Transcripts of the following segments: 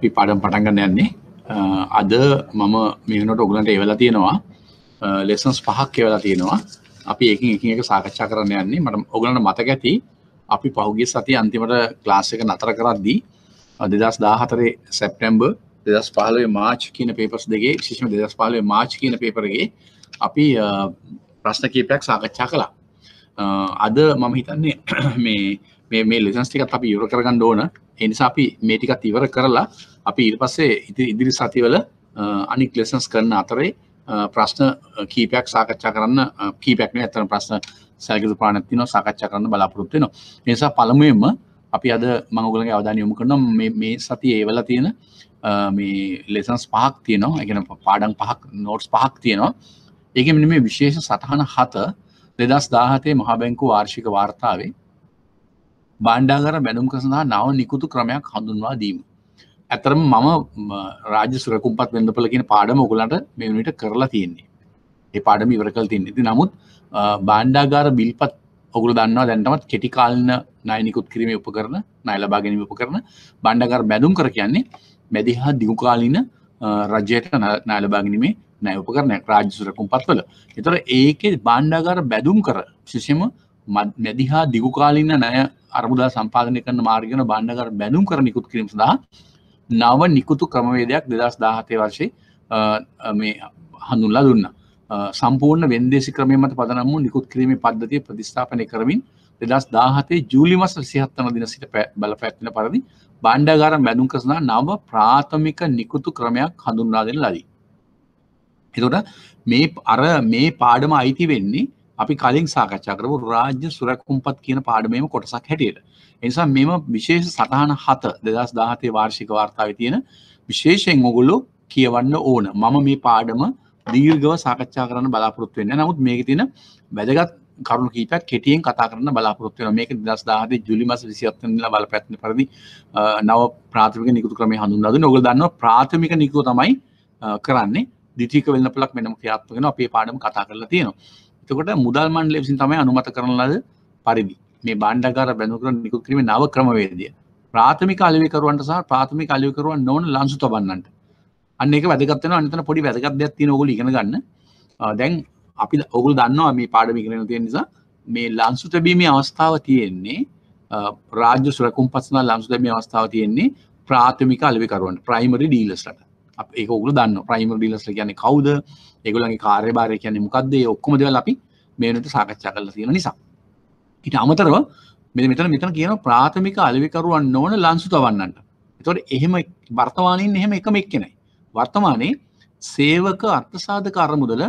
අපි පාඩම් පටන්ගන්න යන්නේ අද මම මෙහනට ඔගුලන්ට එවලා තියෙනවා ලෙසන්ස් පහක් එවලා තියෙනවා අපි ඒක එක එක සාකච්ඡා කරන්න යන්නේ මට ඔගලන්ට මතක ඇති අපි පහුගේ සති අන්තිමට ක්ලාස් එක නතර කරද්දී දෙදස් දාහතරේ සැප්ටැම්බ දෙදස් පාලේ මාච් කියන පේපස් දෙගේ ශිෂම දෙදස් පාලේ මාච් කියන පේපරගේ අපි ප්‍රශ්න කීපයක් සාකච්ඡා කළා අද මම හිතන්නේ මේ මේ ලෙසන්ස් ටිකත් අපි යුර කරගන්න ඕන එනිසා අපි මේ ටිකත් ඉවර කරලා අපි ඉල් පස්සේ ඉදිරි සතිවල අනික් ලෙසන්ස් කරන අතරේ ප්‍රශ්න කීපයක් සාකච්ඡා කරන්න කීපැක්න ඇතන ප්‍රශ්න සැගතු පානැතින සාකච්ඡා කරන්න බලාපොරොත්වෙනවා නිසා පළමුුවෙන්ම අපි අද මංගුලගේ අවධානයොමු කරනම් මේ සති ඒවල තියෙන මේ ලෙසන්ස් පහක් තියනවා එකන පාඩන් පහක් නෝට්ස් පහක් තියෙනවා ඒක මෙ මේ විශේෂ සටහන හත දෙදස් දාහතේ මහාබැංකු වාර්ෂික වාර්තාවේ බණ්ඩාගර බැනුම්ක සඳහා නව නිකුතු ක්‍රමයක් හඳුන්වා දීම ඇතරම මම රාජ සුරකුම්පත් වෙන්දපල කියෙන පාඩම ඔගුලන්ට මෙනිට කරලා තියෙන්නේ ඒ පාඩම ඉවරකල් තියන්න ඇති නමුත් බාණ්ඩාගාර බිල්පත් ඔගුල දන්නවා දැන්ටමත් කෙටිකාල්න නයනිකුත් කිරීම උප කරන නයිලබාගැනීම උප කරන බණ්ඩගර බැඳුම් කර කියන්නේ මැදි හා දිගුකාලීන රජයට නෑලබාගනීමේ නෑඋප කරන රාජසුරකුම් පත්වල එතර ඒක බණ්ඩාගර බැදුම් කර ශිෂම මැදිහා දිගුකාලීන නය අරමුදා සම්පාධනය කරන මාර්ගන බණ්ඩගර බැඳුම් කර නිකුත් කිරීම සඳහා නව නිකුතු ක්‍රමවේදයක් දෙදස් දාහතය වර්ෂය මේ හඳුල්ලා දුන්න සම්පූර්ණ වෙන්දේසි ක්‍රමීමට පදනම්ම නිකුත් කිරීම පද්ධතිය ප්‍රතිස්ථාපනය කරමින් දෙදස් දාහතේ ජූලිමස් සිහත්තන දින සිට බල පැත්තින පරදි බණ්ඩාගාර මැදුම් කරසනා නව ප්‍රාථමික නිකුතු ක්‍රමයක් හඳුන්නා දෙෙන ලදී. එතට මේ අර මේ පාඩම අයිති වෙන්නේ අපි කලින් සාකච්ඡා කරපු රාජ්‍ය සුරකුම්පත් කියන පාඩමේම කොටසක් හැටියට එනිසා මෙම විශේෂ සටහන හත දෙදස් දාහතේ වාර්ෂික වාර්තාව තියෙන විශේෂයෙන් ඔගොල්ලු කියවන්න ඕන මම මේ පාඩම දීර්ගව සාකච්ඡා කරන්න බලාපොරොත්තු වෙන්න නමුත් මේක තින වැදගත් කරුණු කීපයක් කෙටියෙන් කතා කරන්න බලාපොරොත්තු වෙනවා මේක 2017 ජූලි මාස 27 වෙනිදා බලපෑත්න පරිදි නව ප්‍රාථමික නිකුතු ක්‍රමය හඳුන්වලා දුන්නේ. ඔයගොල්ලෝ දන්නවා ප්‍රාථමික නිකුත තමයි කරන්නේ. ද්විතීක වෙළඳපළක් වෙනම ක්‍රියාත්මක වෙනවා. අපි මේ පාඩම කතා කරලා තියෙනවා. එතකොට මුදල් මණ්ඩලය විසින් තමයි අනුමත කරන ලද පරිදි මේ බණ්ඩකාර බැඳුකර නිකුත් කිරීම නව ක්‍රමවේදය. ප්‍රාථමික අලිවිකරුවන්ට සහ ප්‍රාථමික අලිවිකරුවන් නොවන ලංසු තබන්නට. අන්න ඒක වැදගත් වෙනවා. අනිතන පොඩි වැදගත් දෙයක් තියෙන ඕගොල්ලෝ ඉගෙන ගන්න. දැන් අපි ඕගොල්ලෝ දන්නවා මේ පාඩම ඉගෙන තියෙන නිසා මේ ලංසු තැබීමේ අවස්ථාව තියෙන්නේ රාජ්‍ය සුරකුම්පස්නා ලංසු තැබීමේ අවස්ථාව තියෙන්නේ ප්‍රාථමික අලිවිකරුවන්ට primary dealersලට. ඒක ඔගොල්ලෝ දන්නවා. primary dealersලා කියන්නේ කවුද? ඒගොල්ලන්ගේ කාර්යභාරය කියන්නේ මොකද්ද? ඒ ඔක්කොම දේවල් අපි මේ වෙනකොට සාකච්ඡා කරලා තියෙන නිසා. ඉට අමතරව මෙ මෙතන මෙතන කියන ප්‍රාථමික අලවිකරුවන් ඕන ලන්සු තවන්නට එතොට එහෙම වර්තමානයෙන් එහෙම එකම එක් කෙනයි වර්තමානයේ සේවක අර්ථසාධ කරමුදල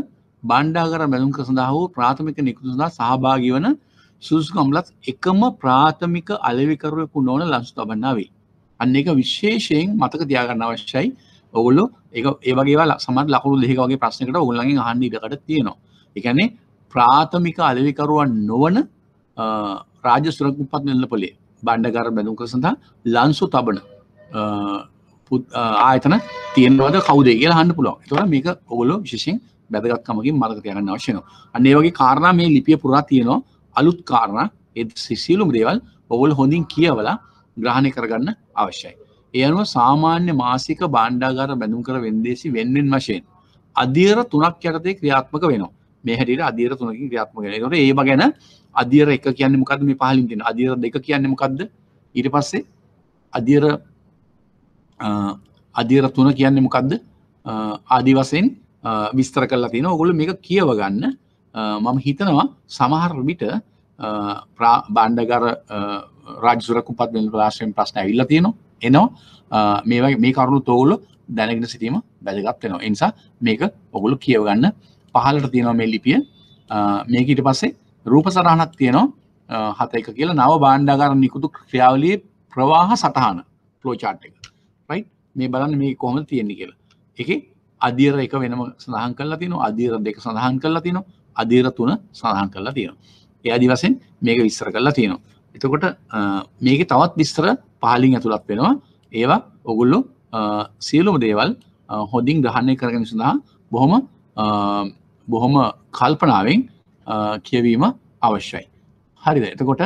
බණ්ඩාගර මැලුම් සඳහා වූ ප්‍රාථමික නිකුතු සඳහා සහභාගි වන සුසුකම්ලත් එකම ප්‍රාථමික අලවිකරුවෙකු නොන ලන්සු තබන්නා වේ අන්න එක විශේෂයෙන් මතක තියාගන්න අවශ්‍යයි ඔගුල්ලු එක ඒවගේ සමට ලකුණු දෙකවගේ ප්‍රශ්නකට ඔගුල්ලගේ හන්ඩිකට තියෙනවා එකන්නේ ප්‍රාථමික අලවිකරුවන් නොවන රාජ සුරක්පත් නිල්ලපොලේ බණ්ඩගාර බැඳුක සඳහා ලන්සු තබන ආයතන තියෙන්වද කවදේ කියලා හන්න පුළුවන් තොර මේක ඔගොලෝ විශෂෙන් බැදගත්කමකින් මර්ගතයගන්න අවශ්‍යනවා අන්නේ වගේ කාරණ මේ ලිපිය පුරා තියෙනවා අලුත් කාරණ එ සිසිලුම් දේවල් ඔවුල් හොඳින් කියවලා ග්‍රහණය කරගන්න අවශ්‍යයි. ඒ අනුව සාමාන්‍ය මාසික බණ්ඩාගාර බැඳුම් කර වෙන්දේසි වෙන්නෙන් වශයෙන්. අධීර තුනක් යටතේ ක්‍රියාත්මක වෙනවා. මේ හැටියට අධීර තුනකින් ක්‍රියාත්මක වෙනවා. ඒකට ඒව ගැන අධීර 1 කියන්නේ මොකද්ද මේ පහලින් තියෙන? අධීර 2 කියන්නේ මොකද්ද? ඊට පස්සේ අධීර අධීර 3 කියන්නේ මොකද්ද? ආදි වශයෙන් විස්තර කරලා තියෙනවා. ඔයගොල්ලෝ මේක කියව ගන්න. මම හිතනවා සමහර විට බණ්ඩගර රාජසුර කුපත් වෙන ප්‍රාශ්‍රයෙන් ප්‍රශ්න ඇවිල්ලා තියෙනවා. එනවා මේ මේ කරුණු තෝගොල්ලෝ දැනගෙන සිටීම වැදගත් වෙනවා. ඒ නිසා මේක ඔගොල්ලෝ කියව ගන්න. පහලට තියෙනවා මේ ලිපිය මේක ඉට පස්සේ රූප සරහනක් තියෙනවා හත එක කියලා නව බාණ්ඩාගර නිකුතු ක්‍රියාවලිය ප්‍රවාහ සටහන පලෝචාට් එක රයි් මේ බලන්න මේ කොහොම තියෙන්නේ කියලා එක අධීර එක වෙනම සඳහන් කරලා තියෙනවා අධීර දෙක සඳහන් කරලා තියෙනවා අධීර තුන සඳහන් කරලා තියෙනවා ඒ අදි වසෙන් මේක විස්තර කරලා තියෙනවා එතකොට මේක තවත් විස්තර පහලින් ඇතුළත් වෙනවා ඒවා ඔගුල්ලු සියලුම දේවල් හොඳින් ග්‍රහණය කරගෙන සඳහා බොහොම බොහොම කල්පනාවෙන් කියවීම අවශ්‍යයි. හරිද එතකොට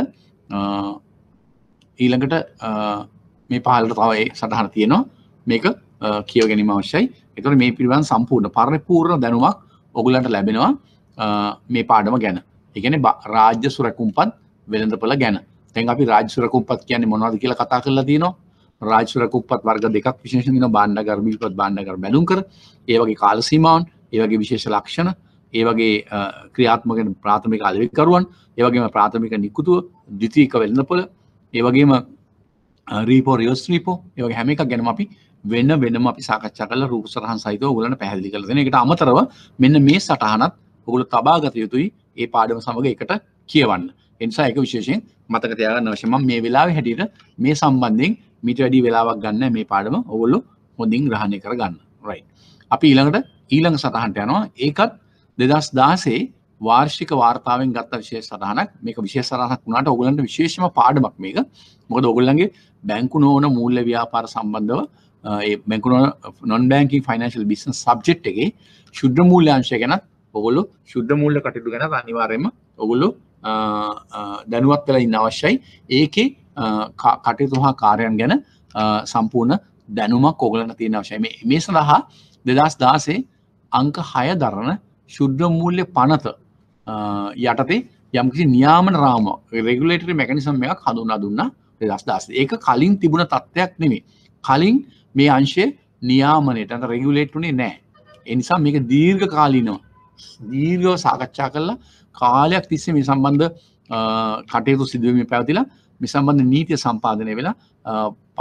ඊළඟට මේ පහලට තවයි සටහන තියෙනවා මේක කියව ගැනීම අවශ්‍යයි එතට මේ පිරිවන් සම්පූර්ණ පරණපූර්ණ දැනුමක් ඔගුලන්ට ලැබෙනවා මේ පාඩම ගැන එකන රාජ්‍ය සුරකුම්පත් වෙළඳපල ගැන තැන් අපි රාජසුරකුම්පත් කියන්නේ මොනවද කියලා කතා කරලා තියනවා රාජසුරකුප්පත් වර්ග දෙකක් විශේෂ දින බාණ්ඩගර මිල්පත් බාණ්ඩගර බැලුම් කර ඒවගේ කාලසීමාවන් ඒවගේ විශේෂ ලක්ෂණ ඒවගේ ක්‍රියාත්මක ප්‍රාථමික අදවිකරුවන් ඒවගේම ප්‍රාථමික නිකුතුව දිතික වෙන්නපොල ඒවගේම රීපෝ රියෝස්්‍රීපෝ ඒවගේ හැම එක ගැනම අපි වෙන්න වෙනම අපි සාකච්ඡා කල රූප සරහන් සහිතව ගලන පැහැදිි කල දෙන එකට අමතරව මෙන්න මේ සටහනත් ඔගුල තබාගත යුතුයි ඒ පාඩම සමඟ එකට කියවන්න එනිසා එක විශේෂයෙන් මතක තියාගන්න වශම මේ වෙලා හැටියට මේ සම්බන්ධයෙන් මිට වැඩි වෙලාවක් ගන්න මේ පාඩම ඔවුල්ලු හොඳින් ග්‍රහණය කර ගන්න රයි අපි ඊළඟට ඊළඟ සතහන්ට යනවා ඒකත් දෙදස් දාසේ වාර්ෂික වාර්තාවෙන් ගත්ත විශේෂ සටහනක් මේක විශේෂ සරහක් වුණට ඔගලන්ට විශේෂම පාඩමක් මේක මොකද ඔගොල්ලන්ගේ බැංකු නෝන මූල්ල ව්‍යාපාර සම්බන්ධව ඒ බැංකුන non banking financial business subject එකගේ ශුද්ධ මූල්‍යංශය ගැනත් ඔගොලු ශුද්ධ මුල්ල කටයුතු ගැන අනිවාරයම ඔගොල්ලු දැනුවත් කළ ඉන්න අවශ්‍යයි ඒකේ කටයුතු හා කාරයන් ගැන සම්පූර්ණ දැනුමක් ඔගලන තියෙන අවශ්‍යයි මේ සඳහා දෙදස් දාසේ අංක හය දරණ ශුද්‍ර මූල්‍ය පනත යටතේ යම්කිසි නියාමන රාම රෙගුලේටර මැකනිසම් එකක් හඳුනා දුන්න දස් දස් ඒක කලින් තිබුණ තත්ත්වයක් නෙමේ කලින් මේ අංශය නියාමනයට රෙගුලේටුනේ නෑ එනිසා මේක දීර්ඝ කාලීනවා දීර්ඝව සාකච්ඡා කරලා කාලයක් තිස්සේ මේ සම්බන්ධ කටයුතු සිදුවීම පැවතිලා මේ සම්බන්ධ නීතිය සම්පාදනය වෙලා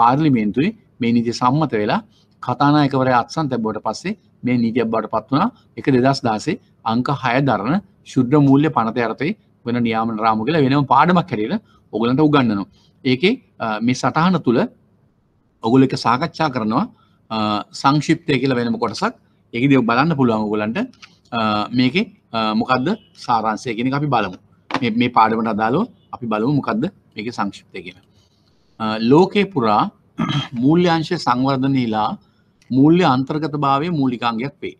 පාර්ලිමේන්තුවේ මේ නීතිය සම්මත වෙලා කතානායකවර අත්සන් තැබවට පස්සේ මේ නීතියක් බවට පත්වනා එක දෙදස් දාසේ අංක හය දරන ශුද්‍ර මූල්‍ය පනත අරතේ වෙන නියාම රාම කියලා වෙනම පාඩමක් හැරෙන ඔගලන්ට උගන්නනවා ඒකේ මේ සටහන තුළ ඔගුල එක සාකච්ඡා කරනවා සංශිප්තය කියලා වෙනම කොටසක් එක දෙව බලන්න පුළුවන් ඔගලන්ට මේක මොකක්ද සාරාන්සය කෙන අපි බලමු මේ පාඩමට අදාලෝ අපි බලමු මොකක්ද මේක සංශිප්තය කියෙන ලෝකේ පුරා මූල්‍යංශය සංවර්ධනීලා මුල්්‍ය අන්තර්ගත භාවය මූලිකාංගයක් වේ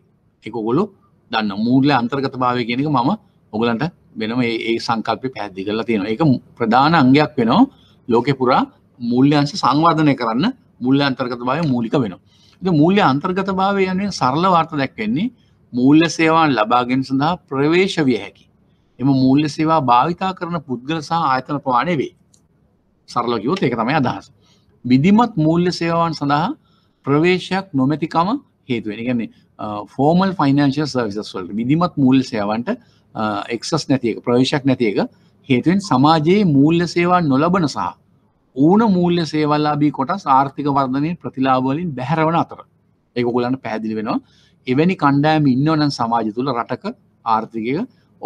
එක ගොලු දන්න මූල්‍ය අන්තර්ගත භාවය කියෙනෙක මම ඔගලන්ට වෙනම ඒ සංකල්පය පැදදි කරලා තියෙන එක ප්‍රධාන අංගයක් වෙනවා ලෝකෙ පුරා මුල්්‍යංශ සංවර්ධනය කරන්න මුල්්‍ය අන්තර්ගත භාවය මූලික වෙනවා මූල්‍ය අන්තර්ගත භාවය යන්නේ සරල වාර්ත දැක්වෙන්නේ මූල්‍ය සේවාන් ලබාගෙන සඳහා ප්‍රවේශ විය හැකි එම මූල්‍ය සේවා භාවිතා කරන පුද්ගල සහ ආයතන ප්‍රමාණය වේ සරලකිවොත් ඒක තමයි අදහස් විදිමත් මූල්‍ය සේවාවන් සඳහා ප්‍රවේශයක් නොමැතිකම හේතුවෙන ගැන්නේ ෆෝර්මල් ෆයිනන්ශල් සර්විසස් වලට විදිමත් මුල් සයවන්ට එක්සස් නැතික ප්‍රවේශයක් නැතික හේතුවෙන් සමාජයේ මූල්්‍ය සේවා නොලබන සහ ඕන මූල්්‍ය සේවල්ලාබී කොටස් ආර්ථික වර්ධනය ප්‍රතිලාබවලින් බැහැරවන අතර ඒකොගොලන්න පැදිලි වෙනවා එවැනි කණ්ඩෑම ඉන්නවනන් සමාජ තුළ රටක ආර්ථිකය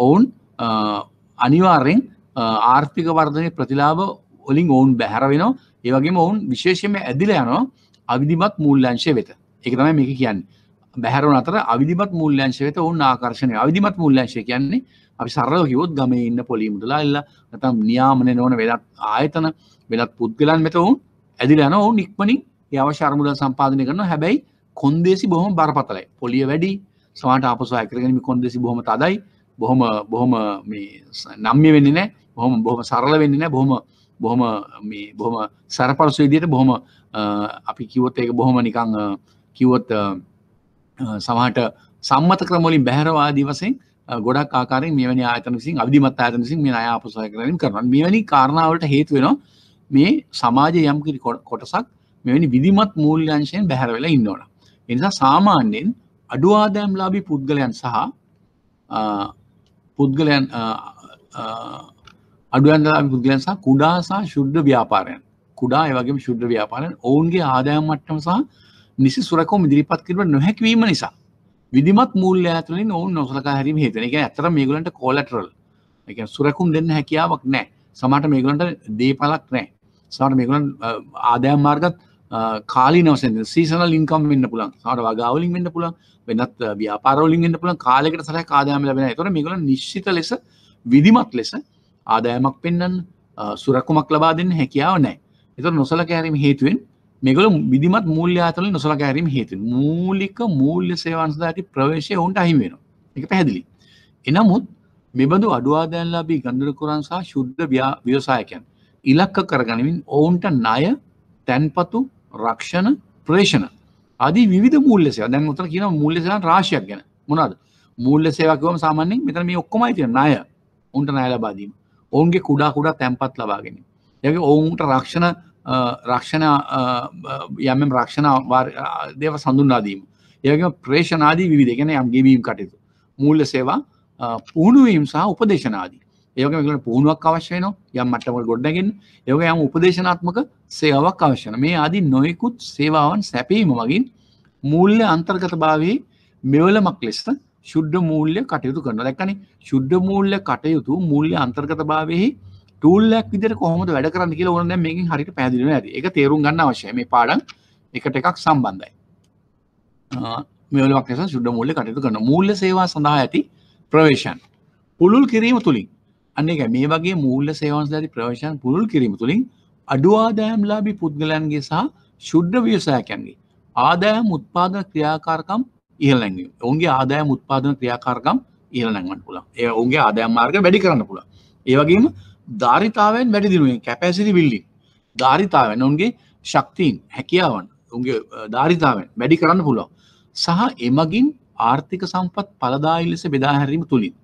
ඔවුන් අනිවාරෙන් ආර්ථික වර්ධනය ප්‍රතිලාබ ඔලින් ඔවුන් බැහැර වෙනවා ඒවගේම ඔවුන් විශේෂම ඇදිල යනවා අවිධිමත් මුල්ලංශය වෙත එක තමයි මේක කියන්න බැහැරවන අතර අවිධිමත් මුල්ලංශ වෙත ඔවුන් ආකර්ශණය අවිධිමත් මුල්ලංශය කියන්නේ අපි සරලව කිවොත් ගමේ ඉන්න පොලිමුදලා එල්ල නැතම් නියාමනය නොවන වෙලත් ආයතන වෙලත් පුද්ගලන් මෙත ඔවුන් ඇදිල යන ඔවුන් ඉක්මනින් අවශ්‍ය අරමුදල් සම්පාදනය කරන හැබැයි කොන්දේසි බොහොම බරපතලයි පොලිය වැඩි සමට අපසු අයකරගෙනම කොන්දෙසි බොහොම තදයි බොහොම බොහොම නම්ය වෙන්නේ නෑ බොහොම බොහොම සරල වෙන්නේ නෑ බොහොම බොහොම මේ බොහොම සරපරස විදියට බොහොම අපි කිවොත් ඒක බොහොම නිකං කිවොත් සමහට සම්මත ක්‍රමලින් බැහරවාදී වසෙන් ගොඩක් ආකාරෙන් මෙවැනි ආයතන විසින් අධිමත් ආයතන විසින් මේ අය අපසහය කරමින් කරනවා. මෙවැනි කාරණාවලට හේතු වෙනවා මේ සමාජයේ යම් කිසි කොටසක් මෙවැනි විධිමත් මූල්‍යංශයෙන් බැහැර වෙලා ඉන්නවනම්. ඒ නිසා සාමාන්‍යයෙන් අඩු ආදායම්ලාභී පුද්ගලයන් සහ පුද්ගලයන් අඩුවන්දලා පුද්ගලන් සහ කුඩා සහ ශුද්ධ ව්‍යාපාරයන් කුඩා ඒවගේම ශුද්ධ ව්‍යාපාරයන් ඔවුන්ගේ ආදායම් මට්ටම සහ නිසි සුරකෝම ඉදිරිපත් කිරීම නොහැකිවීම නිසා විදිමත් මූල්‍ය ඇතුලින් ඔවුන් නොසලකා හැරීම හේතුව. ඒ කියන්නේ ඇත්තටම මේගොල්ලන්ට කොලැටරල් ඒ කියන්නේ සුරකුම් දෙන්න හැකියාවක් නැහැ. සමහරට මේගොල්ලන්ට දේපලක් නැහැ. සමහරට මේගොල්ලන් ආදායම් මාර්ගත් කාලීන වශයෙන් සීසනල් ඉන්කම් වෙන්න පුළුවන්. සමහරට වගා වලින් වෙන්න පුළුවන්. වෙනත් ව්‍යාපාර වලින් වෙන්න පුළුවන්. කාලයකට සලකා ආදායම් ලැබෙනවා. ඒතකොට මේගොල්ලන් නිශ්චිත ලෙස විදිමත් ලෙස ආදායමක් පෙන්න්න සුරක්කුමක් ලබා දෙන්න හැකියාව නෑ එත නොසල කෑරීම හේතුවෙන් මෙගල විදිමත් මුූල්්‍යාතල නොසල කෑරීම හේතු මූලික මූල්්‍ය සේවන්සද ඇති ප්‍රවේශය ඔවුන්ට අහිමෙන එක පැහැදිලි එනමුත් මෙබඳු අඩුවාදෑන්ලාබී ගණඩරකුරන් සහ ශුද්ධ ව්‍යා ව්‍යවසායකයන් ඉලක්ක කරගනිමින් ඔවුන්ට ණය තැන්පතු රක්ෂණ ප්‍රේෂණ අධි විධ මුූල්ලෙසය දැන් මුතර කියන මුල්ලෙසයන් රාශයක් ගැන මොනාද මුල්ල සේවකවම සාමන්‍යෙන් මෙතන මේ ඔක්කොමයි තිය ණය උන්ට නෑලබාදීම ඔවුන්ගේ කුඩා කුඩා තැන්පත් ලබාගෙන. යගේ ඔවුන්ට රක්ෂණ රක්ෂණ යමම් රක්ෂණ දේව සඳුන්නාදීම. ඒගේ ප්‍රේෂණාදී විවිධගෙන යම් ගෙවීම් කටයුතු. මූල්ල සේවා පුහුණුවීම් සහ උපදේශනාදී. ඒක මෙකට පුහුණුවක් අවශ්‍යයන යම් මටමට ගොඩ්ඩගෙන් යෝග යම් උපදේශනාත්මක සේවක් අවශ්‍යන මේ අදි නොයෙකුත් සේවාවන් සැපීම වගින් මූල්ල අන්තර්ගත භාවේ මෙවලමක් ලෙස්ට ශුද්ධ මූල්‍ය කටයුතු කරන දැක්කනේ ශුද්ධ මූල්‍ය කටයුතු මුල්්‍ය අන්තර්ගත භාවයෙහි ටූල්ලක් විදිර කොහොමද වැඩ කරන්න කියලා ඕන දැන් මේකෙන් හරියට පැහැදිලිව ඇති. ඒක තේරුම් ගන්න අවශ්‍යයි. මේ පාඩම් එකට එකක් සම්බන්ධයි. මේ වල වක්කස ශුද්ධ මූල්‍ය කටයුතු කරන මූල්‍ය සේවා සඳහා ඇති ප්‍රවේශයන් පුළුල් කිරීම තුලින් අන්න ඒක මේ වගේ මූල්‍ය සේවාවන් සඳහා ඇති ප්‍රවේශයන් පුළුල් කිරීම තුලින් අඩු ආදායම්ලාභී පුද්ගලයන්ගේ සහ ශුද්ධ ව්‍යවසායකයන්ගේ ආදායම් උත්පාදන ක්‍රියාකාරකම් ඉහලැඟ ඔුන්ගේ ආදායම උත්පාදන ක්‍රියාකාරකම් ඉහලැඟන්න පුලා ඒ ඔුන්ගේ ආදායම් මාර්ග වැඩි කරන්න පුලා ඒවගේම ධාරිතාවෙන් වැඩි දිනුවෙන් කැපැසිරි බිල්ලින් ධාරිතාවෙන් ඔුන්ගේ ශක්තිීන් හැකියාවන් උගේ ධාරිතාවෙන් වැඩි කරන්න පුලො සහ එමගින් ආර්ථික සම්පත් පලදායි ලෙස බෙදාහැරීම තුළින්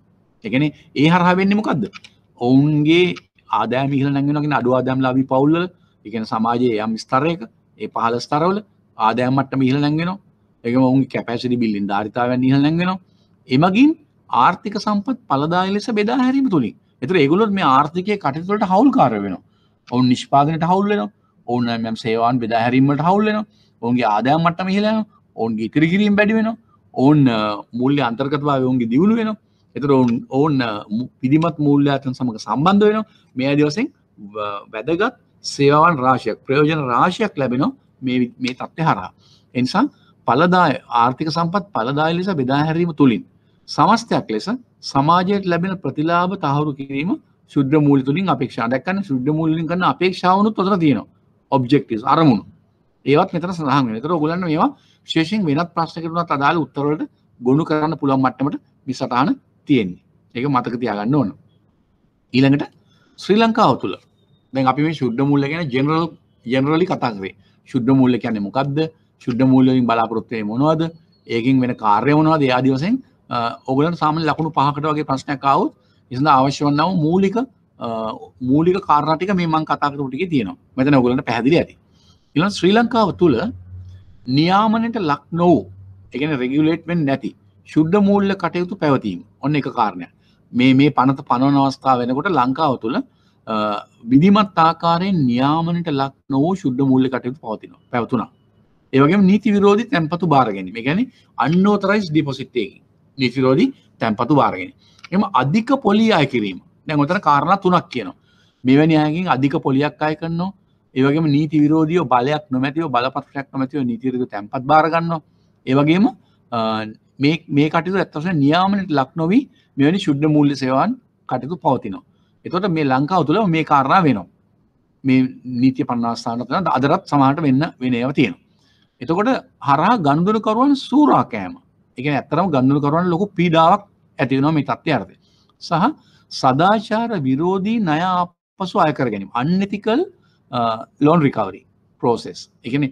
එකන ඒ හරහාවෙන්නේ මොකක්ද ඔවුන්ගේ ආදෑම හිල නැගෙනගෙන අඩු ආදෑම් ලාබී පවුල්ල එකන සමාජයේ යම් ස්තරයක ඒ පහල ස්තරවල ආදෑමට්ට මිහිල නැගෙන එක ඔවුන් කැපැසිරි බිල්ලින් ධාරිතාවන් නිහල් නැගෙනවා එමගින් ආර්ථික සම්පත් පලදාය ලෙස බෙදා හැරීම තුළින් එතර ඒගොලොත් මේ ආර්ථිකය කටතුලට හවල්කාර වෙන ඔවුන් නිෂ්පාදනයට හවුල්ලෙන ඕන්න මෙම සේවාන් බෙදා හැරීමට හවුල්ලෙන ඔවුන්ගේ ආදයම් මට්ටම හිලාන ඔවුන්ගේ ඉතිරිකිරීම් බැඩි වෙන ඔවුන් මුල්්‍ය අන්තර්ගතභාව ඔවුන්ගේ දියුණු වෙන එතර ඔවුන් ඔවුන් පිදිමත් මූල්්‍ය අතන් සමඟ සම්බන්ධ වෙන මේ අදවසෙන් වැදගත් සේවාන් රාශයක් ප්‍රයෝජන රාශයක් ලැබෙන මේ තත්ත්ය හරා එනිසා පලදා ආර්ථික සම්පත් පලදාය ලෙස බෙදාහැරීම තුළින් සමස්තයක් ලෙස සමාජයට ලැබෙන ප්‍රතිලාභ තහවුරු කිරීම ශුද්‍ර මූල තුලින් අපේක්ෂා දැක්කන්න ශුද්‍ර මූලින් කරන අපේක්ෂාවනුත් අතර තියෙනවා ඔබ්ජෙක්ටිස් අරමුණු ඒවත් මෙතන සඳහන් වෙනවා. ඒතර ඔයගොල්ලන් මේවා විශේෂයෙන් වෙනත් ප්‍රශ්නකටවත් අදාළ උත්තර වලට ගොනු කරන්න පුළුවන් මට්ටමට මේ සටහන තියෙන්නේ. ඒක මතක තියාගන්න ඕන. ඊළඟට ශ්‍රී ලංකාව තුළ දැන් අපි මේ ශුද්ධ මූල්‍ය ගැන ජෙනරල් ජෙනරලි කතා කරේ. ශුද්ධ මූල්‍ය කියන්නේ මොකද්ද? ශුද්ධ මූලින් බලාපොරොත්වය මොනවද ඒකින් වෙන කාර්ය වනවාද යාදිවසෙන් ඔගලන් සාමන් ලකුණු පහකට වගේ ප්‍රශ්නයක්කවුත් ඉසඳ අවශ්‍ය වන්නාව මූලික මූලික කාරණටික මේමං කතාකරටික තියෙනවා මෙතන ඔගලට පැදිලි ඇති ඉලන් ශ්‍රී ලංකාව තුළ නියාමනට ලක් නොව එකන රෙගියලේට්ෙන් නැති ශුද්ධ මූල්ල කටයුතු පැවතීම ඔන්න එක කාරණය මේ මේ පනත පණන අවස්ථාව වෙනකොට ලංකාව තුළ විදිමත් ආකාරයෙන් නියාමනට ලක් නොව ශුද්ධ මුල්ල කටයුතු පවතින පැවතුනා ඒවගේ නීති විරෝධි තැන්පතු භාරගෙන ගැන අන්නෝතරයිස් ඩිපොසිට්ටේකින් නීතිරෝධී තැන්පතු භාරගෙන එම අධික පොලි අය කිරීම දැන් ඔතන කාරණ තුනක් කියනවා මෙවැනි අයකින් අධික පොලියක් අය කරනවා ඒවගේම නීති විරෝධිය බලයක් නොමැතිව බලපත්‍රයක් නොමැතිව නීතිරක තැන්පත් භාරගන්නවා ඒවගේම මේ කටයුතු ඇත්තවස නියාමනට ලක් නොවී මෙවැනි ශුද්ධ මුූල්ලි සේවාන් කටයුතු පවතිනවා. එතොට මේ ලංකාව තුළ මේ කාරණා වෙනවා. මේ නීතිය පන්නාස්ථානතන අදරත් සමහට වෙන්න වෙනයව තියෙනවා. එතකොට හරහා ගන්දුරකරුවන් සූරාකෑම එක ඇත්තරම් ගන්දුරකරුවන් ලොකු පීඩාවක් ඇතිවෙනවා මේ තත්ත්ය අර්ථ සහ සදාචාර විරෝධී නය පසු අයකර ගැනීම අන්නතිකල් ලොන් රිකවරි පෝසෙස් එකන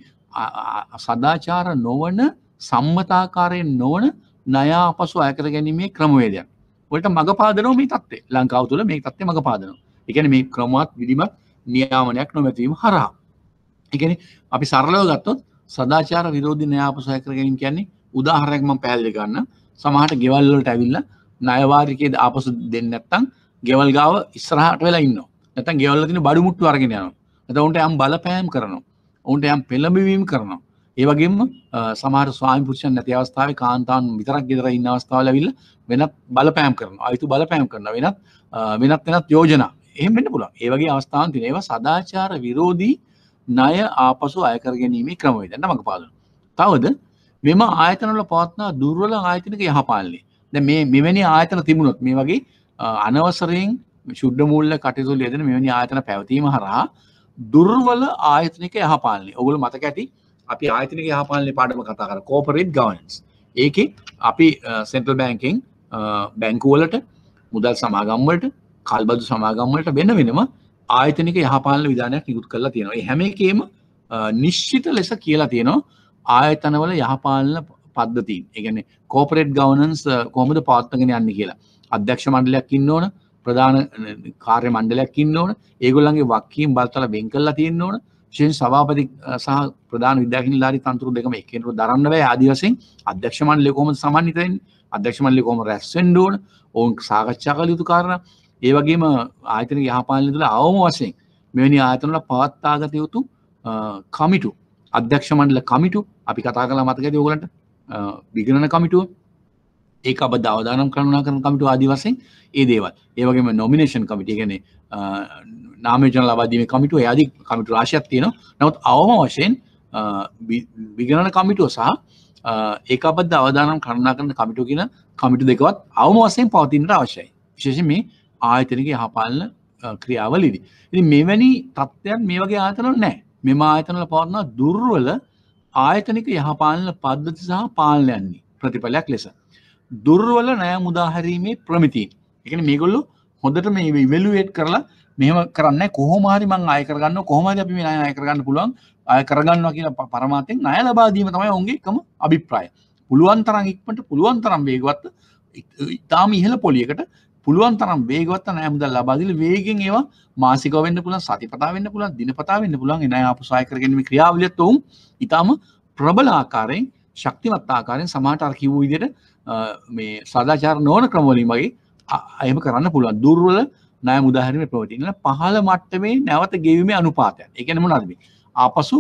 සදාචාර නොවන සම්මතාකාරයෙන් නොවන නයා පසු අයකර ගැනීමේ ක්‍රමවේදයක් ඔට මඟ පාදනව මේ තත්ේ ලංකාව තුළ මේ තත්ේ මඟ පාදනවා එකන මේ ක්‍රමවත් විදිමත් නියාමනයක් නොමැතිවීම හරහා එකන අපි සරලව ගත්තොත් සදාචාර විරෝධි නයාපසය කරගින් කියන්නේ උදාහරයක්ම පැල්ලි ගන්න සමහට ගෙවල්ලට ඇවිල්ල නයවාරිකයේද ආපසු දෙන්න නැත්තං ගෙවල් ගාව ඉස්රහට වෙලා ඉන්න නැත ගෙවල්ල තින බඩු මුට්ටු අරගෙන යන ඇත ඔන්ට යම් බලපෑම් කරනවා ඔන්ට යම් පෙළඹවීම් කරනවා ඒවගේම සමාර ස්වාමිපුෂන් නැති අවස්ථාව කාන්තාන් විතරක් ගෙදර ඉන්න අවස්ථාවල විල්ල වෙනත් බලපෑම් කරන අයුතු බලපෑම් කරන වෙනත් වෙනත් වෙනත් යෝජනා එහෙමෙන්න්න පුළ ඒවගේ අවස්ථාවන් තිනේව සදාචාර විරෝධී ණය ආපසු අයකර ගැනීමේ ක්‍රමවේදන්න මඟ පාදන. තවද මෙම ආයතනල පවත්නා දුර්වල ආයතනක යහපාලනය ද මේ මෙවැනි ආයතන තිබුණොත් මේ වගේ අනවසරයෙන් ශුද්ධ මුල්ල කටයුතු ලෙදන මෙවැනි ආයතන පැවතීම හරහා දුර්වල ආයතනික යහපාලනය ඔගුල මතක ඇති අපි ආයතනක යහපාලනය පාඩම කතා කර කෝපරේට් ගවන්ස් ඒක අපි සෙන්ටල් බෑන්කින් බැංකුවලට මුදල් සමාගම්වලට කල්බදු සමාගම්වලට වෙන වෙනම ආයතනික යහපාලන විධානයක් නිකුත් කරලා තියෙනවා. ඒ හැම එකේම නිශ්චිත ලෙස කියලා තියෙනවා ආයතනවල යහපාලන පද්ධතීන්. ඒ කියන්නේ කෝපරේට් ගවර්නන්ස් කොහොමද පවත්වාගෙන යන්නේ කියලා. අධ්‍යක්ෂ මණ්ඩලයක් ඉන්න ඕන, ප්‍රධාන කාර්ය මණ්ඩලයක් ඉන්න ඕන, ඒගොල්ලන්ගේ වක්කීම් බලතල වෙන් කරලා තියෙන්න ඕන. විශේෂයෙන් සභාපති සහ ප්‍රධාන විද්‍යාඥලාරි තනතුරු දෙකම එකිනෙකට දරන්න බෑ ආදි වශයෙන් අධ්‍යක්ෂ මණ්ඩලය කොහොමද සමන්විත වෙන්නේ? අධ්‍යක්ෂ මණ්ඩලය කොහොම රැස් වෙන්න ඕන? ඔවුන් සාකච්ඡා කළ යුතු කාරණා ඒ වගේම ආයතන යහපාලනතුල අවම වසයෙන් මෙනි ආයතනල පවත්තාගත යුතු කමිටු අධ්‍යක්ෂමන්ල කමිටු අපි කතා කලා මතකද යෝගලට විගණන කමිටුව ඒ අප දවදානම් කරුණා කරන කමිටු ආදි වසයෙන් ඒ දේවල් ඒවගේම නොමිනේෂන් කමිටි ගැන නාමේජන ලබදීම කමිටුව යදි කමිටු රාශයක් තියෙන නවත් අවම වශයෙන් විගණන කමිටුව සහ ඒ අපත් අවදානම් කරුණා කරන කමිටු කියෙන කමිටු දෙකවත් අවම වසයෙන් පවතින්ට අවශ්‍යයි විශේෂ මේ ආයතනක හපාලන ක්‍රියාවලිදි. ඉ මෙවැනි තත්ත්වයන් මේ වගේ ආතනල් නෑ මෙම ආයතනල පවරනා දුර්වල ආයතනික යහපාලන පද්ධති සහ පාලනයන්නේ ප්‍රතිඵලයක් ලෙස. දුර්වල නෑ මුදාහැරීමේ ප්‍රමිතින් එකන මේගොල්ලු හොඳට මේ ඉවලුවේට් කරලා මෙම කරන්න කොහොමහරි මං අයකරගන්න කොහොමද අපි මේ අයකරගන්න පුළුවන් අය කරගන්න කියන පරමාතෙන් අය ලබාදීම තමයි ඔුගේකම අභිප්‍රාය පුළුවන් තරම් ඉක්මට පුළුවන් තරම් වේගවත්ත ඉතාම ඉහල පොලියකට පුළුවන් තරම් වේගවත් නෑ මුදල් ලබා දීලා වේගෙන් ඒවා මාසිකව වෙන්න පුළුවන් සතිපතා වෙන්න පුළුවන් දිනපතා වෙන්න පුළුවන් එනයි ආපු සහාය කරගෙන මේ ක්‍රියාවලියත් උන් ඊටාම ප්‍රබල ආකාරයෙන් ශක්තිමත් ආකාරයෙන් සමහරට අර කිව්ව විදිහට මේ සදාචාර නොවන ක්‍රමවලින් වගේ එහෙම කරන්න පුළුවන් දුර්වල ණය මුදාහරින ප්‍රවෘත්තිවල පහළ මට්ටමේ නැවත ගෙවීමේ අනුපාතය. ඒ කියන්නේ මොනවද මේ? ආපසු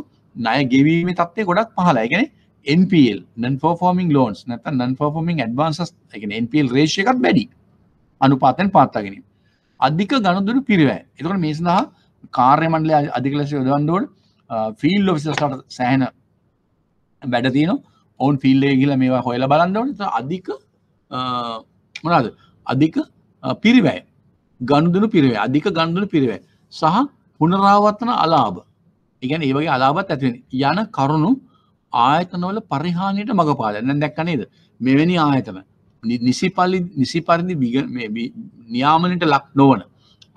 ණය ගෙවීමේ තත්ත්වය ගොඩක් පහළයි. ඒ කියන්නේ NPL non performing loans නැත්නම් non performing advances ඒ කියන්නේ NPL ratio එකත් වැඩි. අනුපාතයෙන් පාත්තාගෙන. අධික ගණදුරු පිරිවෑ එතකට මේ සඳහා කාර්යමණ්ඩලය අධිකලස යොදන්ඩෝඩ ෆිල් ලොවිසට සෑහන වැඩතින ඔවන් ෆිල්ලේ ගිල මේවා හොයල බලන්ඩවට අධික මොනාද අධික පිරිවෑ ගණ්ඩුනු පිරිවේ අධික ගණ්ඩුනු පිරිවේ සහ පුනරාවත්තන අලාභ ඉගැන ඒවගේ අලාබත් ඇතිවෙන යන කරුණු ආයතනවල පරිහානියට මඟ පාලන්න දැක්කනේද මෙවැනි ආයතන නිසි පල්ලි නිසි පරිදි බිග නියාමනට ලක් නොවන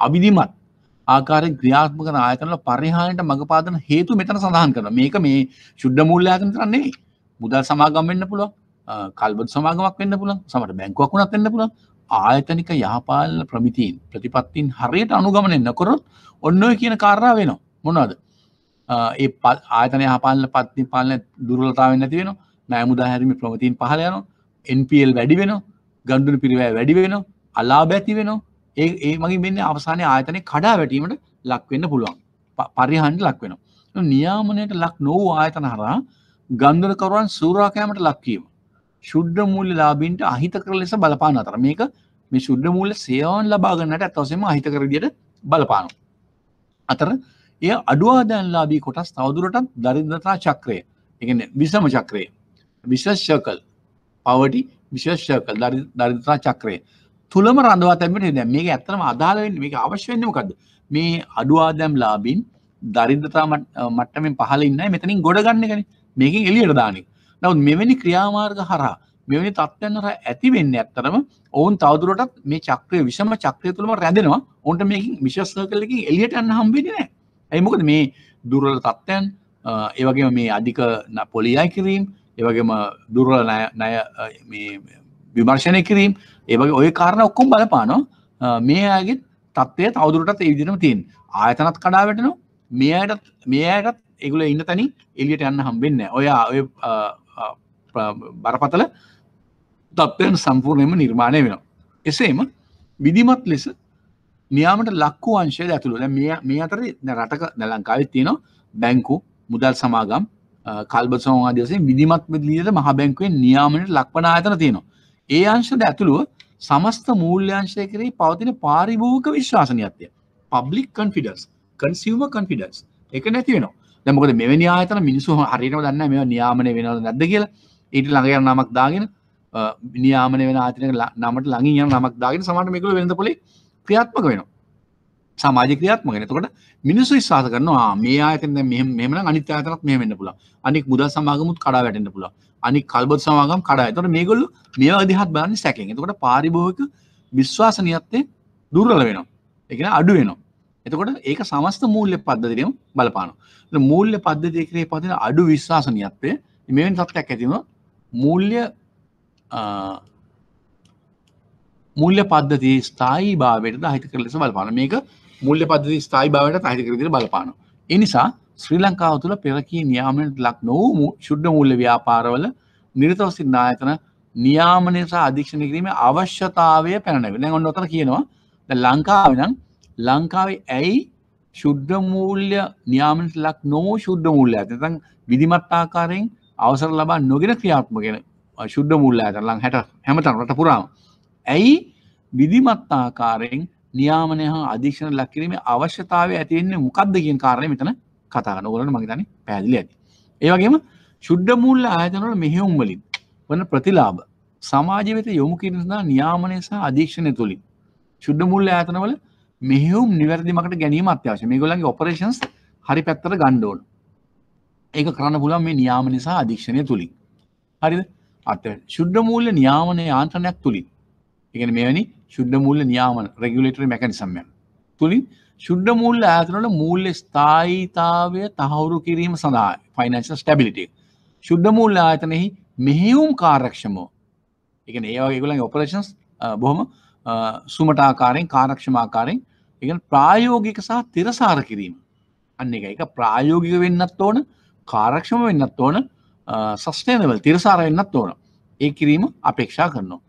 අවිධිමත් ආකාරය ක්‍රියාත්මක නායකරල පරිහානයට මඟපාදන හේතු මෙතන සඳහන් කරන මේක මේ ශුද්ධ මුල්ලයාකන කරන්නේ මුදල් සමාගම් වෙන්න පුළුව කල්බත් සමාගමක් වෙන්න පුළන් සමට බැංකුවක් වුණත් වෙන්න පුළන් ආයතනික යහපාලන ප්‍රමිතිීන් ප්‍රතිපත්තින් හරියට අනුගමනෙන්න්න කොරොත් ඔන්නඔය කියන කාරා වෙනවා මොනවාද ඒ පත් ආයතන යහපාලන පත්ති පාලන දුරලතාවන්න තියෙන නෑමුදාහැරම ප්‍රමතින් පහලයනවා එන්පල් වැඩි වෙන ගණ්ඩුන පිරිවෑ වැඩි වෙන අල්ලා බැති වෙන ඒ ඒ මගේ මෙන්න අවසානය ආයතනය කඩා වැටීමට ලක්වෙන්න පුළුවන් පරිහන්ඩ ලක් වෙන නියාමනයට ලක් නොව ආයතන හරා ගන්දරකරුවන් සූරාකෑමට ලක්කීම ශුද්ධ මුල්ල ලාබීන්ට අහිත කර ලෙස බලපාන අතර මේක මේ ශුද්ධ මුල්ල සේවන් ලබාගන්නට ඇතවසම අහිත කරදියට බලපානු අතර එය අඩුවාදැන්ලාබී කොටස් තවදුරටත් දරිදතා චක්‍රය එක විසම චක්‍රය විශෂකල් පවටි විශේෂ කල් දරිතා චක්‍රය තුළම රඳවා තැබට දැ මේක ඇත්තනම අදාලවෙන්න මේක අවශ්‍යවෙන්නකද මේ අඩුවාදැම් ලාබින් දරිද්‍රතා මට්ටමෙන් පහල ඉන්න මෙතනින් ගොඩගන්න ගැන මේකින් එලියට දානෙක් නවත් මෙවැනි ක්‍රියාමාර්ග හරා මෙවැනි තත්ත්වන්නර ඇතිවෙන්න ඇත්තරම ඔවුන් තවදුරටත් මේ චක්‍රය විෂම චක්‍රය තුළම රැඳෙනවා ඔන්ට මේකින් විශස්ස කලකින් එලියට යන්න හම්බෙන නෑ ඇයි මොකද මේ දුර්වල තත්ත්වයන් ඒවගේ මේ අධික පොලියයි කිරීම ඒවගේම දුර්වල නය විමර්ශණය කිරීම් ඒවගේ ඔය කාරණ ඔක්කුම් බලපානො මේ අයගේ තත්වය තවදුරටත් ඒවිදිනම තින් ආයතනත් කඩාවැටනු මේ අයටත් මේ අයටත් එගුල ඉන්න තැනි එලියට යන්න හම්බෙන්න ඔයා ඔය බරපතල තත්වයන් සම්පූර්ණයම නිර්මාණය වෙනවා. එසේම විදිමත් ලෙස නියාමට ලක්කු අංශය ඇතුළු මේ අතර රටක දැලංකාවෙත් තියෙනවා බැංකු මුදල් සමාගම් කල්බසවාදසේ විදිමත් විදිලියට මහ බැංකුවේ නියාමනයට ලක්වන ආයතන තියෙනවා ඒ අංශද ඇතුළුව සමස්ත මූල්‍යංශය කරේ පවතින පාරිභූක විශ්වාසනයත්ය පබ්ලික් කන්ෆිඩස් කන්සිවම කන්ෆිඩස් එක නැතිවෙන දැමකද මෙවැනි ආතන මිනිසු හරිනව දන්න මෙ නියාමනය වෙනද නැද කියලා ඊට ළඟය නමක් දාගෙන නියාමන වෙන ආතනක නමට ළඟින් යන නමක් දාගෙන සමට මෙකළ වෙනද පොලි ක්‍රියාත්මක වෙනවා සමාජ ක්‍රියාත්මක වෙන. එතකොට මිනිස්සු විශ්වාස කරනවා මේ ආයතන දැන් මෙහෙම මෙහෙමනම් අනිත් ආයතනත් මෙහෙම වෙන්න පුළුවන්. අනික් මුදල් සමාගමුත් කඩා වැටෙන්න පුළුවන්. අනික් කල්බොත් සමාගම් කඩා. එතකොට මේගොල්ලෝ මේ වගේ දිහත් බලන්නේ සැකෙන්. එතකොට පාරිභෝගික විශ්වාසනීයත්වය දුර්වල වෙනවා. ඒ කියන්නේ අඩු වෙනවා. එතකොට ඒක සමස්ත මූල්‍ය පද්ධතියම බලපානවා. එතකොට මූල්‍ය පද්ධතිය ක්‍රේ පදින අඩු විශ්වාසනීයත්වය මෙවැනි තත්ත්වයක් ඇති වෙනවා. මූල්‍ය මූල්‍ය පද්ධතියේ ස්ථායීභාවයට අහිතකර ලෙස බලපාන මේක මුල්්‍ය පදදි ස්ථායි භාවට අහිතකරදිර බලපාන. එනිසා ශ්‍රී ලංකාව තුළ පෙරකී නියාමනට ලක් නොවූ ශුද්ධ මුල්ල ව්‍යාපාරවල නිරතවසින් නායතන නියාමනසා අධීක්ෂණ කිරීම අවශ්‍යතාවය පැනැවෙන ඔන්න ොතර කියනවා ලංකාවනම් ලංකාවේ ඇයි ශුද්ධ මූල්‍ය නියාමනට ලක් නෝ ශුද්ධ මුූල්ල ඇතතන් විදිමත්තාකාරයෙන් අවසර ලබා නොගෙන ක්‍රියාත්මගෙන ශුද්ධ මුල්ල ඇත ලං හැට හැමතන් රට පුරාම ඇයි විදිමත්තාකාරයෙන් නියාමනය හා අධීක්ෂණ ලක්කිරීමේ අවශ්‍යතාව ඇතිවෙන්නේ මොකක්ද කියන කාරණය මෙතන කතාගන්න ඔගලට මගේ තනි පැදිලි ඇති. ඒවගේම ශුද්ධ මුල්ල ආයතනවල මෙහෙවුම්වලින් වන ප්‍රතිලාබ සමාජ වෙත යොමු කිරීම සඳහා නියාමනය සහ අධීක්ෂණය තුළින් ශුද්ධ මුල්ල ආයතනවල මෙහෙවුම් නිවැරදිමකට ගැනීම අත්‍යවශ්‍ය මේගොල්ලන්ගේ ඔපරේෂන්ස් හරි පැත්තට ගන්න ඕන. ඒක කරන්න පුළුවන් මේ නියාමනය සහ අධීක්ෂණය තුළින්. හරිද? අත ශුද්ධ මූල්‍ය නියාමනය යාන්ත්‍රණයක් තුළින්. ඒ කියන්නේ මෙවැනි ශුද්ධ මුල්ල නියාමන රෙගුලේටර් මැකනිසම්ය තුළින් ශුද්ධ මුල්ල ඇතුනට මුල්ල ස්ථායිතාවය තහවුරු කිරීම සඳහා ෆයිනන්ශ ස්ටබිලිට ශුද්ධ මුල්ල ආයතනෙහි මෙහෙවුම් කාරක්ෂමෝ එක ඒවාගේගලන් ඔපරේෂන්ස් බොහොම සුමටාකාරෙන් කාරක්ෂමාකාරෙන් එක ප්‍රායෝගික සහ තිරසාර කිරීම අන්න එක එක ප්‍රායෝගික වෙන්නත් ඕන කාරක්ෂම වෙන්නත් ඕන සස්ටේනවල් තිරසාර වෙන්නත් ඕන ඒ කිරීම අපේක්ෂා කරනවා.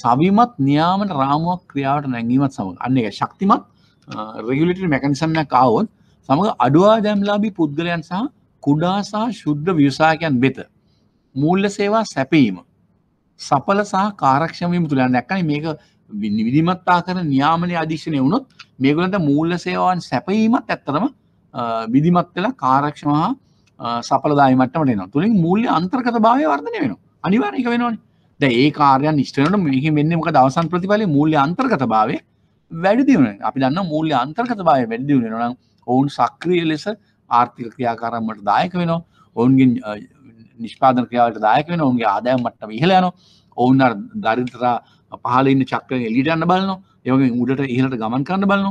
සවිමත් නියාමට රාමුවක් ක්‍රියාවට නැගීමත් සමඟ අන්න එක ශක්තිමත් රෙගුලට මැකනිසන්න කාවොත් සමඟ අඩුවා දැම්ලාබි පුද්ගලයන් සහ කුඩා සහ ශුද්ධ ව්‍යසාකයන් වෙත මූල්ල සේවා සැපීම සපල සහ කාරක්ෂමීම තුළන් නැක්කන මේක විනිවිධිමත්තා කර නියාමනය අධික්ෂණය වුණොත් මේගලට මූල්ල සේවාන් සැපීමත් ඇත්තරම විදිමත් වෙලා කාරක්ෂම හා සපලදායමටම වෙන තුළින් මූල්‍ය අන්තර්ගත භාවය වර්ධනය වෙන අනිවාර්ක වෙනවානේ ද ඒ කාරයන් නිෂ්ටනට මෙහි මෙන්න මක දවසන් ප්‍රතිඵල මූල්‍ය අන්තර්ගත භාවය වැඩිදිවුණ අපි දන්න මූල්‍ය අන්තර්ගත භාවය වැඩිදිවුණ නම් ඔවුන් සක්‍රිය ලෙස ආර්ථික ක්‍රියාකාරම්මට දායක වෙනවා ඔවුන්ගේ නිෂ්පාදන ක්‍රියාවට දායක වෙන ඔුන්ගේ ආදාය මට්ටම ඉහල යන ඔවුන්න දරිතර පහලන්න චක්‍රය එලිටන්න බලන ඒගේ උඩට ඉහලට ගමන් කරන්න බලන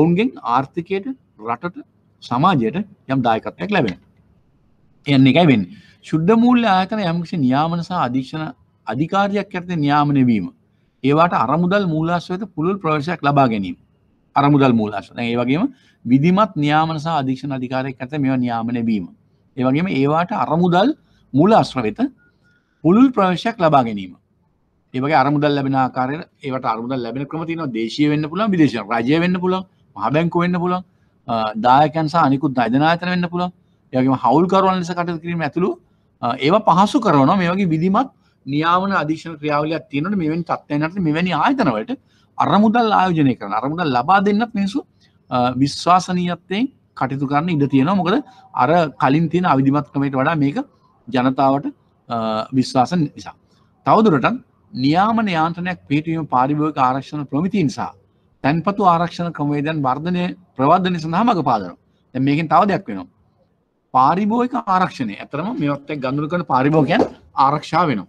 ඔවුන්ගෙන් ආර්ථිකයට රටට සමාජයට යම් දායකත්වයක් ලැබෙන එන්න එකයි වෙන් ශුද්ධ මූල්‍ය ආයතන යම්කිසි නියාමනසා අධීක්ෂණ අධිකාරයක් ඇත නියාමනය වීම ඒවාට අරමුදල් මූලාශ්වත පුළුල් ප්‍රවශයක් ලබා ගැනීම අරමුදල් මූලාශන ඒ වගේම විදිමත් න්‍යාමනස අධීක්ෂණ අධිකාරයක් ඇත මෙ නියාමනය වීම ඒවගේම ඒවාට අරමුදල් මූලාශ්‍රවෙත පුළුල් ප්‍රවශයක් ලබා ගැනීම ඒවගේ අරමුදල් ලැබෙන ආකාරය ඒවට අරමුදල් ලැබෙන ක්‍රමතින දේශය වෙන්න පුළන් විදේශ රජය වෙන්න පුළන් මහබැංකු වෙන්න පුළන් දායකන්සා අනිකුත් අධනාතන වෙන්න පුළන් යගේම හවුල් කරවන්න ලෙස කටතු කිරීම ඇතුළු ඒවා පහසු කරනවා මේ වගේ විදිමත් නියාවන අධීක්ෂණ ක්‍රියාවලයක් තියෙනට මෙවැනි තත්වයනට මෙවැනි ආයතනවලට අරමුදල් ආයෝජනය කරන අරමුදල් ලබා දෙන්නත් මිනිසු විශ්වාසනීයත්තයෙන් කටයුතු කරන්න ඉඩ තියෙනවා මොකද අර කලින් තියෙන අවිධිමත්කමට වඩා මේක ජනතාවට විශ්වාසන නිසා. තවදුරටත් නියාමන යාන්ත්‍රනයක් පිටවීම පාරිභෝගික ආරක්ෂණ ප්‍රමිති නිසා තැන්පතු ආරක්ෂණ ක්‍රමවේදයන් වර්ධනය ප්‍රවර්ධනය සඳහා මඟ පාදනවා. දැන් මේකෙන් තව දෙයක් වෙනවා. පාරිභෝගික ආරක්ෂණය. ඇත්තටම මේවත් එක්ක ගනුදෙනු කරන පාරිභෝගිකයන් ආරක්ෂා වෙනවා.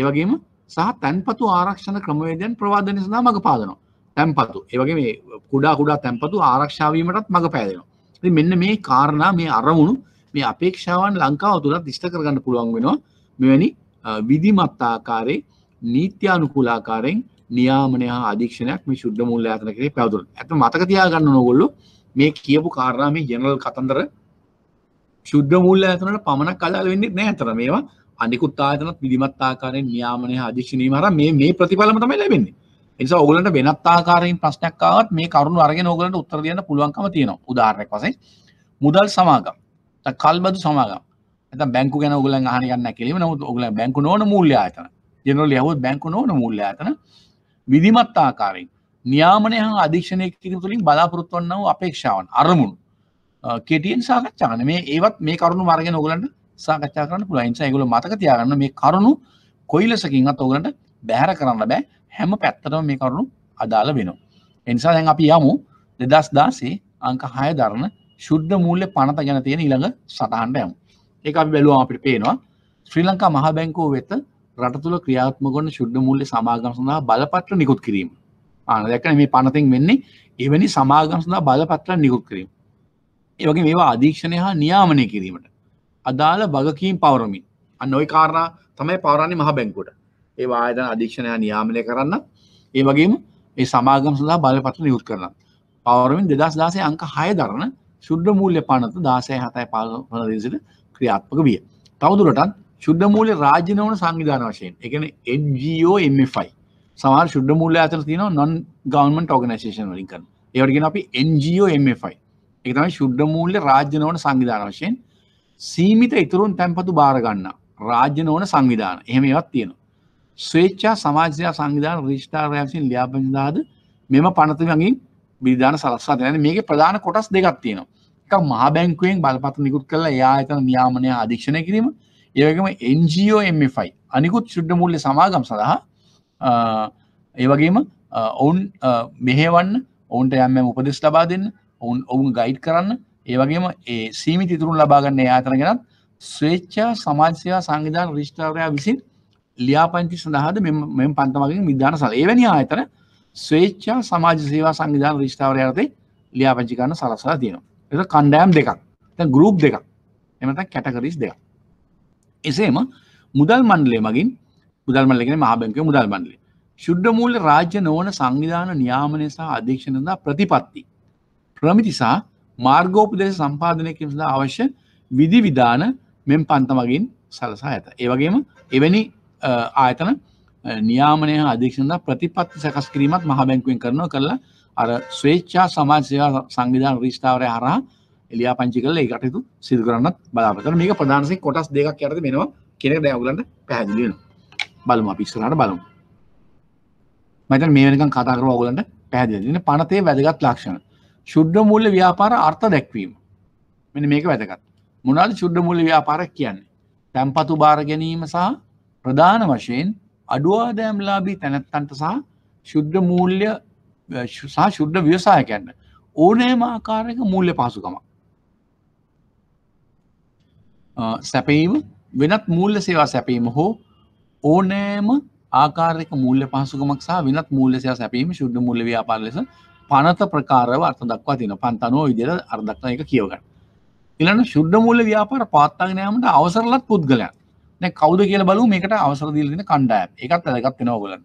ඒවගේම සහ තැන්පතු ආරක්ෂණ ක්‍රමවේදයන් ප්‍රවාධනය සඳහා මඟ පාදනවා තැන්පතු ඒවගේ මේ කුඩා කුඩා තැන්පතු ආරක්ෂාවීමටත් මඟ පෑදෙනවා මෙන්න මේ කාරණා මේ අරමුණු මේ අපේක්ෂාවන් ලංකාව තුළත් දිෂ්ට කරගන්න පුළුවන් වෙනවා මෙවැනි විධිමත්තාකාරේ නීත්‍යානුකූලාකාරෙන් නියාමනය හා අධීක්ෂණයක් මේ ශුද්ධ මුල්ල අතන කරේ පැවතුර ඇත මතක තියාගන්න නොගොල්ලු මේ කියපු කාරණා මේ ජනල් කතන්දර ශුද්ධ මුල්ල ඇතනට පමණක් කලාල වෙන්නේ නෑ ඇතර මේවා අනිකුත් ආයතනත් විධිමත් ආකාරයෙන් නියාමනය අධීක්ෂණීම හරහා මේ මේ ප්‍රතිඵලම තමයි ලැබෙන්නේ. ඒ නිසා ඕගලන්ට වෙනත් ආකාරයෙන් ප්‍රශ්නයක් ආවත් මේ කරුණු අරගෙන ඕගලන්ට උත්තර දෙන්න පුළුවන්කම තියෙනවා. උදාහරණයක් වශයෙන් මුදල් සමාගම් නැත්නම් කල්බදු සමාගම් නැත්නම් බැංකු ගැන ඕගලන් අහන්න යන්න කියලා. නමුත් ඕගලන් බැංකු නොවන මූල්‍ය ආයතන. ජෙනරලි අහුවොත් බැංකු නොවන මූල්‍ය ආයතන විධිමත් ආකාරයෙන් නියාමනය හා අධීක්ෂණය කිරීම තුළින් බලාපොරොත්තු වන්නා වූ අපේක්ෂාවන් අරමුණු කෙටියෙන් සාකච්ඡා කරන මේ ඒවත් මේ කරුණු මාර්ගයෙන් ඕගලන්ට සාකච්ඡා කරන්න පුළුවන්. ඒ නිසා ඒගොල්ලෝ මතක තියාගන්න මේ කරුණු කොයි ලෙසකින්වත් ඔයගලන්ට බැහැර කරන්න බෑ. හැම පැත්තටම මේ කරුණු අදාළ වෙනවා. ඒ නිසා දැන් අපි යමු 2016 අංක 6 දරන ශුද්ධ මූල්‍ය පනත ගැන තියෙන ඊළඟ සටහනට යමු. ඒක අපි බැලුවම අපිට පේනවා ශ්‍රී ලංකා මහා බැංකුව වෙත රට තුළ ක්‍රියාත්මක වන ශුද්ධ මූල්‍ය සමාගම් සඳහා බලපත්‍ර නිකුත් කිරීම. ආන දැක්කනේ මේ පනතෙන් වෙන්නේ එවැනි සමාගම් සඳහා බලපත්‍ර නිකුත් කිරීම. ඒ වගේ මේවා අධීක්ෂණය හා නියාමනය කිරීමට අදාළ වගකීම් පවරමින් අන්නඔයි කාරණ තමයි පවරන්නේ මහ බැංකුට ඒ ආයතන අධීක්ෂණය නියාමනය කරන්න ඒ වගේම ඒ සමාගම් සඳහා බලපත්‍ර නියුත් කරන්න පවරමින් දෙදස් දාසේ අංක හය දරන ශුද්ධ මූල්‍ය පනත දාසය හතයි පාල දෙසිට ක්‍රියාත්මක විය තවදුරටත් ශුද්ධ මූල්‍ය රාජ්‍යනවන සංවිධාන වශයෙන් එකන NGO MFI සමාර ශුද්ධ මුල්ල අතර තින නොන් ගවන්මට ඔගනශේෂන් වලින් කරන ඒවටගෙන අපි NGO MFI එකතම ශුද්ධ මූල්‍ය රාජ්‍යනවන සංවිධාන වශයෙන් සීමිත ඉතුරුන් තැන්පතු භාරගන්න රාජ්‍ය නොවන සංවිධාන එහෙම ඒවත් තියෙනවා. ස්වේච්චා සමාජය සංවිධාන රිෂ්ඨාරයක්සින් ලියාපනිදාද මෙම පනතිමගින් බිධාන සලස්වා යන මේක ප්‍රධාන කොටස් දෙකක් තියෙනවා. එක මහා බැංකුවෙන් බලපත නිකුත් කරලා එයා එතන නියාමනය අධීක්ෂණය කිරීම ඒවගේම NGO MFI අනිකුත් ශුද්ධ මූල්‍ය සමාගම් සඳහා ඒවගේම ඔවුන් මෙහෙවන්න ඔවුන්ට යම්ම උපදෙස් ලබා දෙන්න ඔවුන් ඔවුන් ගයිඩ් කරන්න ඒවගේම ඒ සීමි තිතුරුන් ලබාගන්න යාතන ගෙනත් ස්වේච්චා සමාජසයා සංවිධාන විෂ්ඨාවරයා විසින් ලියාපන්ති සඳහාද මෙම පන්තමගින් විධාන සල එවැනි ආයතන ස්වේච්චා සමාජ සේවා සංවිධාන විෂ්ඨාවරයටතේ ලියාපංචිකන්න සලසලා තියෙනවා එ කණ්ඩෑම් දෙකක් ගරුප් දෙකක් එමත කැටකරිස් දෙයක් එසේම මුදල් මණ්ඩලේ මගින් මුදල් මල්ලගෙන මහාබැංක මුදල් මණ්ඩලේ ශුද්ධ මූල්‍ය රාජ්‍ය නොවන සංවිධාන නියාමනය සහ අධීක්ෂණදා ප්‍රතිපත්ති ප්‍රමිතිසා මාර්ගෝපදේශ සම්පාධනය කිරීම සඳහා අවශ්‍ය විදි විධාන මෙම පන්ත මගින් සලසා ඇත. ඒවගේම එවැනි ආයතන නියාමනය අධීක්ෂණ ප්‍රතිපත්ති සකස් කිරීමත් මහ බැංකුවෙන් කරනවා කරලා අර ස්වේච්චා සමාජ සේවා සංවිධාන රිෂ්ඨාවරය හරහා එලියා පංචි කරලා ඒ කටයුතු සිදු කරන්නත් බලාපොරොත්තු වෙනවා. මේක ප්‍රධානසේ කොටස් දෙකක් යටතේ වෙනවා කියන එක දැන් ඔයගලන්ට පැහැදිලි වෙනවා. බලමු අපි ඉස්සරහට බලමු. මම හිතන්නේ මේ වෙනකන් කතා කරලා ඔයගලන්ට පැහැදිලි වෙනවා. පනතේ වැදගත් ලක්ෂණ. ශුද්ධ මුල්ල ව්‍යාපාර අර්ථ දැක්වීම මෙ මේක වැදගත් මොනාද ශුද්ධ මුල්ල ව්‍යාපාරක් කියන්නේ තැම්පතු බාර ගැනීම සහ ප්‍රධාන වශයෙන් අඩුවාදෑම්ලාබී තැනැත්තන්ට සහ ශුද්ධ මූල්‍ය සහ ශුද්ධ ව්‍යවසායකන්න ඕනෑම ආකාරයක මූල්‍ය පාසුකමක් සැපීම වෙනත් මූල්‍ය සේවා සැපීම හෝ ඕනෑම ආකාරක මූල්‍ය පහසුකමක් සහ වෙනත් මූල්‍ය සේවා සැපීම ශුද්ධ මුල්ලව්‍යාපාර ලෙස පනත ප්‍රකාරව අර්ථ දක්වා තින පන්තනෝ විදිර අර්දක්න එක කියවගන්න ඉලන්න ශුද්ධ මූල ව්‍යාපාර පාත්තාගෙනයාමට අවසරලත් පුද්ගලයක් නෑ කවුද කියල බලු මේකට අවසර දීලදින කණ්ඩාය එකත් ඇදගත්වෙන ඔගලන්න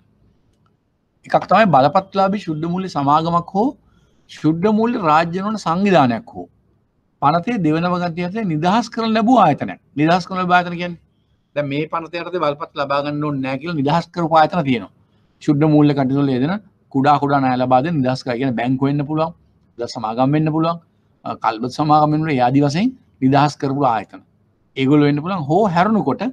එකක් තමයි බලපත්ලාබි ශුද්ධ මුල්ලි සමාගමක් හෝ ශුද්ධ මුල්ල රාජ්‍යනවන සංවිධානයක් හෝ පනතේ දෙවන වගතියතේ නිදහස් කර ලැබූ ආයතන නිදහස් කර භාතනකෙන් ද මේ පනතයට බලපත් ලබාගන්න නෑකිල නිදහස් කර පාතන තියෙනවා ශුද්ධ මුල්ල කටිතුල ේදෙන කුඩා කුඩා නෑලබාද නිදස්කර කියෙන බැංකුවෙන්න්න පුළුවන් ද සමාගම් වෙන්න පුළුවන් කල්බත් සමාගමෙන්ට යාදි වසයෙන් නිදහස් කරපු ආයතන ඒගොල් වෙන්න පුළන් හෝ හැරුණු කොට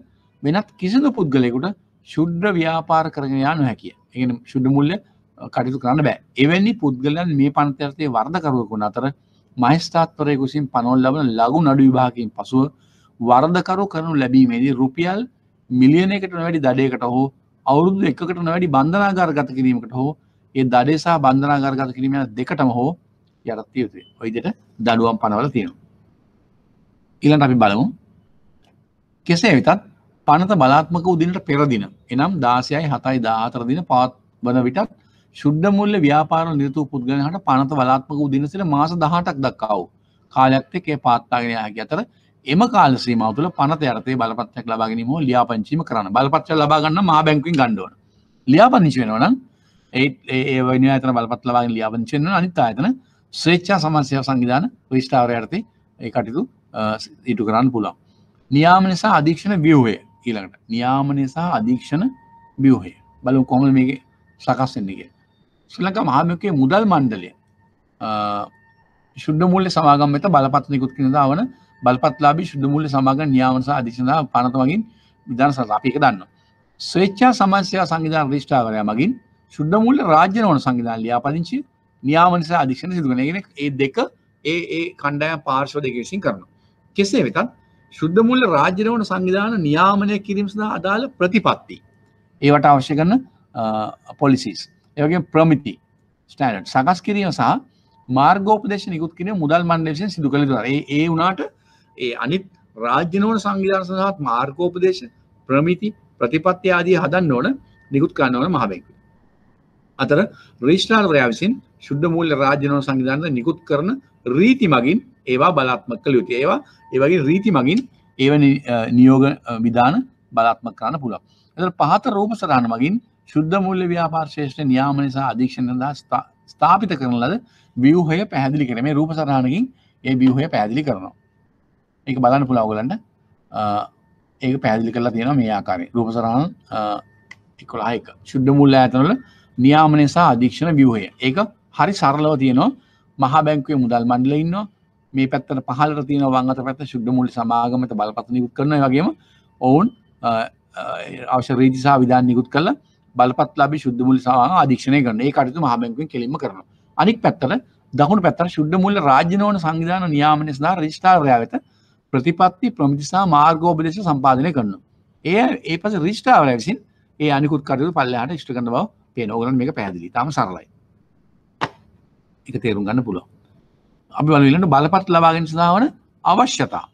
වෙනත් කිසිදු පුද්ගලෙකුට ශුද්‍ර ව්‍යාපාර කරගෙන යා නොහැකිය එගෙන ශුද්ධ මුල්ල කටයුතු කරන්න බෑ එවැනි පුද්ගලයන් මේ පන්තර්තය වර්ධකරුවකුණ අතර මහස්ථාත්වරය කුසින් පනොල් ලබන ලගු නඩු විභාකින් පසුව වර්ධකරු කරනු ලැබීමේදී රුපියල් මිලියනයකට නොවැඩි දඩයකට හෝ අවුරුදු එකකට නොවැඩි බන්ධනාගාර ගත කිරීමකට හෝ ඒ දඩේ සහ බන්ධනාගාරගත කිරීම යන දෙකටම හෝ යටත් යුතුයි. ඔය විදිහට දඩුවම් පනවලා තියෙනවා. ඊළඟට අපි බලමු. කෙසේ වෙතත් පනත බලාත්මක උදිනට පෙර දින එනම් 16යි 7යි 14 දින පවත්වන විටත් ශුද්ධ මුල්‍ය ව්‍යාපාර නිරත වූ පුද්ගලයන්ට පනත බලාත්මක උදින සිට මාස 18ක් දක්වා වූ කාලයක් තෙක් එය පවත්වාගෙන යා හැකි අතර එම කාල සීමාව තුළ පනත යටතේ බලපත්‍රයක් ලබා ගැනීම හෝ ලියාපදිංචිම කරන්න. බලපත්‍රය ලබා ගන්න මහා බැංකුවෙන් ගන්න ඕන. ලියාපදිංචි වෙනවා නම් ඒ වනි අතන බලපත්ලවාගෙන් ලියාවංචෙන්න්න අනිත් අයතන ස්වේච්චා සමන්සය සංවිධාන විෂ්ඨාවර ඇති ඒ කටයුතු ඉටු කරන්න පුළන් නියාම නිසා අධීක්ෂණ බියව්වේ ඊළඟට නියාම නිසා අධීක්ෂණ බියවහේ බලු කොමල් මේගේ සකස්වෙන්නගේ ශ්‍රලක මහමකේ මුදල් මණ්ඩලය ශුද්ධ මුල්ල සමාගම් මෙත බලපත් නිකුත් කිනදාවන බලපත්ලාබි ශුද්ධ මුල්ල සමාග නියාමස අධික්ෂණ පනත මගින් විධාන සලාපික දන්න. ස්වේච්චා සමන්සයා සංවිධාන ්‍රෂ්ඨාවරය මගින් ශුද්ධ මුල්ල රාජ්‍ය නොන සංවිධාන ලියාපදිංචි නියාම නිසා අධික්ෂණ සිදුවනගෙන ඒ දෙක ඒ ඒ කණ්ඩායම් පාර්ශව දෙක විසින් කරනවා. කෙසේ වෙතත් ශුද්ධ මුල්ල රාජ්‍ය නොන සංවිධාන නියාමනය කිරීම සඳහා අදාළ ප්‍රතිපත්ති ඒවට අවශ්‍ය කරන පොලිසිස් ඒ වගේම ප්‍රමිති ස්ටෑන්ඩඩ් සකස් කිරීම සහ මාර්ගෝපදේශ නිකුත් කිරීම මුදල් මණ්ඩලය විසින් සිදු කළ යුතුයි. ඒ ඒ වුණාට ඒ අනිත් රාජ්‍ය නොවන සංවිධාන සඳහාත් මාර්ගෝපදේශ ප්‍රමිති ප්‍රතිපත්ති ආදී හදන්න ඕන නිකුත් කරන්න ඕන මහ බැංකුව. අතර රේෂ්ඨාර්වරයා විසින් ශුද්ධ මූල්‍ය රාජ්‍ය නව සංවිධානයේ නිකුත් කරන රීති මගින් ඒවා බලාත්මක කළ යුතුයි. ඒවා ඒ වගේ රීති මගින් ඒව නියෝග විධාන බලාත්මක කරන්න පුළුවන්. එතන පහත රූප සරහන මගින් ශුද්ධ මූල්‍ය ව්‍යාපාර ශ්‍රේෂ්ඨ නියාමනය සහ අධීක්ෂණ සඳහා ස්ථාපිත කරන ලද ව්‍යුහය පැහැදිලි කරන මේ රූප සරහනකින් ඒ ව්‍යුහය පැහැදිලි කරනවා. ඒක බලන්න පුළුවන් ඔයගලන්ට. ඒක පැහැදිලි කරලා තියෙනවා මේ ආකාරයෙන්. රූප සරහන 11 එක. ශුද්ධ මූල්‍ය ආයතනවල නියාමනය සහ අධීක්ෂණ වියහය ඒක හරි සරලව තියනවා මහා බැංකුවේ මුදල් මණ්ඩල ඉන්නවා මේ පැත්තට පහල තියන වංගත පැත්ත ශුද්ධ මුලි සමාගමත බලපත් නිකුත් කරන වගේම ඔවුන් අවශ්‍ය රීතිසා විධාන් නිකුත් කල බලපත් ලබි ශුද්ධ මුලි සහ අධීක්ෂණය කරන ඒ කටතු මහා බැංකුවෙන් කෙලිම කරන අනික් පැත්තට දකුණු පැත්තට ශුද්ධ මුල්ල රාජ්‍යනෝන සංවිධාන නියාමනය සඳහා රිෂ්ඨාරයා වෙත ප්‍රතිපත්ති ප්‍රමිතිසා මාර්ගෝපදේශ සම්පාදනය කරනවා. එය ඒ පස රිෂ්ඨාවරය විසින් ඒ අනිකුත් කටයුතු පල්ලයාට ඉෂ්ට කරන බව පේ නෝගලන් මේක පැදිලි තම සරලයි එක තේරුම් ගන්න පුළුව අපි වලලට බලපත් ලබාගෙන සඳාවන අවශ්‍යතා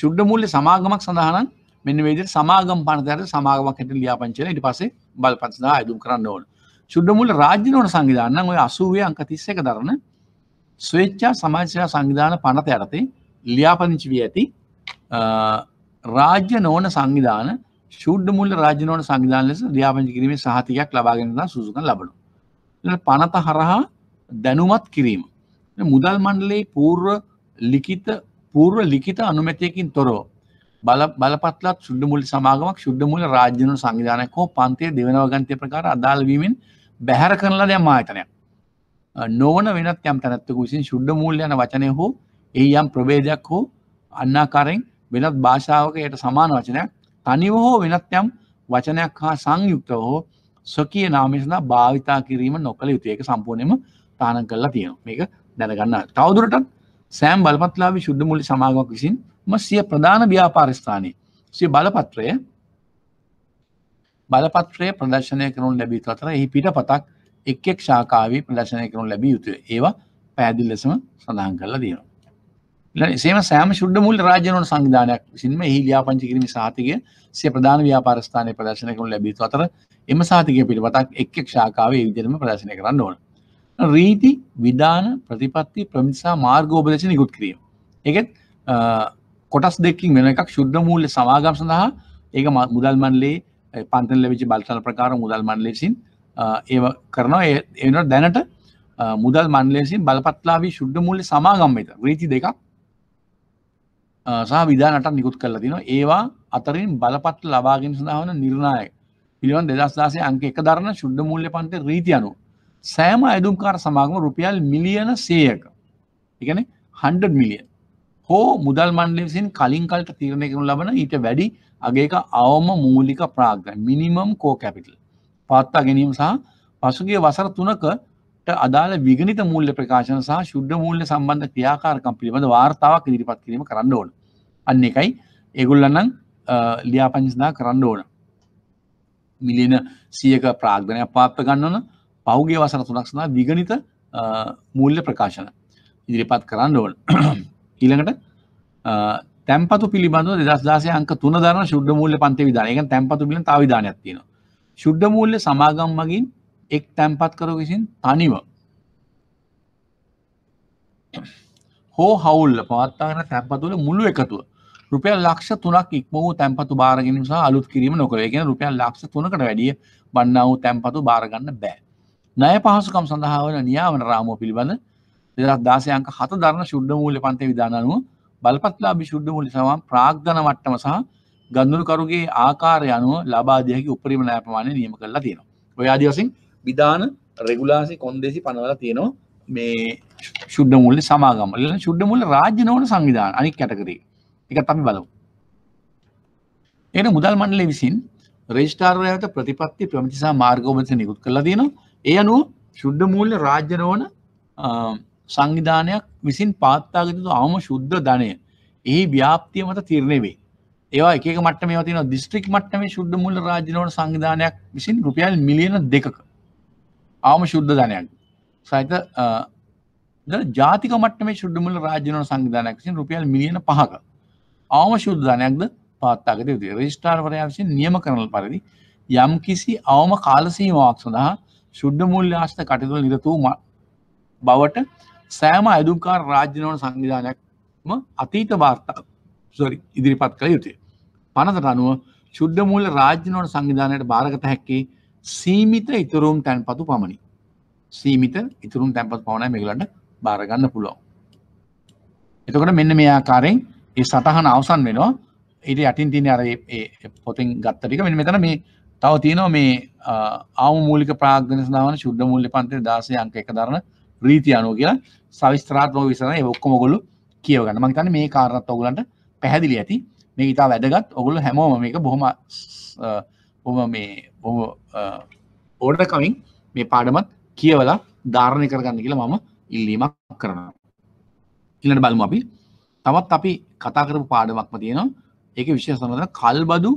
ශුද්ධ මුල්ල සමාගමක් සඳහනන් මෙන්න වේදට සමාගම් පනතයට සමාගමක් ඇට ලියාපංචන ඉට පසේ බලපත්සදා අයදුම් කරන්න ඕන ශුද්ධ මුල්ල රාජ්‍යනෝට සංවිධාන්න ඔය අසුවේ අංක තිස්සක දරන ස්වේච්චා සමාජසය සංවිධාන පනත යටතේ ලියාපදිංචි වී ඇති රාජ්‍ය නෝන සංවිධාන ශුද්ධ මුල්ල රාජනෝට සංවිධාන ලෙස ්‍යාපංචි කිරීම සහතිකයක් ලබාගෙනද සුසුකන් ලබනු. පනත හරහා දැනුමත් කිරීම. මුදල් මණ්ඩලේ පූර්ව ලිකිත පූර්ව ලිකිත අනුමැතියකින් තොරෝ බල බලපත්ලත් සුද්මුල් සමාගමක් ශුද්ධමුල රාජ්‍යන සංවිධානයක් හෝ පන්තය දෙවනවගන්තය ප්‍රකාර අදාල්වීමෙන් බැහැර කරලා දෙයක් මාතනයක් නොවන වෙනත් යම් තැනැත්තක විසින් ශුද්ධ මූල්‍ය යන වචනය හෝ ඒ යම් ප්‍රබේදයක් හෝ අන්නාකාරෙන් වෙනත් භාෂාවක යට සමාන වචනයක් තනිව හෝ වෙනත් යම් වචනයක් හා සංයුක්ත හෝ ස්වකිය නාමිසඳ භාවිතා කිරීම නොකළ යුතුයක සම්පූර්ණයම තාන කරලා තියෙන මේක දැනගන්න තවදුරටත් සෑම් බලපත්ලාවි ශුද්ධ මුලි සමාගමක් විසින් ම සිය ප්‍රධාන ව්‍යාපාරස්ථානය සිය බලපත්‍රය බලපත්‍රය ප්‍රදර්ශනය කරනු ලැබී අතර එහි පිට පතක් එක් එක් ශාකාවී ප්‍රදර්ශනය කරනු ලැබිය යුතුය ඒවා පැදිල් ලෙසම සඳහන් කරලා දීම සේම සෑම ශුද්ධ මුල් රාජ්‍යනට සංධානයක් සින්ම හි ලියාපංචි කිරීම සාතිකය සේ ප්‍රධාන ව්‍යාපාරස්ථානය ප්‍රදශනකුන් ලැබීතු අතර එම සාතිකය පිළිබතක් එක් එක් ශාකාවේ විදිරම ප්‍රදශනය කරන්න ඕන. රීති විධාන ප්‍රතිපත්ති ප්‍රමිසා මාර්ගෝපදේශ නිකුත් කිරීම. ඒත් කොටස් දෙකින් වෙන එකක් ශුද්ධ මූල්‍ය සමාගම් සඳහා ඒක මුදල් මන්ලේ පන්තන ලැවිචි බල්සල ප්‍රකාර මුදල් මන්ලෙසින් ඒ කරනවා එනට දැනට මුදල් මන්ලෙසින් බලපත්ලාවී ශුද්ධ මුල්ල සමාගම්මත රීති දෙකක් සහ විධානට නිකුත් කරලා තින ඒවා අතරින් බලපත් ලබාගෙන සඳහන නිර්ණය පිළිවන් දෙදස්දාසේ අංක එක දරන ශුද්ධ මුල්්‍ය පන්තේ රීති අනු සෑම අයදුම්කාර සමාගම රුපියල් මිලියන සේයක එකන හ මිලියන් හෝ මුදල් මණ්ඩලසින් කලින් කල්ට තීරණය කරනු ලබන ඊට වැඩි අගේක අවම මූලික ප්‍රාග්ග මිනිමම් කෝ කැපිටල් පත්තා ගැනීම සහ පසුගේ වසර තුනකට අදාළ විගනිත මුල්ල ප්‍රකාශන සහ ශුද්ධ මූල්‍ය සම්බන්ධ ක්‍රියාකාරකම් පිළිබඳ වාර්තාවක් ඉදිරිපත් කිරීම කරන්න ඕන අන්න එකයි ඒගොල්ලන්නම් ලියාපංචදා කරන්න ඕන මිලියන සියක ප්‍රාග්ධනයක් පාත්ත ගන්නවන පහුගේ වසන තුනක් සඳහා දිගනිත මූල්්‍ය ප්‍රකාශන ඉදිරිපත් කරන්න ඕන ඊළඟට තැම්පතු පිළිබඳ දස්දාසය අක තුන දරන ශුද්ධ මූල්‍ය පන්ති විධානයක තැම්පතු පිල තාවිධානයක් තියෙන ශුද්ධ මූල්‍ය සමාගම් මගින් එක් තැම්පත් කර විසින් තනිව හෝ හවුල්ල පවත්තාගෙන තැම්පතුල මුළු එකතුව රුපියල් ලක්ෂ තුනක් ඉක්ම වූ තැන්පතු භාරගෙන නිසා අලුත් කිරීම නොකරේ ගෙන රුපියල් ලක්ෂ තුනකට වැඩිය බන්න වූ තැන්පතු භාරගන්න බෑ නය පහසුකම් සඳහා වන නියාවන රාමෝ පිළිබඳ දෙදත් දාසයන්ක හත දරන ශුද්ධ මූල්‍ය පන්තේ විධානනුව බලපත්ලා භිශුද්ධ මූලි සමන් ප්‍රාග්ධන මට්ටම සහ ගන්දුරුකරුගේ ආකාරය අනුව ලබාදයකි උපරිම නෑපමානය නියම කරලා තියෙනවා ඔය අදිවසින් විධාන රෙගුලාසි කොන්දෙසි පනවල තියෙනවා මේ ශුද්ධ මුල්ල සමාගම ශුද්ධ මුල්ල රාජ්‍ය නොවන සංවිධාන අනික් කැටකරේ එකත් අපි බලමු. එන මුදල් මණ්ඩලය විසින් රේජිස්ට්‍රාර්වරයා වෙත ප්‍රතිපත්ති ප්‍රමිති සහ මාර්ගෝපදේශ නිකුත් කරලා තියෙනවා. ඒ අනුව ශුද්ධ මූල්‍ය රාජ්‍ය නොවන සංවිධානයක් විසින් පාත්තාගත යුතු අවම ශුද්ධ ධනය. එහි ව්‍යාප්තිය මත තීරණය වේ. ඒවා එක මට්ටම මේ තියෙනවා දිස්ත්‍රික් මට්ටමේ ශුද්ධ මූල්‍ය රාජ්‍ය නොවන සංවිධානයක් විසින් රුපියල් මිලියන 2ක අවම ශුද්ධ ධනයක්. සහිත ජාතික මට්ටමේ ශුද්ධ මූල්‍ය රාජ්‍ය නොවන සංවිධානයක් විසින් රුපියල් මිලියන 5ක අවම ශුද්ධානයක්ද පාත්තාගත යුතුය රේෂ්ඨාර්වරයා විසින් නියම කරන පරිදි යම් කිසි අවම කාලසීමාවක් සඳහා ශුද්ධ මුල්්‍ය ආශ්ත කටයුතු නිරතූ බවට සෑම අයදුකාර රාජ්‍යනවන සංවිධානයක්ම අතීත වාර්තා සොරි ඉදිරිපත් කළ යුතුය. පනතට අනුව ශුද්ධ මූල රාජ්‍යනවන සංවිධානයට භාරගත හැක්කේ සීමිත ඉතුරුම් තැන් පතු පමණි. සීමිත ඉතුරුම් තැන්පත් පවනෑ මේගලට භාරගන්න පුළුවන්. එතකට මෙන්න මේ ආකාරයෙන් ඒ සටහන අවසන් වෙනවා ඉට යටින් තින අර පොතින් ගත්තටික මෙ මෙතන මේ තව තියනවා මේ අවමූලික ප්‍රාග්නස්නාවන ශුද්ධ මුල්ලි පන්තේ දාසය අංක එක දරන රීති අනුව කියලා සවිස්ත්‍රාත්මෝ විසන ඔක්කොමගොලු කියවගන්න මහිතන මේ කාරණත් ඔගුලන්ට පැහැදිලි ඇති මේ ඉතා වැදගත් ඔගුල හැමෝම මේක බොහොම ඔම මේ ඔම ඕඩ කමින් මේ පාඩමත් කියවලා ධාරණය කරගන්න කියලා මම ඉල්ලීමක් කරනවා ඉලට බලමු අපි තවත් අපි කතා කරපු පාඩමක්ම තියෙනවා ඒක විශේෂ සඳහන කල්බදු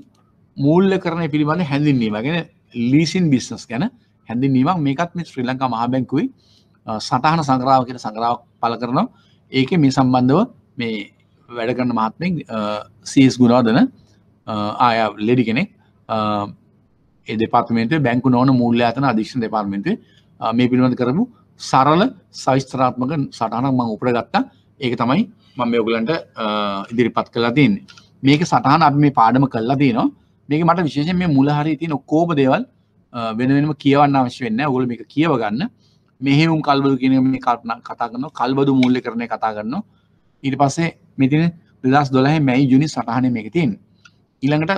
මූල්ල කරන පිළිබඳ හැඳින්වීම ගැන ලීසින් බිස්නස් ගැන හැඳින්වීමක් මේකත් මේ ශ්‍රී ලංකා මහා බැංකුවයි සටහන සංග්‍රාව කියන සංග්‍රාව පළ කරනවා ඒක මේ සම්බන්ධව මේ වැඩ කරන මහත්මෙන් සස් ගුණාදන ආය ලෙඩි කෙනෙක් එදපත්මේට බැංකු නොන මුූල්ල අතන අධික්ෂණ දෙපාර්මෙන්ටේ මේ පිළිබඳ කරපු සරල සවිස්තරාත්මක සටහනක් මං උපරගත්තා ඒක තමයි මම ඔගලන්ට ඉදිරිපත් කලා තින් මේක සටහන් අපි මේ පාඩම කල්ලා දීනවා මේක මට විශේෂෙන් මේ මුලහරි තින ඔක්කෝම දේවල් වෙනවෙනම කියවන්න අවශ්‍ය වෙන්න ඔගොල මේක කියවගන්න මෙහෙවුම් කල්බදු කියන මේ කල්පන කතා කරන කල්බදු මූල්ලි කරණය කතා කරන්න ඊට පස්සේ මෙතින දෙදස් දොලහ මැයි ජුනි සටහන මේක තින් ඉළඟට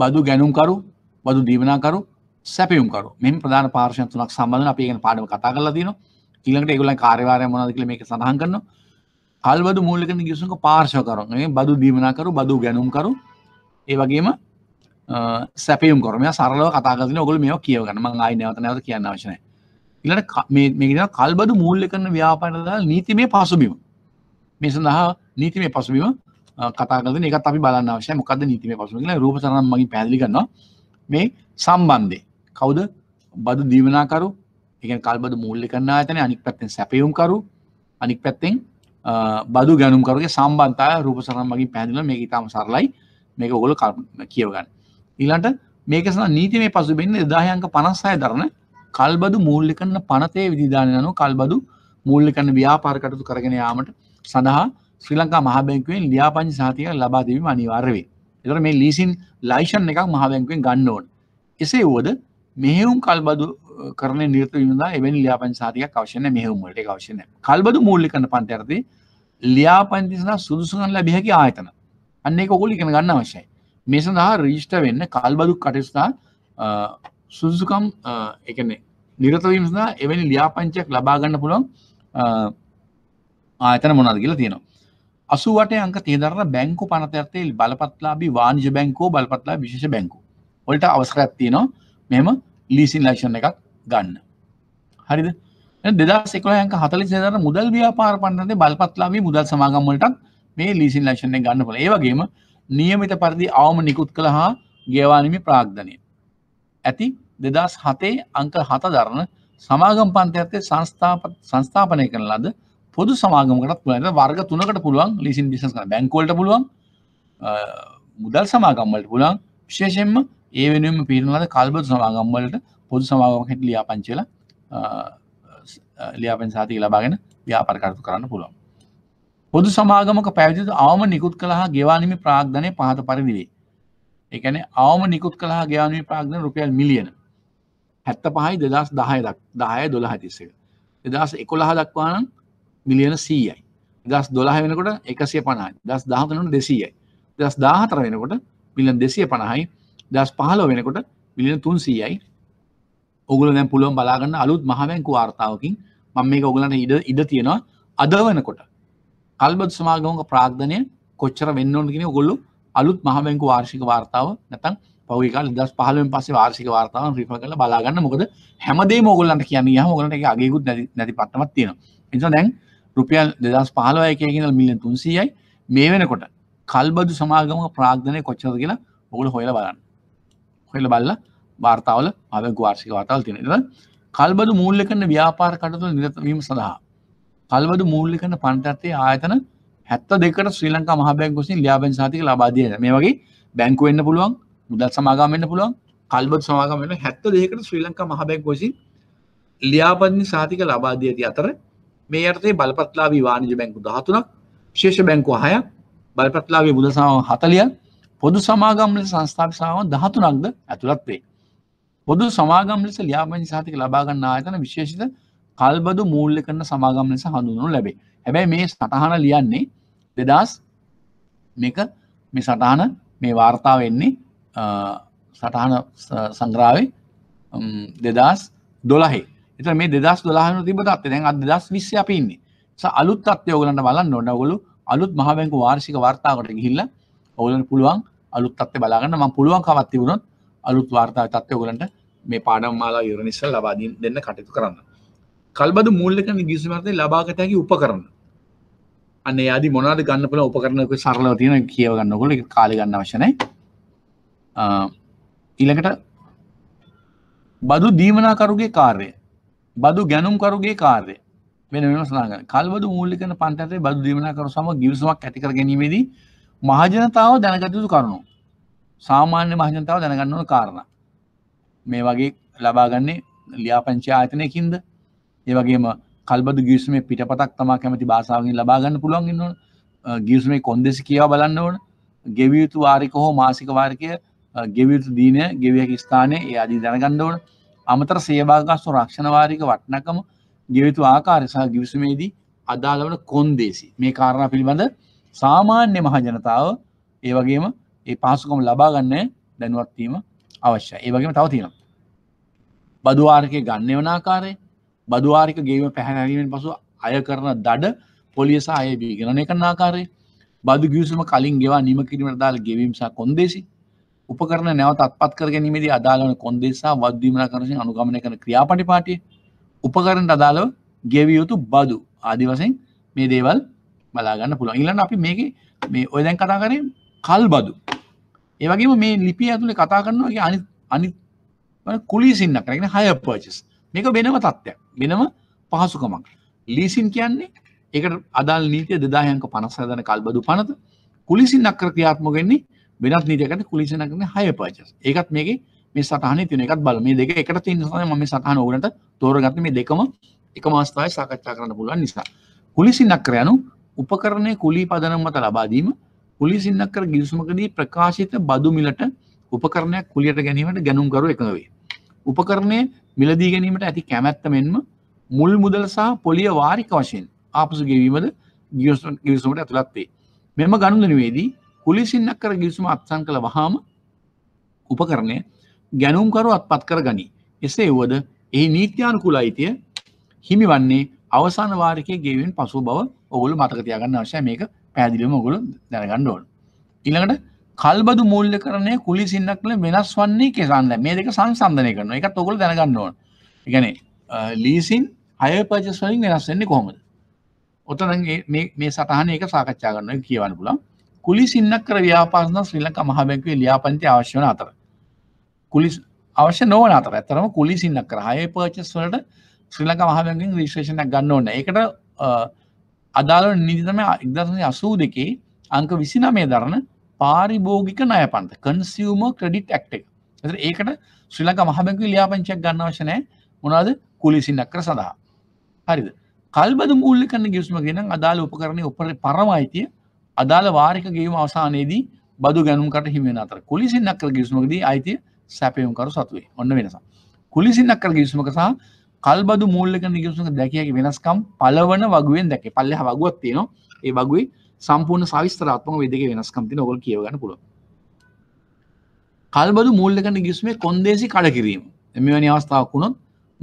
බදු ගැනුම්කරු බදු දීවනාකරු සැපියුම්කරු මෙම ප්‍රධාන පාර්ශය තුනක් සම්බඳධන අප ඒගෙන පාඩම කතා කරලා දිනවා ඊළඟට ඒගොල්ලන් කාර්යවාරය මොනවද කියලා මේක සඳහන් කරනවා. කල්බදු මූලිකින් කිව්සුක පාර්ශ්වකරු. මේ බදු දීමනාකරු, බදු ගැනුම්කරු. ඒ වගේම සැපියුම් කරු. මෙයා සරලව කතා කරගෙන ඔයගොල්ලෝ මේවා කියව ගන්න. මම ආයි නැවත නැවත කියන්න අවශ්‍ය නැහැ. ඊළඟට මේ මේ කියන කල්බදු මූල්‍යකරණ ව්‍යාපාරය දාලා නීතිමය පසුබිම. මේ සඳහා නීතිමය පසුබිම කතා කරන එකත් අපි බලන්න අවශ්‍යයි මොකද්ද නීතිමය පසුබිම කියලා රූපසරණ මගින් පැහැදිලි කරනවා මේ සම්බන්ධය කවුද බදු දීවනාකරු එකන් කල්බදු මුල්ලි කරන්න තන අනික් පැත්තෙන් සැපයුම්කරු අනික් පැත්තෙන් බදු ගැනුම්කරුගේ සම්බන්තාය රූප සරම් මගින් පැදිල මේ ඉතාම සරලයි මේක ඔගොල කියවගන්න ඊලන්ට මේකසන නීති මේ පසු බෙන්න්න දායංක පනස්සය දරන කල්බදු මූල්ලිකන්න පනතේ විධධානයනු කල්බදු මූල්ලිකන්න ව්‍යාපාරකටතු කරගෙන යාමට සඳහා ශ්‍රී ලංකා මහබැංකුවෙන් ලියාපංචි සාතියක් ලබාදීම අනිවාර්වේ එතට මේ ලීසින් ලයිෂන් එකක් මහබැංකුවෙන් ගන්න ඕන් එසේ වුවද මෙහෙවුම් කල්බදු කරන නිර්ත විඳ එවැනි ලියාපංචාතියක් අවශ්‍යන මෙහවුමට අවශ්‍යන කල්බදු මූල්ලි කන පන්තරද ලියාපන්තිසන සුදුසුන් ලැබිහැකි ආයතන අන්නේ කොකුල ඉගෙන ගන්න අවශ්‍යයි මේ සඳහා රීෂ්ට වෙන්න කල්බදු කටස්ථා සුදුසුකම් එකන නිරතවීමසඳ එවැනි ලියාපංචයක් ලබාගන්න පුළුවන් ආයතන මොනද කියලා තියෙනවා අසුවට අංක තේදරන බැංකු පනතයක්තේ බලපත්ලාබි වානිජ බැංකෝ බලපත්ලා විශේෂ බැංකු ඔොලට අවස්කරඇත්තිනවා මෙම ලීසින් ලක්ෂණ එකක් ගන්න හරිද දෙදස් එකොයක හතලි සේදර මුදල් ව්‍යාපාර පන්නද බල්පත්ලාවී මුදල් සමාගම්වලටත් මේ ලීසින් ලක්ෂණය ගන්න පල ඒවගේම නියමිත පරිදි අවම නිකුත් කළ හා ගේවානමි ප්‍රාග්ධනය ඇති දෙදස් හතේ අංක හත දරන සමාගම් පන්තයත්තේ සංස්ථාපනය කරන ලද පොදු සමාගමකට පුලට වර්ග තුනකට පුළුවන් ලිසින් බිසස් කන බැංකෝල්ට පුළුවන් මුදල් සමාගම්වලට පුළන් විශේෂෙන්ම ඒ වෙනුවම පිරනලද කල්බතු සමාගම්වලට පොදු සමාගමකට ලියාපංචල ලියාපෙන් සාතික ලබාගෙන ව්‍යාපරකරතු කරන්න පුළුවන් පොදු සමාගමක පැවිදිතු අවම නිකුත් කළහා ගෙවානිමි ප්‍රාග්ධනය පහත පරිදිවේ එකන අවම නිකුත් කළහා ග්‍යානී ප්‍රාග්ධන රුපියල් මිලියන හැත්ත පහයි දෙදස් දහය දක් දාය දොළ හතිස්සක එදස් එකොළහ දක්වානම් මිලියන සීයයි දස් දොළහ වෙනකොට එකසිය පණයි දස් දාහතනට දෙසීයයි දස් දාහතර වෙනකොට මිලියන් දෙසිය පණහයි දස් පහලෝ වෙනකොට මිලියන තුන් සීයයි ඔගුල දැ පුළුවන් බලාගන්න අලුත් මහමැංකු වාර්තාවකින් මම මේ ඔගලන්න ඉඩ ඉඩ තියෙනවා අද වනකොට කල්බත් සමාගමක ප්‍රාග්ධනය කොච්චර වෙන්නවන්ගෙන ගොල්ලු අලුත් මහමැංකු වාර්ෂික වාර්තාව නැතන් පවකාල දස් පහලෙන් පසේ වාර්ෂික වාර්තාව රිප කල බලාගන්න මොකද හැමදේ මෝගල්ලන්ට කියන්නේ හොලට අගේකුත් නැති පටමත් තියෙන නිසා දැන් රුපියල් දෙදස් පහලව එකගෙන මිලියන් තුන්සීයයි මේ වෙනකොට කල්බදු සමාගම ප්‍රාග්ධනය කොච්චද කියලා ඔගුල හොයල බලන්න හොයල බල්ලා වාර්තාවල අදක වාර්ෂික වාතාවල් තියෙන කල්බදු මූල්ලිකන්න ව්‍යාපාර කටතු නිරතවීම සඳහා කල්බදු මූල්ලිකන්න පන්ටත්තේ ආයතන හැත්ත දෙකට ශ්‍රී ලංකා මහබැන් ගොසින් ලියාබෙන් සාතික ලබාදයන මේ වගේ බැංකුවෙන්න්න පුළුවන් මුදල් සමාගමෙන්න්න පුළුවන් කල්බත් සමාගමෙන් හැත්ත දෙකට ශ්‍රී ලංකා මහබැක් ගොසින් ලියාබදනි සාතික ලබාදිය ඇති අතර මේ අර්තේ බලපත්ලාවී වාණජ බැංකු දහතුනක් ශේෂ බැංකු හය බලපත්ලාවේ බුදසාව හතලිය පොදු සමාගම්ල සංස්ථාපසාව දහතුනක්ද ඇතුළත් වේ පොදු සමාගම් ලෙස ලියාපංච සහතික ලබාගන්න ආයතන විශේෂිත කල්බදු මූල්ල කරන සමාගම් ලෙස හඳුනු ලැබේ හැබැයි මේ සටහන ලියන්නේ දෙදස් මේක මේ සටහන මේ වාර්තා වෙන්නේ සටහන සංග්‍රාවේ දෙදස් දොලහේ එත මේ දෙදස් දොලාහන තිබතත් දැන් අද දස් විශ්‍ය අපින්නේ අලුත් අත්යෝගලන්න බලන්න නොඩගොලු අලුත් මහාවැංක වාර්ෂික වාර්තාවට ගිහිල්ල ඔවුලන් පුළුවන් අලුත් අත්තේ බලාගන්න ම පුළුවන් කවත්ති වුණොත් අලුත් වාර්තාව තත්වයෝගලන්ට මේ පාඩම් මාලා යුරනිස්සල් ලබාදී දෙන්න කටයුතු කරන්න කල්බද මුල්ලකන ගිසිමර්තය ලබාගතයකි උපකරන්න අන්න අදි මොනාද ගන්න පුළ උපකරනක සරලව තියෙන කියව ගන්නකොල කාලි ගන්න වශනයි ඊළඟට බදු දීමනාකරුගේ කාර්ය බදු ගැනුම්කරුගේ කාර්ය වෙන වෙනස්නාග කල්බදු මූල්ලිකන පන්ටතේ බදු දීමනාකරු සම ගිවිසුමක් ඇතිකර ගැනීමේදී මහජනතාව දැනගතයුතු කරුණු සාමාන්‍ය මහජනතාව දැනගන්නවන කාරණ මේ වගේ ලබාගන්නේ ලියාපංචි ආයතනයකින්ද ඒවගේම කල්බද ගියසමේ පිටපතක් තමා කැමති භාසාාවගෙන් ලබාගන්න පුළුවන්ගන්න ගියසමේ කොන්දෙසි කියව බලන්න ඕන ගෙවියුතු වාරික හෝ මාසික වාර්කය ගෙවියුතු දීනය ගෙවියක් ස්ථානය ඒ අදී දැනගන්න ඕන අමතර සේභාගස්තු රක්ෂණවාරික වටනකම ගෙවිතු ආකාරසා ගිවිසුමේදී අදාළවන කොන්දේසි මේ කාරණ පිළිබඳ සාමාන්‍ය මහජනතාව ඒවගේම ඒ පහසුකම ලබාගන්න දැනුවත්වීම අවශ්‍ය ඒවගේම තව තියෙනවා බදවාර්කය ගන්න වනාකාරය බදවාර්ක ගේම පැහැනැීමෙන් පසු අය කරන දඩ පොලියසා අය බීගෙනන එක නාකාරය බදු ගියසම කලින් ගෙවා නිම කිරීමට දාල් ගෙවීමසා කොන්දේසි උපකරන නැවත අත්පත් කර ගැනීමේදී අදාළන කොන්දේසා වදවීමන කරසින් අනුගමනය කරන ක්‍රියාපටි පාටිය උපකරන අදාළව ගෙවිය යුතු බදු ආදි වසෙන් මේ දේවල් බලාගන්න පුළුව ඉලන්න අපි මේක මේ ඔයදැන් කතා කරේ කල් බදු ඒවගේ මේ ලිපිය ඇතුළේ කතා කරනවාගේ අනි අනිත් කුලිසින්න කරගෙන හය පර්චස් මේක වෙනම තත්ත්වයක් වෙනම පහසුකමක් ලීසින් කියන්නේ ඒකට අදල් නීතිය දෙදායන්ක පනසදන කල්බදු පනත කුලිසින් අක්‍ර ක්‍රියාත්මගෙන්නේ වෙනත් නීතියකට කුලිසින කරන හය පර්චස් ඒකත් මේක මේ සටහන තින එකත් බල මේ දෙක එකට තින් ම සටහන ඕනට තෝරගත්ම මේ දෙකම එක මස්ථාවයි සාකච්ඡා කරන්න පුළුවන් නිසා කුලිසින් අක්‍රයනු උපකරණය කුලි පදනම් මත ලබාදීම කුලිසින්නකර ගිවිසුමකදී ප්‍රකාශිත බදු මිලට උපකරණයක් කුලියට ගැනීමට ගැනුම්කරු එකවේ උපකරණය මිලදී ගැනීමට ඇති කැමැත්ත මෙන්ම මුල් මුදල් සහ පොලිය වාරික වශයෙන් ආපසු ගෙවීමද ගිවිසුමට ඇතුළත්වේ. මෙම ගණුදනවේදී කුලිසින්නක් කර ගිවිසුම අත්සන් කළ වහාම උපකරණය ගැනුම්කරු අත්පත් කර ගනී. එසේ වුවද එහි නීත්‍යානුකුල අයිතිය හිමි වන්නේ අවසාන වාරිකය ගෙවෙන් පසු බව ඔගුලු මතකතියාගන්න අවශ්‍ය මේක පැදිලිම ඔගුලු දැනගන්න ඕන්. ඉළඟට කල්බදු මුල්්‍ය කරනය කුලි සින්නක්ල වෙනස් වන්නේ කෙසන්න මේ දෙක සංසන්ධනය කරන එක තොකල දැනගන්න ඕන එකන ලීසින් අය පජස් වලින් වෙනස්වෙන්නේ කොහොමද ඔතනගේ මේ සටහන එක සාකච්ඡා කරන්න කියවන්න පුළන් කුලි සින්නක් කර ව්‍යාපාසන ශ්‍රී ලංක මහබැක්වේ ලියාපන්ති අවශ්‍යන අතර කුලි අවශ්‍ය නොවන අතර ඇතරම කුලි සින්නක් කර හය පර්චස් වලට ශ්‍රී ලංක මහබැකින් විශේෂණක් ගන්න ඕන්න එකට අදාළ නිදිතම ඉදසන අසූ දෙකේ අංක විසිනමේ දරන පාරිභෝගික නය පන්ත කන්සියම ක්‍රඩිට් ඇක්ට එක ඒකට ශ්‍රීලක මහමැක ලියාපංචයක් ගන්න වශනය මොනාද කුලිසින්නක්කර සඳහා හරිද කල්බද මුල්ලි කන්න ගිස්ම ගෙන අදාළ උපකරණය උපර පරමයිතිය අදාළ වාරික ගේම අවසානයේදී බදු ගැනුම්කට හිමෙන අතර කුලිසින්නක්කර ගිස්මකදී අයිතිය සැපයුම්කරු සතුවේ ඔන්න වෙනසා කුලිසින්නක්කර ගිස්මක සහ කල්බදු මුල්ලික නිගිසුක දැකකි වෙනස්කම් පලවන වගුවෙන් දැක පල්ලෙ වගුවත් තියෙනවා ඒ වගුවේ සම්පූර්ණ සවිස්තරාත්ම වෙදක වෙනස්කම්ති නොකල් කියවගන්න පුළුව කල්බදු මුල්ලකට ගිස්මේ කොන්දේසි කඩ කිරීම එමවැනි අවස්ථාවක් වුණොත්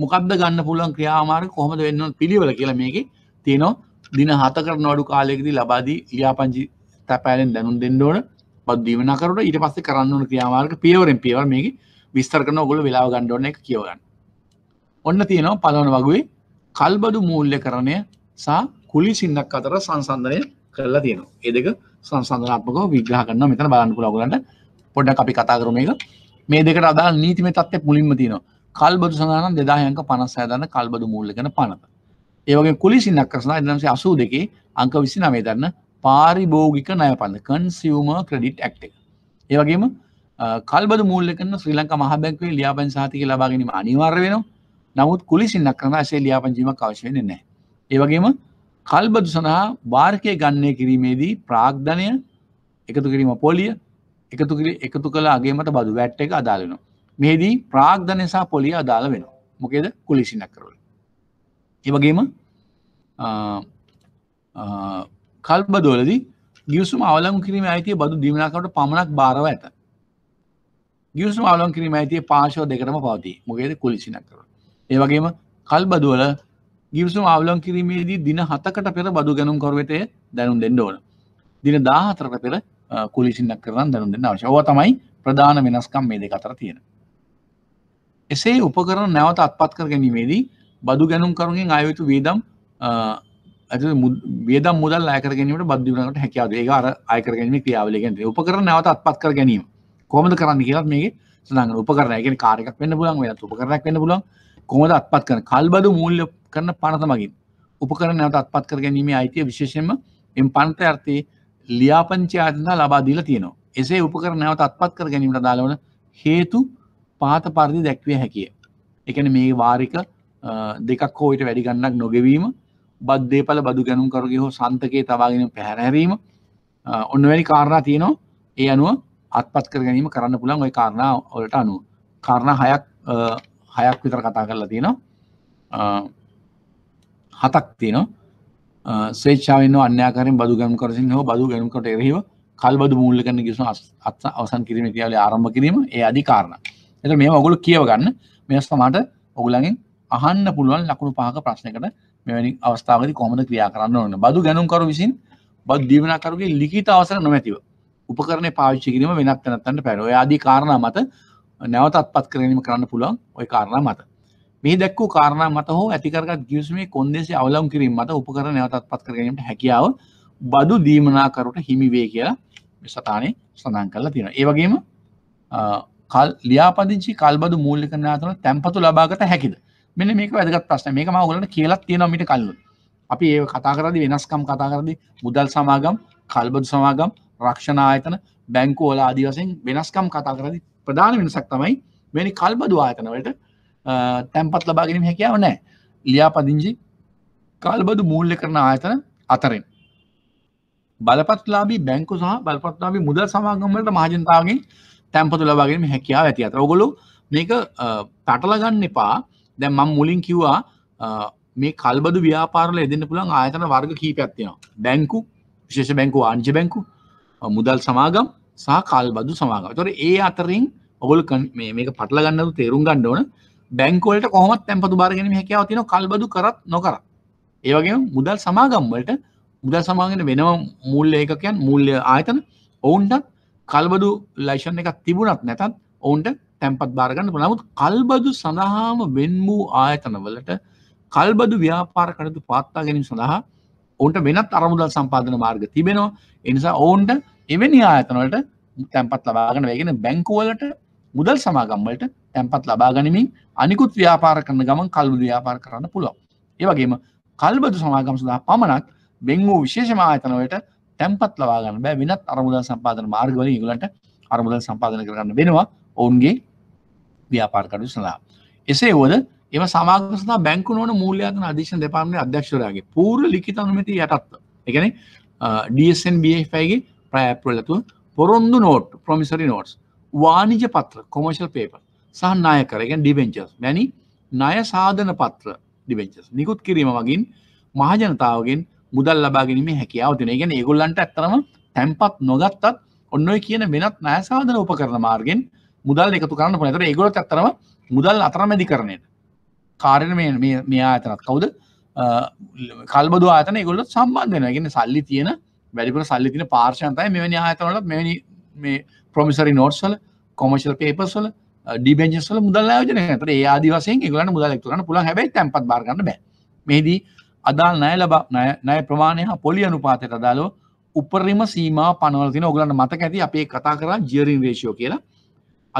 මොකක්ද ගන්න පුළන් ක්‍රියාමාර්ග කොහොමද වෙන්න පිළිවල කියලා මේක තියෙනවා දින හතකර නොඩු කාලෙකදී ලබාදී ලියාපංචි තැපෑලෙන් දැනුම් දෙන්න ඕන බද්දීවනකරට ඊට පස්සේ කරන්න ඕන ක්‍රියාමාර්ග පියවරෙන් පියවර මේක විස්තර කරන ඔගොල වෙලාව ගණ්ඩෝන එක කියවගන්න ඔන්න තියෙනවා පලවන වගේ කල්බඩු මූල්්‍ය කරණය සා කුලි සින්නක් අතර සංසන්ධනය කරලා තියෙනවා ඒදක සංසන්ධනාත්මක විග්‍රහ කරන්න මෙතන බලන්න පුලගලන්ට පොඩ්ඩක් අපි කතා කරුම එක මේ දෙකට අදා නීතිම තත්ත්ය මුලින්ම තියෙනවා කල්බදු සඳහන දෙදායක පනස්සෑදන්න කල්බදු මුල්ලගෙන පනත ඒවගේ කුලිසින්නක් කරසනා එදනසේ අසූ දෙකේ අංක විසි නමේ දන්න පාරිභෝගික නය පන්න කන්සිවම ක්‍රඩිට් ඇක්් එක ඒවගේම කල්බද මුල්ලකන ශ්‍රී ලංක මහබැක්වේ ලියාපන් සාතික ලබාගැනීම අනිවාර්ය වෙනවා නමුත් කුලිසින්නක් කරන සේ ලියාපන්ජීම කවශවෙන්නේ නෑ ඒවගේම කල්බදු සඳහා වාර්කය ගන්නේ කිරීමේදී ප්‍රාග්ධනය එකතු කිරීම පොලිය එකතු එකතු කළ අගේ මත බදු වැට් එක අදාළ වෙනවා. මෙහිදී ප්‍රාග්ධනයසා පොලිය අදාළ වෙනවා. මොකේද කුලිසිනක් කරවල. ඒවගේම කල්බදෝලදී ගියසුම අවලං කිරීම අයිතිය බදු දිමනාකට පමණක් බාරව ඇත. ගියසුම අවලං කිරීම අයිතිය පාශව දෙකටම පවතිී මොකේද කුලිසිනක් කරව. ඒවගේම කල්බදුවල ගිවිසුම අවුලන් කිරීමේදී දින හතකට පෙර බදු ගැනුම්කරුවතය දැනුම් දෙන්න ඕන. දින දාහතරට පෙර කුලිසින්නක් කරන්න දැනුම් දෙන්න අවශ්‍ය ඕව තමයි ප්‍රධාන වෙනස්කම් මේ දෙ අතර තියෙන. එසේ උපකරන නැවත අත්පත් කර ගැනීමේදී බදු ගැනුම්කරුගෙන් අයුතු වේදම් ඇති වේදම් මුදල් අයකර ගැනීමට බද්ධවනට හැකියාව ඒක අර අයකර ගැනීම ක්‍රියාවලගෙන උපකර නැවත අත්පත් කර ගැනීම කොමද කරන්න කියලත් මේ සඳඟ උපකරනයගෙන කාරයක් වන්න පුලන් වෙන උපකරයක් වන්න පුලන් කොමද අත්පත් කන කල්බදු මුල්ල කරන පනත මගින් උපකර නැවත අත්පත් කර ගැනීමේ අයිතිය විශේෂයෙන්ම එම් පන්ත අර්ථයේ ලියාපංචි ආදනා ලබාදීල තියෙනවා එසේ උපකර නැවත අත්පත් කර ගැනීමට දාලවන හේතු පාත පරිදි දැක්විය හැකිය එකන මේ වාරික දෙකක් හෝයට වැඩිගන්නක් නොගෙවීම බද්දේපල බදු ගැනුම් කරුගේ හෝ සන්තකයේ තවාගෙන පැහැරැරීම ඔන්න වැනි කාරණා තියෙනවා ඒ අනුව අත්පත් කර ගැනීම කරන්න පුළන් ඔය කාරණා ඔලට අනුව කාරණ හයක් හයක් විතර කතා කරලා තියෙනවා හතක් තියෙනවා සේච්චාවෙන් අන්‍යාකාරෙන් බදු ගැම් කරසින් හෝ බදු ගැනුකට එරෙහිව කල්බදු මූල්ල කරන කිසු අත් අවසන් කිරීම ක්‍රියාවලේ ආරම්භ කිරීම ඒ අධිකාරණ. එතකොට මේ ඔගොල්ලෝ කියව ගන්න. මේස් තමයි ඔගොල්ලන්ගෙන් අහන්න පුළුවන් ලකුණු පහක ප්‍රශ්නයකට මෙවැනි අවස්ථාවකදී කොහොමද ක්‍රියා කරන්න ඕන? බදු ගැනුම්කරු විසින් බදු දීවනාකරුගේ ලිඛිත අවසර නොමැතිව උපකරණය පාවිච්චි කිරීම වෙනත් තැනත්තන්ට පැන. ඔය ආදී කාරණා මත නැවතත්පත් කිරීම කරන්න පුළුවන් ওই කාරණා මත. මේ දැක්වූ කාරණා මත හෝ ඇතිකරගත් ගිවිසුමේ කොන්දෙසි අවලම් කිරීම මත උපකර නැවතත් පත් කරගීමට හැකියාව බදු දීමනාකරුට හිමිවේ කියලා සතානය සඳන් කරලා තියෙන. ඒවගේම කල් ලියාපදිංචි කල්බදු මූලිකනාතන තැම්පතු ලබාගත හැකිද මෙන මේක වැදගත් ප්‍රශ්න මේක මවලට කියලත් තියෙන මිට කල්ලු අපි ඒ කතා කරදි වෙනස්කම් කතා කරදි මුදල් සමාගම් කල්බදු සමාගම් රක්ෂණ ආයතන බැංකෝල ආදි වසෙන් වෙනස්කම් කතා කරදි ප්‍රධාන වෙනසක් තමයි වැනි කල්බදු ආයතනවලට තැන්පත් ලබාගැනීම හැකියාව නෑ ලියාපදිංචි කල්බදු මූල්ල කරන ආයතන අතරෙන් බලපත්ලාබී බැංකු සහ බලපත්ලාබි මුදල් සමාගම්වලට මාජනතාවගෙන් තැන්පතු ලබාගැනීම හැකියාව ඇති අත ඔගොලු මේක පටලගන්න එපා දැන් මං මුලින් කිව්වා මේ කල්බදු ව්‍යාපාරල එදන්න පුළන් ආයතන වර්ග කීපයක්ත්තිෙනවා බැංකු විශේෂ බැංකු ආංචි බැංකු මුදල් සමාගම් සහ කල්බදු සමාගම තොර ඒ අතරින් ඔගොල මේක පටලගන්නතු තේරුම් ගණ්ඩෝන බැංකවලට කොහොමත් තැන්පතු බාරගෙන හැකයාව තින කල්බදු කරත් නොකර ඒවගේ මුදල් සමාගම්වලට මුදල් සමාගෙන වෙනම මුල්ල එකකයන් මුල්්‍ය ආයතන ඔවුන්ටත් කල්බදු ලයිෂන් එකක් තිබුණත් නැතත් ඔවුන්ට තැන්පත් බාරගන්න නමුත් කල්බදු සඳහාම වෙන් වූ ආයතනවලට කල්බදු ව්‍යාපාර කටතු පාත්තා ගැනීම සඳහා ඔවන්ට වෙනත් අරමුදල් සම්පාධන මාර්ග තිබෙනවා එනිසා ඔවුන්ට එවැනි ආයතනවලට තැන්පත් ලබාගෙන වගෙන බැංකුවලට මුදල් සමාගම්වලට තැන්පත් ලබා ගනිමින් අනිකුත් ව්‍යාපාර කරන ගමන් කල්බදු ව්‍යාපාර කරන්න පුළුවන්. ඒවගේම කල්බදු සමාගම් සඳහා පමණක් බෙං වූ විශේෂමායතනවයට තැන්පත් ලබාගන්න බෑ වෙනත් අරමුදල් සම්පාදන මාර්ගවල ඉගලට අරමුදල් සම්පාදන කරන්න වෙනවා ඔවුන්ගේ ව්‍යාපාරකඩු සඳහා. එසේ වුවද එම සමාගසත බැංකුවන මූල්‍යයන් අධේශන දෙපාමන අධ්‍යක්ෂරගේ පූර් ලිකිතනුමති යටත්ව එකන ඩSNBFගේ ප්‍රෑප්‍රලතුව පොරොන්දු නෝට් ප්‍රමිසරි නෝට්ස් වානිජ පත්‍ර කොමර්ශල් පේපර් සහ නාය කරගෙන් ඩිවෙන්චස් වැනි ණය සාධන පත්‍ර ඩිවෙන්චස් නිකුත් කිරීම වගින් මහජනතාවගෙන් මුදල් ලබාගැනීම හැකියාව තින ගැන ඒගොල්ලන්ට ඇත්තරම තැන්පත් නොගත්තත් ඔන්න කියන වෙනත් නෑසාධන උපකරන මාර්ගෙන් මුදල් එකතු කරන්න පනතර ඒගොලොත් ඇත්තරම මුදල් අතරමැදි කරනයට කාරණ මෙයා ඇතනත් කවුද කල්බදු ආතන ගොල සම්බන්ධ වෙනගෙන සල්ලි තියෙන වැඩිපුර සල්ලි තින පාර්ශන්තයි මෙවැනි ආතනලත් මෙනි ප්‍රමිසරි නෝට්සල කොමශල් පේපසල ඩිබෙන්ජස්වල මුදල් යෝජන තර ආදි වසයෙන් ගලන මුදල් එක්තුරන පුළ හැබයි තැන්පත් බාගන්න බෑ මේදී අදාල් නය ලබ නය ප්‍රමාණය හා පොලි අනුපාතයට අදාලෝ උපරිම සීම පනවලතින ඔගලන්න මතක ඇති අපේ කතා කරා ජීරින් රේෂෝ කියලා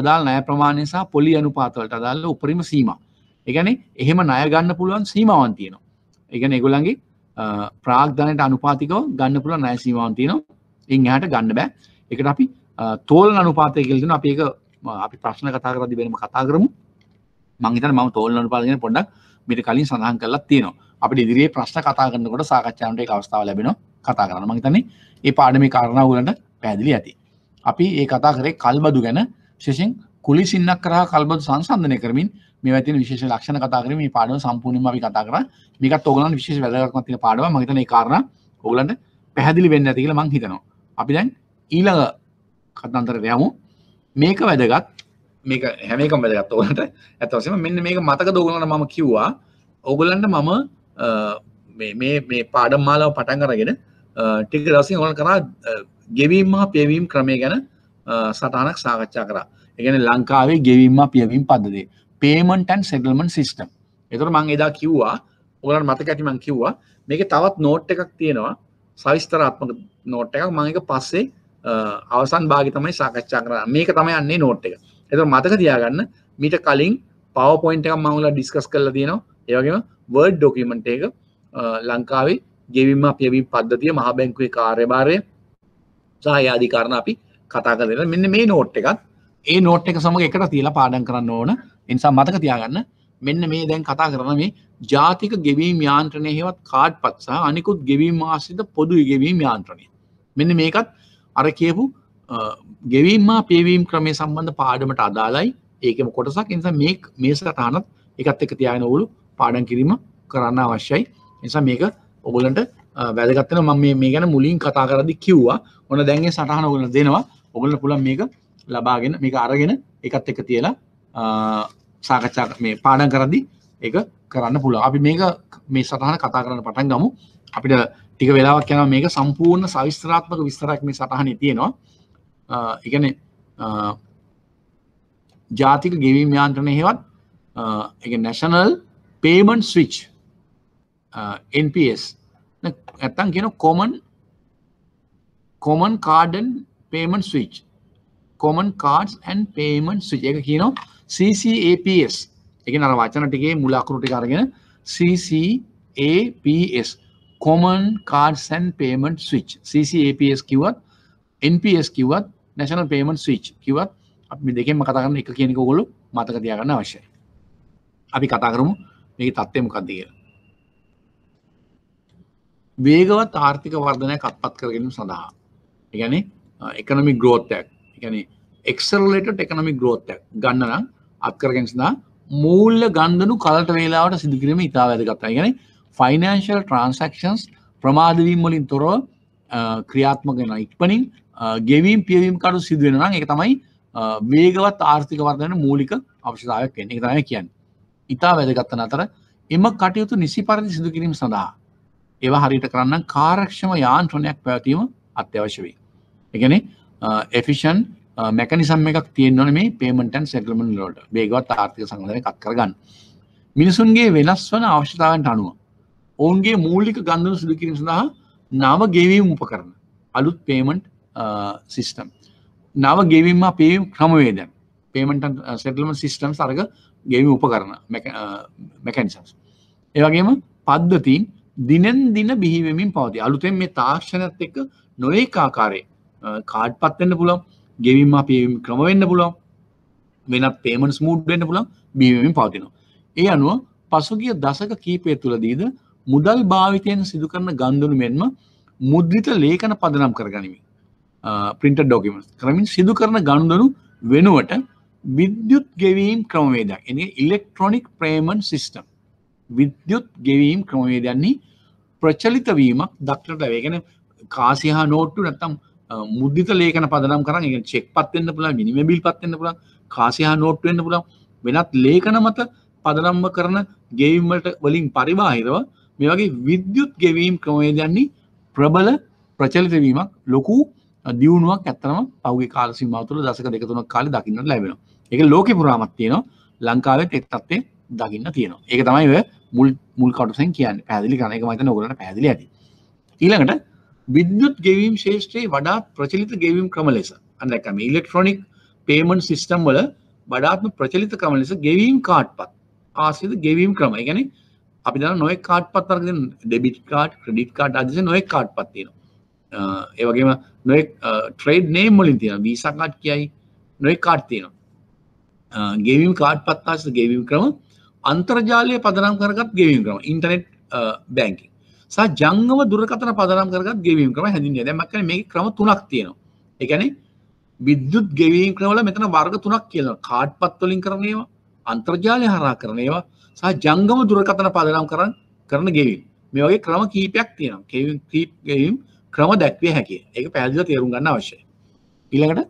අදාල් නය ප්‍රමාණය සහ පොලි අනුපාතවලට අදාල්ල උපරිම සීම එකන එහෙම නයගන්න පුළුවන් සීමාවන් තියෙනවා එකන එගොලන්ගේ ප්‍රාග්ධනයට අනුපාතිකව ගන්න පුළුව නය සීමාවන් තියෙනවා ඉංහට ගන්න බෑ එකට අපි තෝල් අනුපාතය කෙල්දෙන අපි එක අපි ප්‍රශ්න කතා කරදි වෙනම කතා කරමු මංහිතන ම තෝල් අනුපාතගෙන පොඩක් මිට කලින් සඳහන් කරලා තියෙනවා අපි ඉදිරියේ ප්‍රශ්න කතා කරනකොට සාකච්ඡාවට අවස්ථාව ලැබෙන කතා කරන්න මහිතන්නේ ඒ පාඩමි කාරණාවලට පැදිලි ඇති අපි ඒ කතා කරේ කල්බදු ගැන ශේෂෙන් කුලිසින්නක් කරහ කල්බද සංසන්ධනය කරමින් මේ ඇති විශේෂ ලක්ෂණ කතාකරම මේ පාඩම සම්පූර්ණම අපි කතා කර මේකත් ඔගලන් විශේෂ වැදගත්ම තියෙන පාඩම මහිතන ඒ කාරණා ඔගලන්ට පැහැදිලි වෙන්න ඇතිකල මං හිතනවා අපි දැන් ඊළඟ කතන්තරට යමු මේක වැදගත් මේක හැමකම් වැදගත් ඕනට ඇතවසම මෙන්න මේක මතක දෝගලන මම කිව්වා ඔගොලන්ට මම මේ පාඩම් මාලාව පටන් කරගෙන ටික දවසින් ඕන කරා ගෙවීම් හා පියවීම් ක්‍රමය ගැන සටහනක් සාකච්ඡා කරා එකන ලංකාවේ ගෙවීම පියවීම් පදදේ පේමන්ටන් සෙටල්මන් සිිස්ටම් එතුර මං එදා කිව්වා ඔලන් මතක ඇටිමං කිව්වා මේක තවත් නෝට් එකක් තියෙනවා සවිස්තරාත්මක නෝට් එකක් මංක පස්සේ අවසන් භාග තමයි සාකච්ඡා කරන්න මේක තමයි යන්නේ නෝට් එක එත මතක තියාගන්න මීට කලින් පවපොයින්ට එක මවුලා ඩිස්කස් කරල තියනවා ඒවගේම වර්ඩ් ඩොකමට එක ලංකාවේ ගෙවිම පියවී පද්ධතිය මහ බැංකුවේ කාර්යභාරය සහ අධිකාරණ අපි කතා කරලා මෙන්න මේ නෝට් එකත් ඒ නෝට් එක සමඟ එකට තියලා පාඩන් කරන්න ඕන එනිසා මතක තියාගන්න මෙන්න මේ දැන් කතා කරන මේ ජාතික ගෙවීම් යාන්ත්‍රණය හෙවත් කාඩ් පත්සා අනිකුත් ගෙවීම් ආසිත පොදු ගෙවීම් යාන්ත්‍රණය මෙන්න මේකත් අර කියපු ගෙවීම්මා පේවීම් ක්‍රමය සම්බන්ධ පාඩමට අදාලයි ඒකම කොටසක් එනිසා මේ මේ සටහනත් එකත් එක තියාගෙන ඔවුලු පාඩම් කිරීම කරන්න අවශ්‍යයි නිසා මේක ඔගොලන්ට වැදගත්තන මම මේ ගැන මුලින් කතා කරදි කිව්වා ඔන්න දැන්ගේ සටහන ඔගලන දෙනවා ඔගලන්න පුළන් මේක ලබාගෙන මේක අරගෙන එකත් එක තියලා සාකච්ඡා මේ පාඩම් කරදි එක කරන්න පුළුව අපි මේක මේ සටහන කතා කරන්න පටන් ගමු අපිට ටික වෙලාවක් යන මේක සම්පූර්ණ සවිස්ත්‍රාත්මක විස්තරක් මේ සටහන තියෙනවා එකන ජාතික ගෙවීම් යාන්ත්‍රණ හෙවත් එක නැශනල් පේමන් ස්විච් NPS ඇත්තන් කියෙන common common card and payment switch common cards and payment switch එක කියනවා CCAPS එක නර වචන ටිගේ මුලාකුරුටි කරගෙන CCAPS common cards and payment switch CCAPS කිවත් NPS කිවත් නැශනල් පේමට ස්විච් කිවත් අපි දෙකෙන්ම කතාරන්න එක කියනෙක ගොලු මතක තියාගන්න අවශ්‍යයි අපි කතා කරමු මේ තත්ත්වම කදදිය වේගවත් ආර්ථික වර්ධනය කත්පත් කරගෙන සඳහා එකන එකනමි ග්‍රෝත්තයක් එකන එක්සරලට එකනමි ග්‍රෝත්තයක් ගන්නනම් අත්කරගෙන් සඳහා මූල්ල ගන්ධනු කලට වේලාවට සිදුකිරීම ඉතා වැදගත්තා ගැන ෆයිනන්ශල් ට්‍රන්සක්ෂන්ස් ප්‍රමාදවීම් වලින් තොරව ක්‍රියාත්මකෙන ඉක්පනින් ගෙවීම් පියවීම් කඩු සිදුවෙන නම් එක තමයි වේගවත් ආර්ථික වර්ධන මූලික අවශ්‍යතාවයක් වෙන එක තමයි කියන්න ඉතා වැදගත්තන අතර එම කටයුතු නිසි පරිදි සිදු කිරීම සඳහා ඒවා හරිට කරන්න කාරක්ෂම යාන්ත්‍රණයක් පැවතීම අත්‍යවශ්‍ය වේ එකන එෆිෂන් මැකනිසම් එකක් තියෙන්වන මේ පේමටන් සෙටලමන් ලෝට වේගවත් ආර්ථික සංගධනය කත් කරගන්න මිනිසුන්ගේ වෙනස් වන අවශ්‍යතාවන්ට අනුව ඔවුන්ගේ මූලික ගන්ධන සිදු කිරීම සඳහා නව ගෙවීම් උපකරන අලුත් පේමට් සිිස්ටම් නව ගෙවිම්ම පේම් ක්‍රමවේද පේමට සෙටලම සිිස්ටම් සර්ග ගෙවි උපකරන මැකනිසස් ඒවගේම පද්ධතින් දිනෙන් දින බිහිවමින් පවති අලුතෙන් මේ තාක්ෂණත් එක්ක නොඒ ආකාරේ කාඩ් පත්වෙන්න පුළන් ගෙවිම්ම පේම් ක්‍රමවෙන්න පුළන් වෙනත් පේමන්ස් මූඩ් වෙන්න පුළන් බිවමින් පවතිනවා ඒ අනුව පසුගිය දසක කීපය තුළදීද මුදල් භාවිතයෙන් සිදුකරන ගන්දුනු මෙන්ම මුද්‍රිත ලේඛන පදනම් කරගනිමින් පින්ට ඩොකිම කරමින් සිදු කරන ගණුදනු වෙනුවට විද්‍යුත් ගෙවීම් ක්‍රමවේදක් එ ඉල්ලෙක්ට්‍රොනික් ප්‍රේමන් සිිස්ටම් විද්‍යුත් ගෙවීම් ක්‍රමවේදයන්නේ ප්‍රචලිතවීමක් දක්ටට වේගෙන කාසිහා නෝට්ටු නැත්තම් මුද්දිත ලේකන පදනම් කරන්න චෙක් පත්වෙන්න පුළ මිනිම බිල් පත්වෙන්න පුළ කාසිහා නෝට්ටුවෙන්න්න පුළන් වෙනත් ලේකන මත පදනම්ම කරන ගෙවිම්මට වලින් පරිබාහිරව මේ වගේ විද්‍යුත් ගෙවීම් ක්‍රමේදයන්නේ ප්‍රබල ප්‍රචලිතවීමක් ලොකු දියුණුවක් ඇත්තනම පවගේ කාල සිමාතුල දසක දෙකතුන කාල දකින්න ලැබෙන එක ලෝක පුරාමත් තියෙනවා ලංකාවෙත් එත්තත්තේ දකින්න තියෙනවා ඒක තමයි මුල් මුල් කටුසෙන් කියන්න පැදිලි කනක මත නොගලට පැදිලි ඇති ඊළඟට විද්‍යුත් ගෙවීම් ශේෂත්‍රයේ වඩාත් ප්‍රචලිත ගෙවීම් ක්‍රම ලෙස අන්නකම ඉලෙක්ට්‍රොනික් පේමන් සිිස්ටම් වල වඩාත්ම ප්‍රචලිත කම ලෙස ගෙවීම් කාට් පත් ආසිද ගෙවීම් ක්‍රම ගැන අපි දන්න නොය කාඩ් පත් වර්ග ඩෙබිට් කාඩ් ක්‍රඩිට් කාඩ් අදස නොය කාඩ් පත්තියෙනවා ඒවගේම නොය ට්‍රේඩ් නේම් මොලින් තියෙන වීසකාඩ් කියයි නොය කාඩ් තියෙනවා ගෙවිම් කාඩ් පත්තාස ගෙවිම් ක්‍රම අන්තර්ජාලය පදනම් කරගත් ගෙවිම් ක්‍රම ඉන්ටනෙට් බැංකින් සහ ජංගම දුරකතන පදනම් කරගත් ගෙවීම් ක්‍රම හැඳින්ය දැමක්කන මේ ක්‍රම තුනක් තියෙනවා එකැන විද්‍යුත් ගෙවීම් ක්‍රවල මෙතන වර්ග තුනක් කියන කාඩ් පත්වලින් කරනේවා අන්තර්ජාලය හරා කරනේවා සහ ජංගම දුරකතන පදනම් කරන්න කරන ගෙවින් මේ වගේ ක්‍රම කීපයක් තියෙනම් කෙවින් කීප්ගම් ක්‍රම දැක්විය හැකි එක පැදිල තේරුම් ගන්න අවශ්‍යය ඉළඟට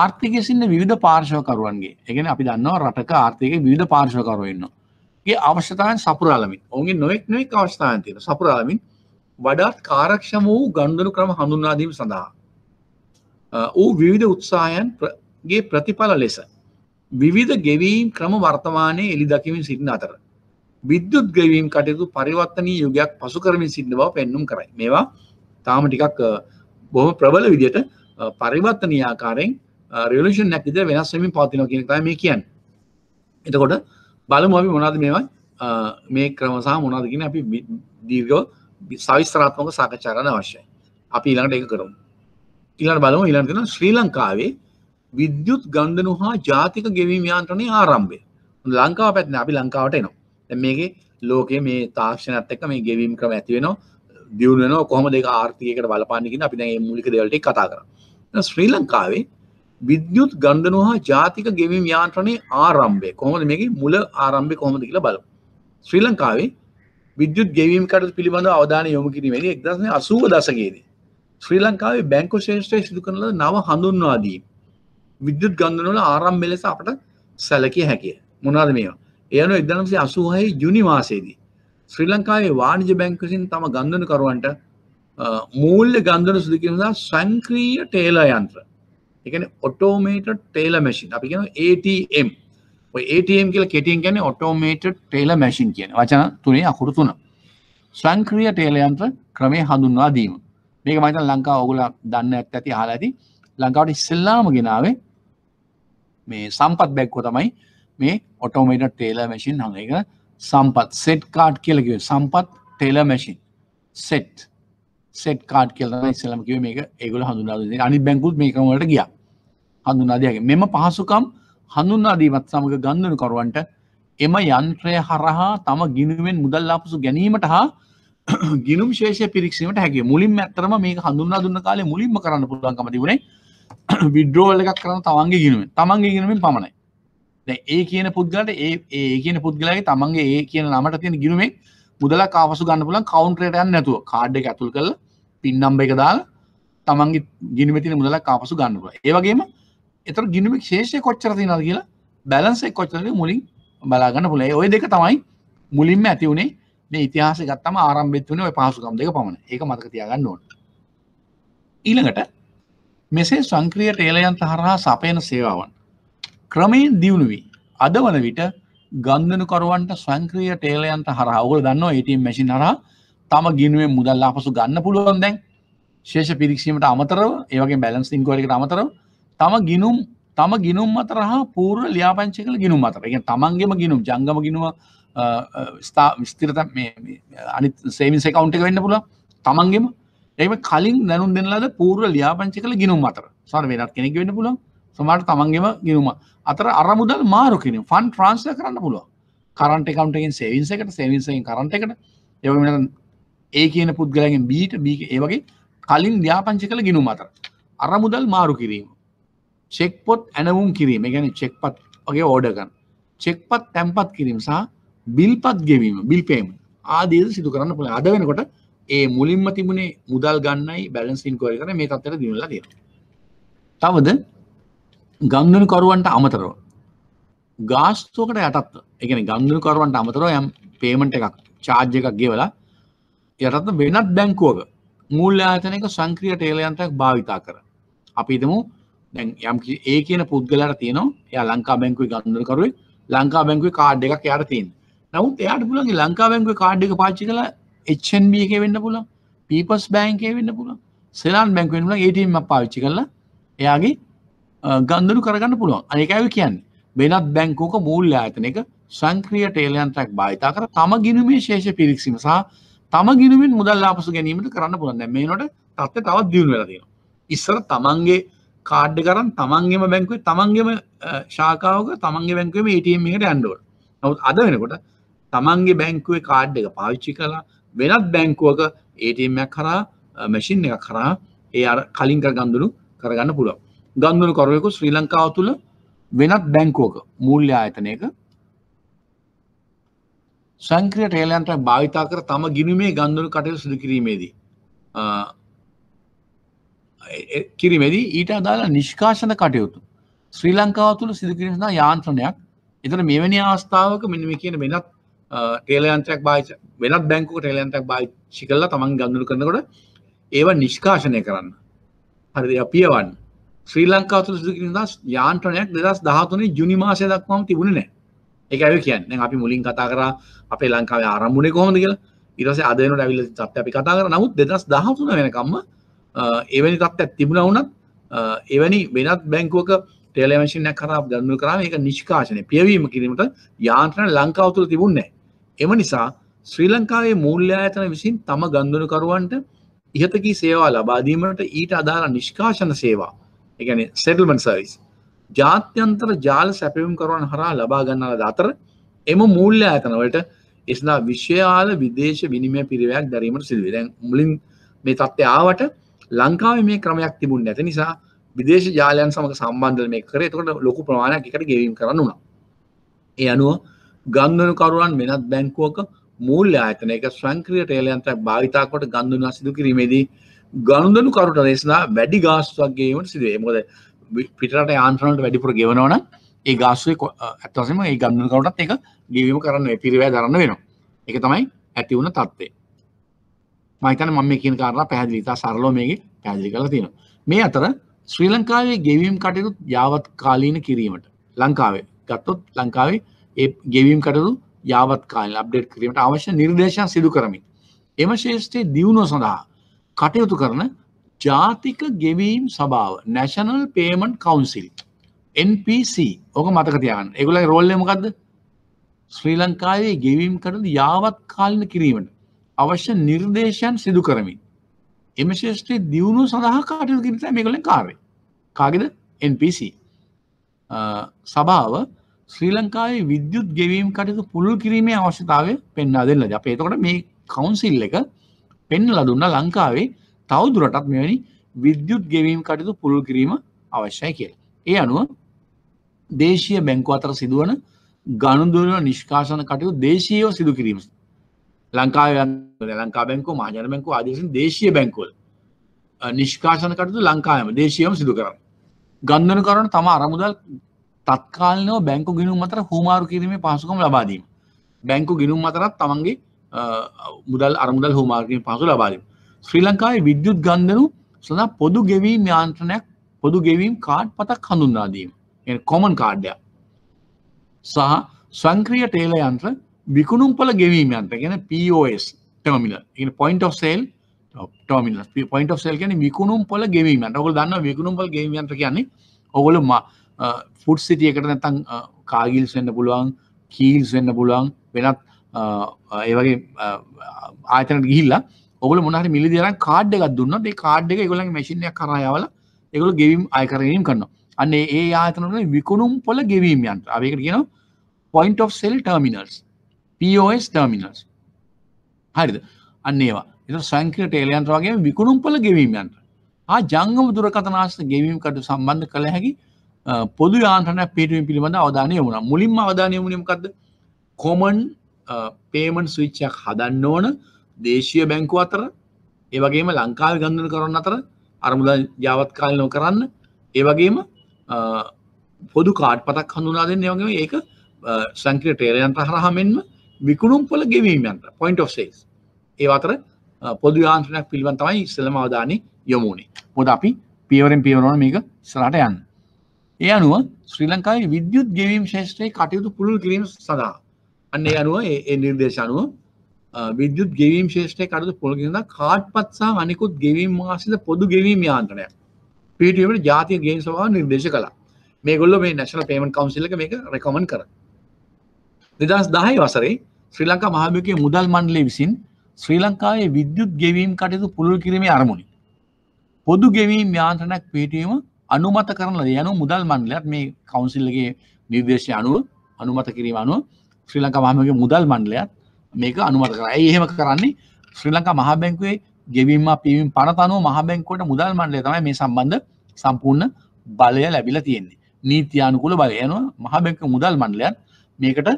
ආර්ථිකය සින්න විධ පාර්ශවකරුවන්ගේ එකන අපි දන්නවා රටක ආර්ථික විධ පාර්ශවකරුවන්නවා අවශ්‍යතාන් සපුරාලමින් ඔගේ නොෙක් නොෙක් අවස්ථාන් තියෙන සපුරාලමින් වඩාත් කාරක්ෂම වූ ගණ්ඩනු ක්‍රම හඳුන්නාදීම සඳහා ඌ විවිධ උත්සායන්ගේ ප්‍රතිඵල ලෙස විවිධ ගෙවීම් ක්‍රම වර්තමානයේ එලි දකිමින් සිටින අතර. විද්‍යුත් ගෙවීම් කටයුතු පරිවත්තනී යුගයක් පසු කරමින් සිටින බව පෙන්නුම් කරයි. මේවා තාම ටිකක් බොහොම ප්‍රබල විදියට පරිවර්තනීය ආකාරයෙන් රිවොලියුෂන් එකක් විදියට වෙනස් වෙමින් පවතිනවා කියන එකයි මේ කියන්නේ. එතකොට බලමු අපි මොනවද මේවා මේ ක්‍රම සහ මොනවද කියන්නේ අපි දීර්ඝව සවිස්තරාත්මක සාකච්ඡා කරන්න අවශ්‍යයි. අපි ඊළඟට ඒක කරමු. ඊළඟට බලමු ඊළඟට ශ්‍රී ලංකාවේ විද්‍යුත් ගන්ධනු හා ජාතික ගෙවීම යාන්ත්‍රණය ආරම්භය ලංකාව පැත්න අපි ලංකාවට එනවා මේගේ ලෝක මේ තාක්ෂණත් එක්ක මේ ගෙවීම් ක්‍රම ඇතිවෙන දියුණන කොහම දෙක ආර්ථයකට බලපාන්නකින් අපි දැ මුලික දෙවලට කතා කර ශ්‍රී ලංකාවේ විද්‍යුත් ගන්ධනු හා ජාතික ගෙවීම් යාන්ත්‍රණය ආරම්භය කොහොමද මේගේ මුල ආරම්භය කොහොමද කියලා බලු ශ්‍රී ලංකාවේ විද්‍යුත් ගෙවීමකට පිළිබඳ අවධාන යොමු කිරීමේ එක්දන අසුව දසගේදී ශ්‍රී ලංකාවේ බැංකු ශේෂ්‍රය සිදු කරන නව හඳුන්වාදී විද්‍යුත් ගන්ධනවල ආරම්භය ලෙස අපට සැලකිය හැකිය. මොනවාද මේවා? ඒ අනුව 1986 ජුනි මාසයේදී ශ්‍රී ලංකාවේ වාණිජ බැංකුව විසින් තම ගන්ධනකරුවන්ට මූල්‍ය ගන්ධන සුදු කිරීම සඳහා සංක්‍රීය ටේලර් යන්ත්‍ර. ඒ කියන්නේ ඔටෝමේටඩ් ටේලර් මැෂින්. අපි කියනවා ATM. ඔය ATM කියලා කෙටියෙන් කියන්නේ ඔටෝමේටඩ් ටේලර් මැෂින් කියන වචන තුනේ අකුරු තුන. සංක්‍රීය ටේලර් යන්ත්‍ර ක්‍රමයේ හඳුන්වා දීම. මේක මම හිතන ලංකාව ඔයගොල්ලෝ දන්න ඇත්ත ඇති අහලා ඇති. ලංකාවට ඉස්සෙල්ලාම ගෙනාවේ මේ සම්පත් බැක්කෝ තමයි මේ ඔටෝමට ටේල මැසින් හඟ එක සම්පත් සෙට් කාඩ් කියලකිව සම්පත් teller machine set set card කියලන ඉස්සලමකිව මේ ඒගුල හඳුනාද අනි බැංකුත් මේකමට ගිය හඳුනාදයගේ මෙම පහසුකම් හඳුන්නාදීමත් සමඟ ගන්ධනුකරුවන්ට එම යන්ත්‍රය හරහා තම ගිනුවෙන් මුදල්ලාපුසු ගැනීමට හා ගිනුම් ශේෂ පිරික්ෂීමට හැකි මුලින් ඇත්තරම මේ හඳුන්නා දුන්න කාලේ මුලින්ම කරන්න පුළුවන්කම තිබුණේ විඩ්‍රෝල් එකක් කරන තමන්ගේ ගෙනුවෙන් තමන්ගේ ගෙනුවෙන් පමණයි ඒ කියන පුද්ගලට ඒ ඒ කියන පුද්ගලගේ තමන්ගේ ඒ කියන නමට තියෙන ගිනුමේ මුදලක් ආපසු ගන්න පුළුවන් කවුන්ටරයට යන්න නැතුව කාඩ් එක ඇතුල් කරලා පින් නම්බර් එක දාලා තමන්ගේ ගිනුමේ තියෙන මුදලක් ආපසු ගන්න පුළුවන්. ඒ වගේම ඒතර ගිනුමේ ශේෂය කොච්චර තියෙනවද කියලා බැලන්ස් එක කොච්චරද මුලින් බලා ගන්න පුළුවන්. ওই දෙක තමයි මුලින්ම ඇති උනේ මේ ඉතිහාසය ගත්තම ආරම්භෙත් උනේ ওই පහසුකම් දෙක පමණයි. ඒක මතක තියාගන්න ඕන. ඊළඟට මෙසේ සංක්‍රිය ටේලයන්ත හරහා සපයන සේවාවන්. ක්‍රමයෙන් දියුණු වී අද වන විට ගන්ධනුකරුවන්ට සංක්‍රිය ටේලයන්ත හරහා ඔගොල්ලෝ දන්නවා ATM මැෂින් හරහා තම ගිණුවෙන් මුදල් ආපසු ගන්න පුළුවන් දැන් ශේෂ පිරික්සීමට අමතරව ඒ වගේ බැලන්ස් ඉන්කුවරිකට අමතරව තම ගිණුම් තම ගිනුම් අතර හා පූර්ව ලියාපංචය කළ ගිනුම් අතර එක තමන්ගේම ගිනුම් ජංගම ගිනුව ස්ථා විස්තිරත අනි සේවින්ස කවුන්් එක වෙන්න පුල තමන්ගේම ඒම කලින් දැනුම් දෙන්නලද පූර්ව ලියාපංචි කළ ගිනුම් අතර සර වෙනත් කෙනෙක් වෙන්න පුළුව සමට තමන්ගේම ගිනුම අතර අරමුදල් මාරුකින ෆන් ට්‍රන්ස්ල කරන්න පුළුව කරන්ට කවටෙන් සේවින්සකට සේවින්සෙන් කරන්ට එකට එවම ඒ කියන පුද්ගලගෙන් බීට බීක ඒවගේ කලින් ්‍යාපංචි කළ ගිනුම් අතර අරමුදල් මාරු කිරීම චෙක්පොත් ඇනවුම් කිරීම ගැන චෙක්පත් වගේ ඕඩගන් චෙක්පත් තැම්පත් කිරීම සහ බිල්පත් ගෙවීම බිල්පේම ආදේද සිදු කරන්න පුළ අද වෙනකොට ඒ මුලින්ම තිබුණේ මුදල් ගන්නයි බැලන්සින් කොර කර මේ තත්තර දිනලා තියෙන තවද ගංගනකරුවන්ට අමතරව ගාස්තුවකට යටත් එකන ගංගනකරුවන්ට අමතරව යම් පේමට එකක් චාර්ජ එකක් ගෙවලා යටත් වෙනත් බැංකුවක මුල් ආතනක සංක්‍රිය ටේලයන්ටක් භාවිතා කර අපිදමු යම් ඒ කියන පුද්ගලට තියනවා ය ලංකා බැංකුව ගන්දකරුවේ ලංකා බැංකුව කාඩ් එකක් යාර තින් නමුත් එයාට පුළන්ගේ ලංකා බැංකුව කාඩ් එක පාච්චි කලා එච්චන්බ එක වෙන්න පුළන් පීපස් බෑන්කේ වෙන්න පුළන් සෙලාන් බැංකවෙන්නල ඒටම පාවිච්චි කරලා එයාගේ ගන්දරු කරගන්න පුළුවන් අනිකඇව කියන්න වෙනත් බැංකෝක මූල්්‍ය ආයතන එක සංක්‍රිය ටේලයන්ටක් භාවිතා කර තම ගිනුමේ ශේෂ පිරික්සිීම සහ තම ගිනුමින් මුදල් ලාපසු ගැනීමට කරන්න පුළන්ද මේනොට තත්ත තවත් දියුණු වෙලදෙන ඉස්සර තමන්ගේ කාඩ් කරන් තමන්ගේම බැංකුවේ තමන්ගේම ශාකාවක තමන්ගේ බැංකුවම ඒටම් එකට ඇන්ඩෝල් නවත් අද වෙනකොට තමන්ගේ බැංකුවේ කාඩ් එක පාවිච්චි කලා වෙනත් බැංකුවක ඒටමක් කරා මැසින් එක කරා ඒ අර කලින් කර ගන්දුරු කරගන්න පුළුව ගන්දුරු කරවයකු ශ්‍රී ලංකාව තුළ වෙනත් බැංකුවක මූල්්‍ය ආයතනයක සංක්‍රිය ටේලන්ට භාවිතා කර තම ගිනුමේ ගන්දුරු කටයු සිදු කිරීමේදී කිරිමේදී ඊට අදාළ නිෂ්කාශන කටයුතු ශ්‍රී ලංකාව තුළ සිදුකිරෙන යාන්ත්‍රණයක් එතන මෙවැනි අවස්ථාවක මෙනිම කියන වෙනත් ටේලයන්ත්‍රයක් uh, බාච වෙනත් බැංකු ටේලයන්තක් බාච්චි කරල තමන් ගඳුරු කරනකොට ඒව නිෂ්කාශනය කරන්න හරි අපියවන් ශ්‍රී ලංකා තුළ සිදුකිරදස් යාන්ටනයක් දෙදස් දහතුනේ ජුනි මාසය දක්වාම තිබුණ නෑ එක ඇ කියන්න අපි මුලින් කතා කර අපේ ලංකාවේ ආරම්මුණේ කොහොඳ කියලා ඉරස අදන ඇවිල තත් අපි කතා කර නමුත් දෙදස් දහතුන වෙනකම්ම uh, එවැනි තත්ත් තිබුණ වුනත් uh, එවැනි වෙනත් බැංකුවක ටේලමශනයක් කරා ගන්න කරම එක නිෂ්කාශනය පියවීම කිරීමට යාන්ත්‍රන ලංකාවතුර තිබුන්නේ එම නිසා ශ්‍රී ලංකාවේ මූල්‍යායතන විසින් තම ගන්දුනකරුවන්ට ඉහතකී සේවා ලබාදීමට ඊට අදාළ නිෂ්කාශන සේවා එකන සෙටල්මන් සර්විස් ජාත්‍යන්තර ජාල සැපවුම් කරුවන් හරා ලබා ගන්නාලද අතර එම මූල්‍යායතනවලට එස්නා විශ්වයාල විදේශ විනිමය පිරිවයක් දැරීමට සිල්විරැන් මුලින් මේ තත්ත්ය ආවට ලංකාව මේ ක්‍රමයක් තිබුණ නැති නිසා විදේශ ජාලයන් සමඟ සම්බන්ධ මේ කරේ තකට ලොකු ප්‍රමාණයක් එකට ගෙවීම් කරන්න වුණා. ඒ අනුව ගන්වනකරුවන් වෙනත් බැංකුවක මූල්‍ය ආයතන එක ස්වංක්‍රීය ටේලයන්ත්‍රයක් භාවිතා කොට ගන්වනවා සිදු කිරීමේදී ගනුදෙනු කරුට දේශනා වැඩි ගාස්තුවක් ගෙවීමට සිදු වේ. මොකද පිටරට යාන්ත්‍රවලට වැඩිපුර ගෙවනවා නම් ඒ ගාස්තුවේ ඇත්ත වශයෙන්ම ඒ ගනුදෙනු කරුටත් ඒක ගෙවීම කරන්න පිරිවැය දරන්න වෙනවා. ඒක තමයි ඇති වුණ තත්ත්වය. මම හිතන්නේ මම මේ කියන කාරණා පැහැදිලි ඉතා සරලව මේකේ පැහැදිලි කරලා තියෙනවා. මේ අතර ශ්‍රී ලංකාවේ ගෙවීම් කටයුතු යාවත් කාලීන කිරීමට ලංකාවේ ගත්තොත් ලංකාවේ ඒ ගෙවීම් කටතු යාවත්කාල අප්ඩේට් කිරීමට අවශ්‍ය නිර්දේශන් සිදු කරමින්. එම ශේෂ්ඨයේ දියුණුව සඳහා කටයුතු කරන ජාතික ගෙවීම් සභාව නැශනල් පේමන්ට් කවන්සිල් NPC ඕක මතකතියන් එකුල රෝල්ලමකක්ද ශ්‍රී ලංකාවේ ගෙවීම් කරද යාවත්කාලන කිරීමට අවශ්‍ය නිර්දේශයන් සිදු කරමින්. එම ශේෂ්ඨයේ දියුණු සඳහා කටයුතු කිරිත මේකලින් කාරය කාගෙද NPC සභාව ශ්‍රී ලංකාවේ විද්‍යුත් ගෙවීම් කටයුතු පුළුල් කිරීමේ අවශ්‍යතාවය පෙන්වා දෙන්න අප එතකොට මේ කවුන්සිල් එක පෙන්ල දුන්න ලංකාවේ තවදුරටත් මෙවැනි විද්‍යුත් ගෙවීම් කටයුතු පුළුල් කිරීම අවශ්‍යයි කියල. ඒ අනුව දේශීය බැංකු අතර සිදුවන ගණුදුරන නිෂ්කාශන කටයු දේශීයෝ සිදු කිරීම. ලංකාව ලංකා බැංකු මාජන බැංකු ආදසින් දේශීය බැංකුවල් නිෂ්කාශන කටතු ලංකායම දේශයම සිදු කරන්න. ගන්ධන කරන තම අරමුදල් තත්කාලනව බැංකු ගිනුම් අතර හෝමාරු කිරීමේ පහසුකම් ලබාදීම බැංකු ගිනුම් අතරත් තමන්ගේ මුදල් අරමුදල් හෝමාර්ගීම පහසු ලබාදීම ශ්‍රී ලංකාවේ විද්‍යුත් ගන්ධනු සඳහා පොදු ගෙවීම් යාන්ත්‍රණයක් පොදු ගෙවීම් කාඩ් පතක් හඳුන්නාදීම එ කොමන් කාඩ්ඩයක් සහ සංක්‍රිය ටේල යන්ත්‍ර විකුණුම් පල ගෙවීම යන්ත්‍ර ගැන පෝස් ටමිල ඉ point sale terminal point sale ගැන විකුණුම් පොල ගෙවීම ඔකු දන්න විකුණුම් පල ගෙවීම යන්ත්‍ර කියන්නේ ඔගොලු මා ෆුඩ් සිටියකට නැතං කාගිල්ස් වෙන්න පුළුවන් කීල්ස් වෙන්න පුළුවන් වෙනත් ඒවගේ ආතන ගිල්ලා ඔබල මොනහරි මිලිදරන් කාඩ් එකක් දුන්න ඒ කාඩ් එක ගොලන් මැසිිනයක් කරයාවල එකගොල ගෙවීම් අයකරගීම් කරන්න අන්න ඒ ආතනට විකුණුම් පොල ගෙවීම් යන්ට අයකට කියන පොයින්ට of සෙල් ටර්මිනල්ස් පෝස් ටර්මිනල්ස් හරිද අන්න ඒවා එ සංකර ටේලයන්ට වගේ විකුණුම් පොල ගෙවීම් යන්ට ආ ජංගම දුරකතනාශ ගෙවීම් කට සම්බන්ධ කළ හැකි පොදු යාන්ත්‍රන පිටුවම් පිළිබඳ අවධානය වුණ මුලින්ම අවධානය වුණමකක්ද කොමන් පේමන් ස්විච්චයක් හදන්න ඕන දේශය බැංකු අතර ඒවගේම ලංකාව ගන්ධන කරන්න අතර අරමුද ජාවත් කාලනො කරන්න ඒවගේම පොදු කාඩ් පතක් හඳුනා දෙන්න වගේ ඒක සංක්‍රිය ටේරයන්ත හරහමෙන්ම විකුණුම් පොල ගෙවීමයන්ට පොයින්් of සේස් ඒ අතර පොදු යාන්ත්‍රනයක් පිළිබඳ තමයි ඉස්සලම අවධානය යොමුණේ මොද අපි පියවරෙන් පියවරන මේක සරට යන්න ඒ අනුව ශ්‍රී ලංකායි විද්‍යුත් ගෙවීම් ශේෂත්‍රයේ කටයුතු පුළුල් කිරීම සඳහා අන්න ඒ අනුව ඒ නිර්දේශ අනුව විද්‍යුත් ගෙවීම් ශේෂ්ඨය කටයුතු පුළුල් කිරීම කාඩ් පත් සහ අනිකුත් ගෙවීම් ආශ්‍රිත පොදු ගෙවීම් යාන්ත්‍රණයක් පිටුවට ජාතිය ගේම් සභාව නිර්දේශ කළා මේගොල්ල මේ නැශනල් පේමන් කවන්සිල්ලක මේක රැකමන් කර දෙදස් දහයි වසරේ ශ්‍රී ලංකා මහභිකය මුදල් මණ්ඩලේ විසින් ශ්‍රී ලංකාවේ විද්‍යුත් ගෙවීම් කටයුතු පුළුල් කිරීමේ අරමුණි පොදු ගෙවීම් යාන්ත්‍රණයක් පිටවීම අනුමත කරන යනු මුදල් මණ්ඩලත් මේ කවුන්සිල්ලගේ නිර්දේශය අනුව අනුමත කිරීම අනුව ශ්‍රී ලංකා මහමගේ මුදල් මණ්ඩලයත් මේක අනුමත කරයි එහෙම කරන්නේ ශ්‍රී ලංකා මහබැංකුවේ ගෙවීම පිවිම් පනතනුව මහබැංකුවට මුදල් මණ්ඩලය තමයි මේ සම්බන්ධ සම්පූර්ණ බලය ලැබිලා තියෙන්නේ නීතියානුකුල බලය යනවා මහබැංක මුදල් මණ්ඩලයත් මේකට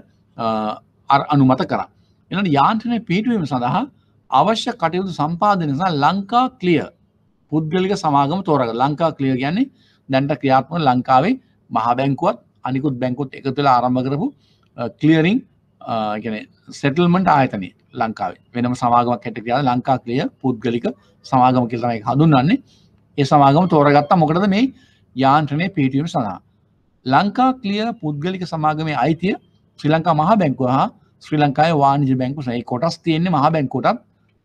අනුමත කරා එනට යාන්ත්‍රණය පිහිටුවීම සඳහා අවශ්‍ය කටයුතු සම්පාදනය නිසා ලංකා ක්ලියර් පුද්ගලික සමාගම තෝරග ලංකා ක්‍රිය කියන්නේ දැන්ට ක්‍රියාත්මක ලංකාවේ මහා බැංකුවත් අනිකුත් බැංකුත් එකතුලා ආරම්භ කරපු ක්ලියරිං සෙටල්මට ආයතන ලංකාවේ වෙනම සමාගමක් හැට ක්‍රියාව ලංකා ක්‍රිය පුද්ගලික සමාගම කිල්තනයි හඳුන්න්නේ ඒ සමාගම තෝරගත්තා මොකද මේ යාන්ත්‍රනය පිටීම සඳහා ලංකා ක්ලිය පුද්ගලික සමාගමේ අයිතිය ශ්‍රී ලංකා මහා බැංකුව හා ශ්‍රී ලංකායි වාණජ බැංකු සයි කොටස් තියෙන්නේ මහා බැංකුටත්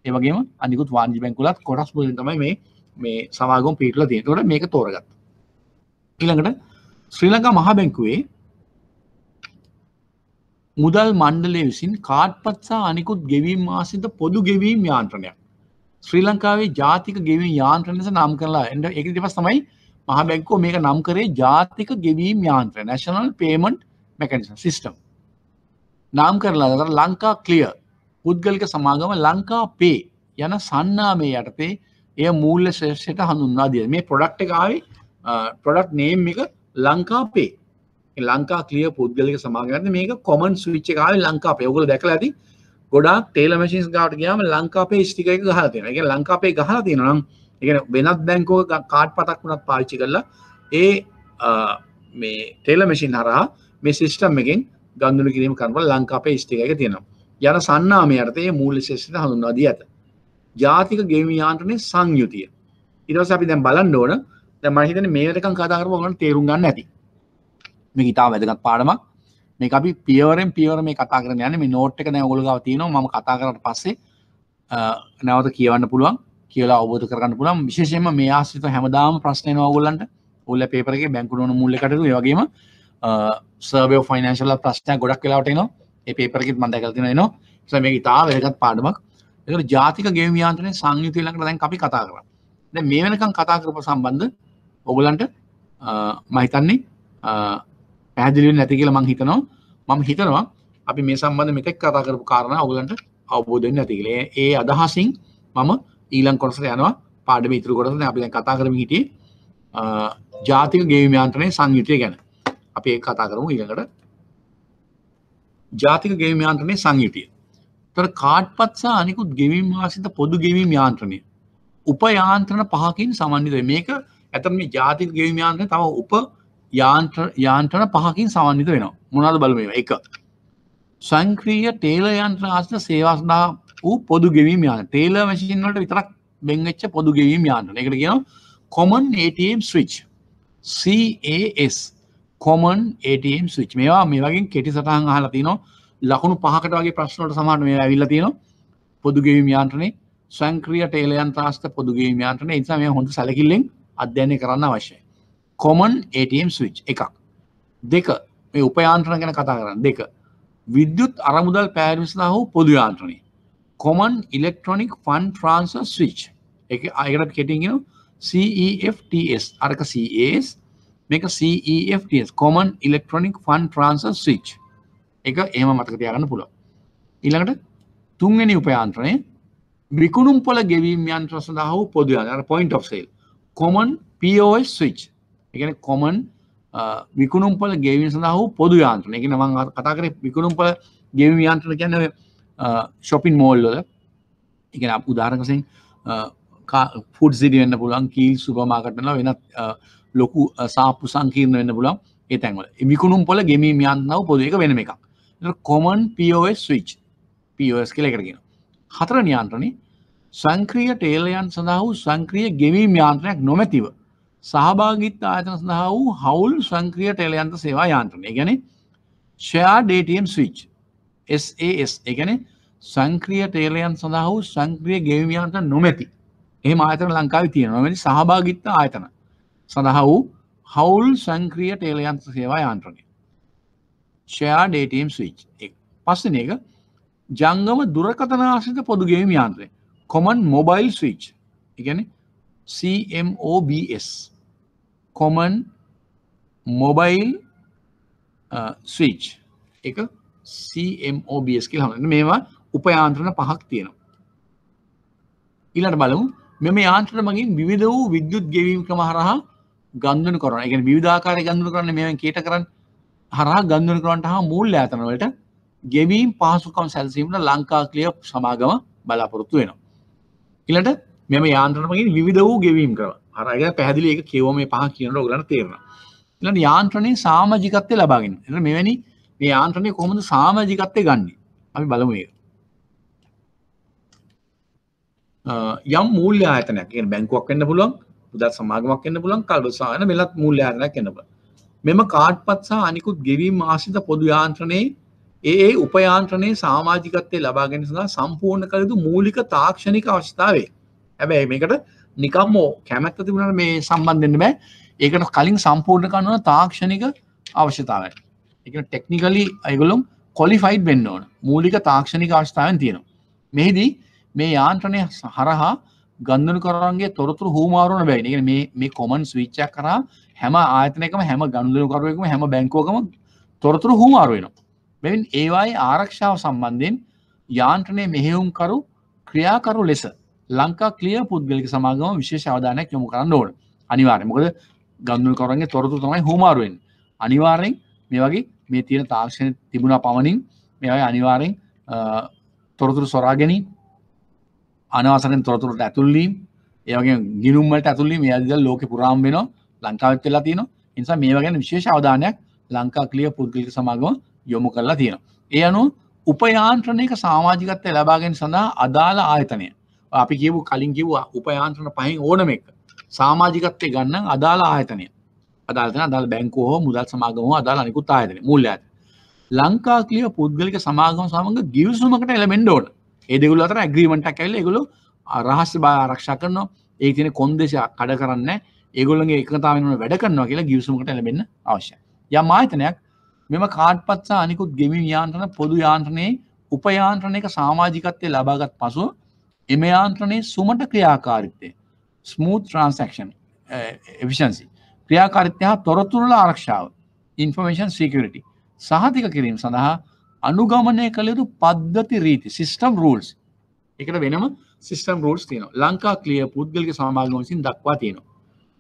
ඒවගේම අනිකුත් වාණජ බැංකුලත් කොටස් පුලින් තමයි මේ මේ සමාගම පිටල තියෙන ොට මේක තෝරගත් ඉළඟට ශ්‍රී ලංකා මහා බැංකුවේ මුදල් මණ්ඩලය විසින් කාට්පත්සා අනිකුත් ගෙවීම් ආසිත පොදු ගෙවීම් යාන්ත්‍රණයක් ශ්‍රී ලංකාවේ ජාතික ගෙවීම් යාන්ත්‍රණස නම් කරලා එට එක දෙපස් තමයි මහ බැංකෝ මේක නම් කරේ ජාතික ගෙවීම් යාන්ත්‍ර නැශනල් පේමට් මැකනිස සිිස්ටම් නම් කරලා දර ලංකා කලිය පුද්ගලික සමාගම ලංකා පේ යන සන්නාමේ යටතේ එය මූල්ල සට හඳුන්නා දිය මේ පොඩක්් එකකාවේ පොඩක්් නේම් එක ලංකාපේ ලංකා කලිය පුද්ගලික සමාගන්න මේක කොමන් විච්ච කාව ලංකාපේ ඔගල දැක ඇති ගොඩක් තේල මශිස් ගාට ගයාම ලංකාපේ ෂ්ටිකයක හලතින එක ලංකාපේ ගහල තියෙනනම් එක වෙනත් බැංකෝ කාඩ් පතක් වුණත් පාච්චි කරලා ඒ මේ තේල මශින් හරහා මේ සිිස්ටම් එකින් ගන්දුල කිරීම කරව ලංකාපේ ෂ්ටිකයක තියෙනවා යන සන්නාමයටතේ මූල ශේෂත හඳුන්වාදී ඇත ජාතික ගෙවි යාන්ත්‍රණය සංයුතිය ඉරස අපි දැම් බලන්න ඕන දැමහිතන මේකන් කතාකරම ගන තේරුම් ගන්න ඇති මේ ඉතා වැදගත් පාඩමක් මේ අපි පියවරෙන් පියවර මේ කතා කරන යන මේ නෝට් එක නැවගොලගව තියෙනවා ම කතා කරට පස්සේ නැවත කියවන්න පුළුවන් කියලා ඔබෝධ කරන්න පුළන් විශේෂම මේ ආසිත හැමදාම ප්‍රශ්නය නෝගොල්ලන්ට ඔල්ල පේපරගේ බැංකුලන මුල්ලකටතු වගේම සර්බෝ ෆයිනන්ශල ප්‍රශ්නය ගොඩක් කලාට නවා ඒ පේපරකිත් මන්දකරතින නවා සම ඉතා වැදගත් පාඩමක් එකට ජාතික ගේම යාන්ත්‍රනය සංයුතිය ළඟට දැන් අපි කතා කරන්න දැ මේ වෙනකම් කතා කරපු සම්බන්ධ ඔගලන්ට මහිතන්නේ පැදිලි නැති කියලා මං හිතනවා මම හිතනවා අපි මේ සම්බන්ධ මෙතෙක් කතා කරපු කාරණ ඔගලන්ට අවබෝධෙන් නැතිකලේ ඒ අදහසින් මම ඊලං කොටසට යනවා පාඩම ඉතුරු කොටසන අපි දැන් කතා කරම හිටිය ජාතික ගේම යාන්ත්‍රනය සංයුතිය ගැන අපි ඒ කතා කරමු ඊළඟට ජාතික ගේම යාන්ත්‍රනය සංයුතිය තොර කාට්පත් සහ අනිකුත් ගෙවීම් වාසිත පොදු ගෙවීම් යාන්ත්‍රණය උප යාන්ත්‍රණ පහකින් සමන්විත මේක ඇතම මේ ජාතික ගෙවීම් යාන්ත්‍රණ තම උප යාන්ත්‍රණ පහකින් සමන්විත වෙනවා මොනද බලවීම එක සංක්‍රීය ටේල යන්ත්‍ර ආශ්‍ර සේවා සඳහා වූ පොදු ගෙවීම් යාන ටේල මැසින් වලට විතරක් බෙන්වෙච්ච පොදු ගෙවීම් යාන්ත්‍රණ ඒකට කියනවා common ATM switch CAS common ATM switch මේවා මේ වගේ කෙටි සටහන් අහලා තිනවා ලකුණු පහකට වගේ ප්‍රශ්නට සමාන මේ ඇවිල්ල තියෙන පොදුගේ යාන්ත්‍රනේ සංක්‍රිය ටේලයන් තාස්ත පොදුගේ යාන්ත්‍රන නිසා මේ හොඳ සැලකිල්ලෙන් අධ්‍යයනය කරන්න අවශ්‍යයි කොමන් ATM ස්විච් එකක් දෙක මේ උපයාන්ත්‍රන ගැන කතා කරන්න දෙක විද්‍යුත් අරමුදල් පෑරිසලා හෝ පොදු යාන්ත්‍රනය common electronic fund transfer switch එක අයකට කෙටිගෙන CEFTS අරක CAS e මේක CEFTS common electronic fund transfer switch එක එම මතකතියාගන්න පුළුව ඉළඟට තුන්ගනි උපයාන්ත්‍රණය විකුණුම් පොල ගෙවීම් යන්ත්‍ර සඳහා වූ පොදුයන point sale common POS switch එකන කොමන් විකුණුම් පල ගෙවීම සඳහා වූ පොදු යාන්ත්‍රන එක නවන් කතා කර විකුණුම් පල ගෙවීම යන්ත්‍රන කියන්න ශොපින් මෝල්ලද එක උදාරකසින් ෆුඩ් සිටි වෙන්න පුළන් කීල් සුපමාකටන වෙනත් ලොකු සාපපු සංකීර්ණ වෙන්න පුළන් ඒ තැන්වල විකුණුම් පොල ගෙමීම යන්නාව පොද එක වෙන එකක් කොමන් පෝස් විච් පෝස් කළ එකටගෙන හතර නියන්ත්‍රණ සංක්‍රිය ටේලයන් සඳහා වූ සංක්‍රිය ගෙවීම යාන්ත්‍රයක් නොමැතිව සහභාගිත් ආයතන සඳහා වූ හවුල් සංක්‍රිය ටේලයන්ත සේවා යාන්ත්‍රණය ගැන ෂයා ඩේටම් ස්විච් SAS එකන සංක්‍රිය ටේලයන් සඳහා වූ සංක්‍රිය ගෙවීමයන්ට නොමැති එහම ආතන ලංකාව තියෙනවැනි සහභාගිත්ත ආයතන සඳහා වූ හවුල් සංක්‍රිය ටේලයන්ත සේවා යාන්ත්‍රණය ෂයා ඩේටම් ස්විච් පස්සන එක ජංගම දුරකතනාශිත පොදුගේම යන්ත්‍රය කොමන් මොබයිල් ස්විච් එකන CMOBS කොමන් මොබයිල් ස්විච් එක CMOBS කියල හන්න මේවා උපයාන්ත්‍රණ පහක් තියෙනවා ඉලට බලමු මෙම යාන්ත්‍ර මගින් විවිධ වූ විද්‍යුත් ගෙවීම් ක්‍රමහරහා ගන්ධන කරන එක විධාකාර ගන්ධන කරන්න මෙ කේට කරන්න හරා ගන්දුනකරන්ට හා මුල් ඇතනවලට ගෙවීම් පහසුකම් සැල්සීමට ලංකා කලිය සමාගම බලාපොරොත්තු වෙනවා. ඉලට මෙම යාන්ත්‍රනමගින් විධ වූ ගෙවීම් කර හරග පැදිලි එක කියවම පහ කියනට ගලන තේරෙන. ඉලට යාන්ත්‍රනය සාමජිකත්තය ලබාගෙන එ මෙවැනි මේ යාන්ත්‍රනය කොහොමද සාමජිකත්තය ගන්න අපි බලමු ඒක. යම් මූල්‍ය ආයතනයක් කියන්නේ බැංකුවක් වෙන්න පුළුවන්, පුදත් සමාගමක් වෙන්න පුළුවන්, කල්පසාන මෙලත් මූල්‍ය ආයතනයක් වෙන්න පුළුවන්. මෙම කාඩ්පත් සහ අනිකුත් ගෙවීම ආසිත පොදු යාන්ත්‍රණයේ ඒ උපයාන්ත්‍රණයේ සාමාජිකත්වය ලබාගෙන සඳහා සම්පූර්ණ කළතු මූලික තාක්ෂණික අවස්ථාවේ හැබැයි මේකට නිකම්මෝ කැමැත්ත තිබුණට මේ සම්බන්ධන්න බෑ ඒකට කලින් සම්පූර්ණ කන්නුවන තාක්ෂණික අවශ්‍යතාවට එක ටෙක්නිකලි අයගුලුම් කොලිෆයිඩ් වෙන්න ඕන මූලික තාක්ෂණික අවස්ථාවන් තියෙනවා මෙහිදී මේ යාන්ත්‍රණය හරහා ගන්ධනු කරන්ගේ තොරතුර හූමාරුණ බැයි මේ මේ කොමන් විච්චක් කරා හැම ආතනකම හැම ගණුදනුකරුවකම හැම බැංකෝකම තොරතුරු හුමාරුවෙනවා මෙවින් ඒවායි ආරක්ෂාව සම්බන්ධයෙන් යාන්ත්‍රනය මෙහෙවුම්කරු ක්‍රියාකරු ලෙස ලංකා කලිය පුද්ගලික සමාගම විශේෂ අවධානයක් යොමු කරන්න ඕන අනිවාර්ය මොකද ගන්නුකරන්ගේ තොරතු තමයි හුමාරුවෙන් අනිවාරෙන් මේ වගේ මේ තියෙන තාක්ෂණ තිබුණා පමණින් මෙයි අනිවාරෙන් තොරතුරු සොරාගෙන අනවසරෙන් තොරතුරට ඇතුල්ලීම් ඒවගේ ගිනුම්මට ඇතුල්ලීම යදිදල් ලෝක පුරාම් වෙනවා ලංකාවත් වෙලා තියෙන නිසා මේ ගැන විශේෂ අවධානයක් ලංකා කලිය පුද්ගලික සමාගම යොමු කරලා තියෙන. ඒ අනු උපයාන්ත්‍රණයක සාමාජිකත්වය ලබාගෙන සඳහා අදාළ ආයතනය අපි කියවු කලින් කිව්වා උපයාන්ත්‍රණ පහෙන් ඕනම එක සාමාජිකත්වය ගන්න අදාළ ආයතනය අදාළතන අදාළ බැංකෝ හෝ මුදල් සමාගම අදාළ අනිකුත් ආයතන මුල්ල ඇත ලංකා කලිය පුද්ගලික සමාගම සමඟ ගිවිසුමකට එළමෙන්ඩ ඕන ඒ දෙගුල අතර ඇග්‍රීමටක් ඇල්ල එකගුලු රහස්‍ය බාරක්ෂා කරනවා ඒ තින කොන්දේශ කඩ කරන්න ඒගොල්ලගේ එකතාවන වැඩ කරනවා කියලා ගිවිසුමට එලබෙන්න අවශ්‍ය යම් ආයතනයක් මෙම කාඩ්පත්සා අනිකුත් ගෙමි යාන්ත්‍රන පොදු යාන්ත්‍රනයේ උපයාන්ත්‍රණයක සාමාජිකත්වය ලබාගත් පසු එම යාන්ත්‍රනයේ සුමට ක්‍රියාකාරිත්තය ස්මූත් ට්‍රන්සක්ෂන් එවිෂන්සි ක්‍රියාකාරිත්‍ය හා තොරතුරල ආරක්ෂාව ඉන්ෆර්මේෂන් සීකරිටි සහතික කිරීම සඳහා අනුගමනය කළයුතු පද්ධති රීති සිිස්ටම් රූල්ස් එකට වෙනම සිිස්ටම් රූල්ස් තියන ලංකා කලිය පුද්ගලක සමාගම විසින් දක්වා තියෙනවා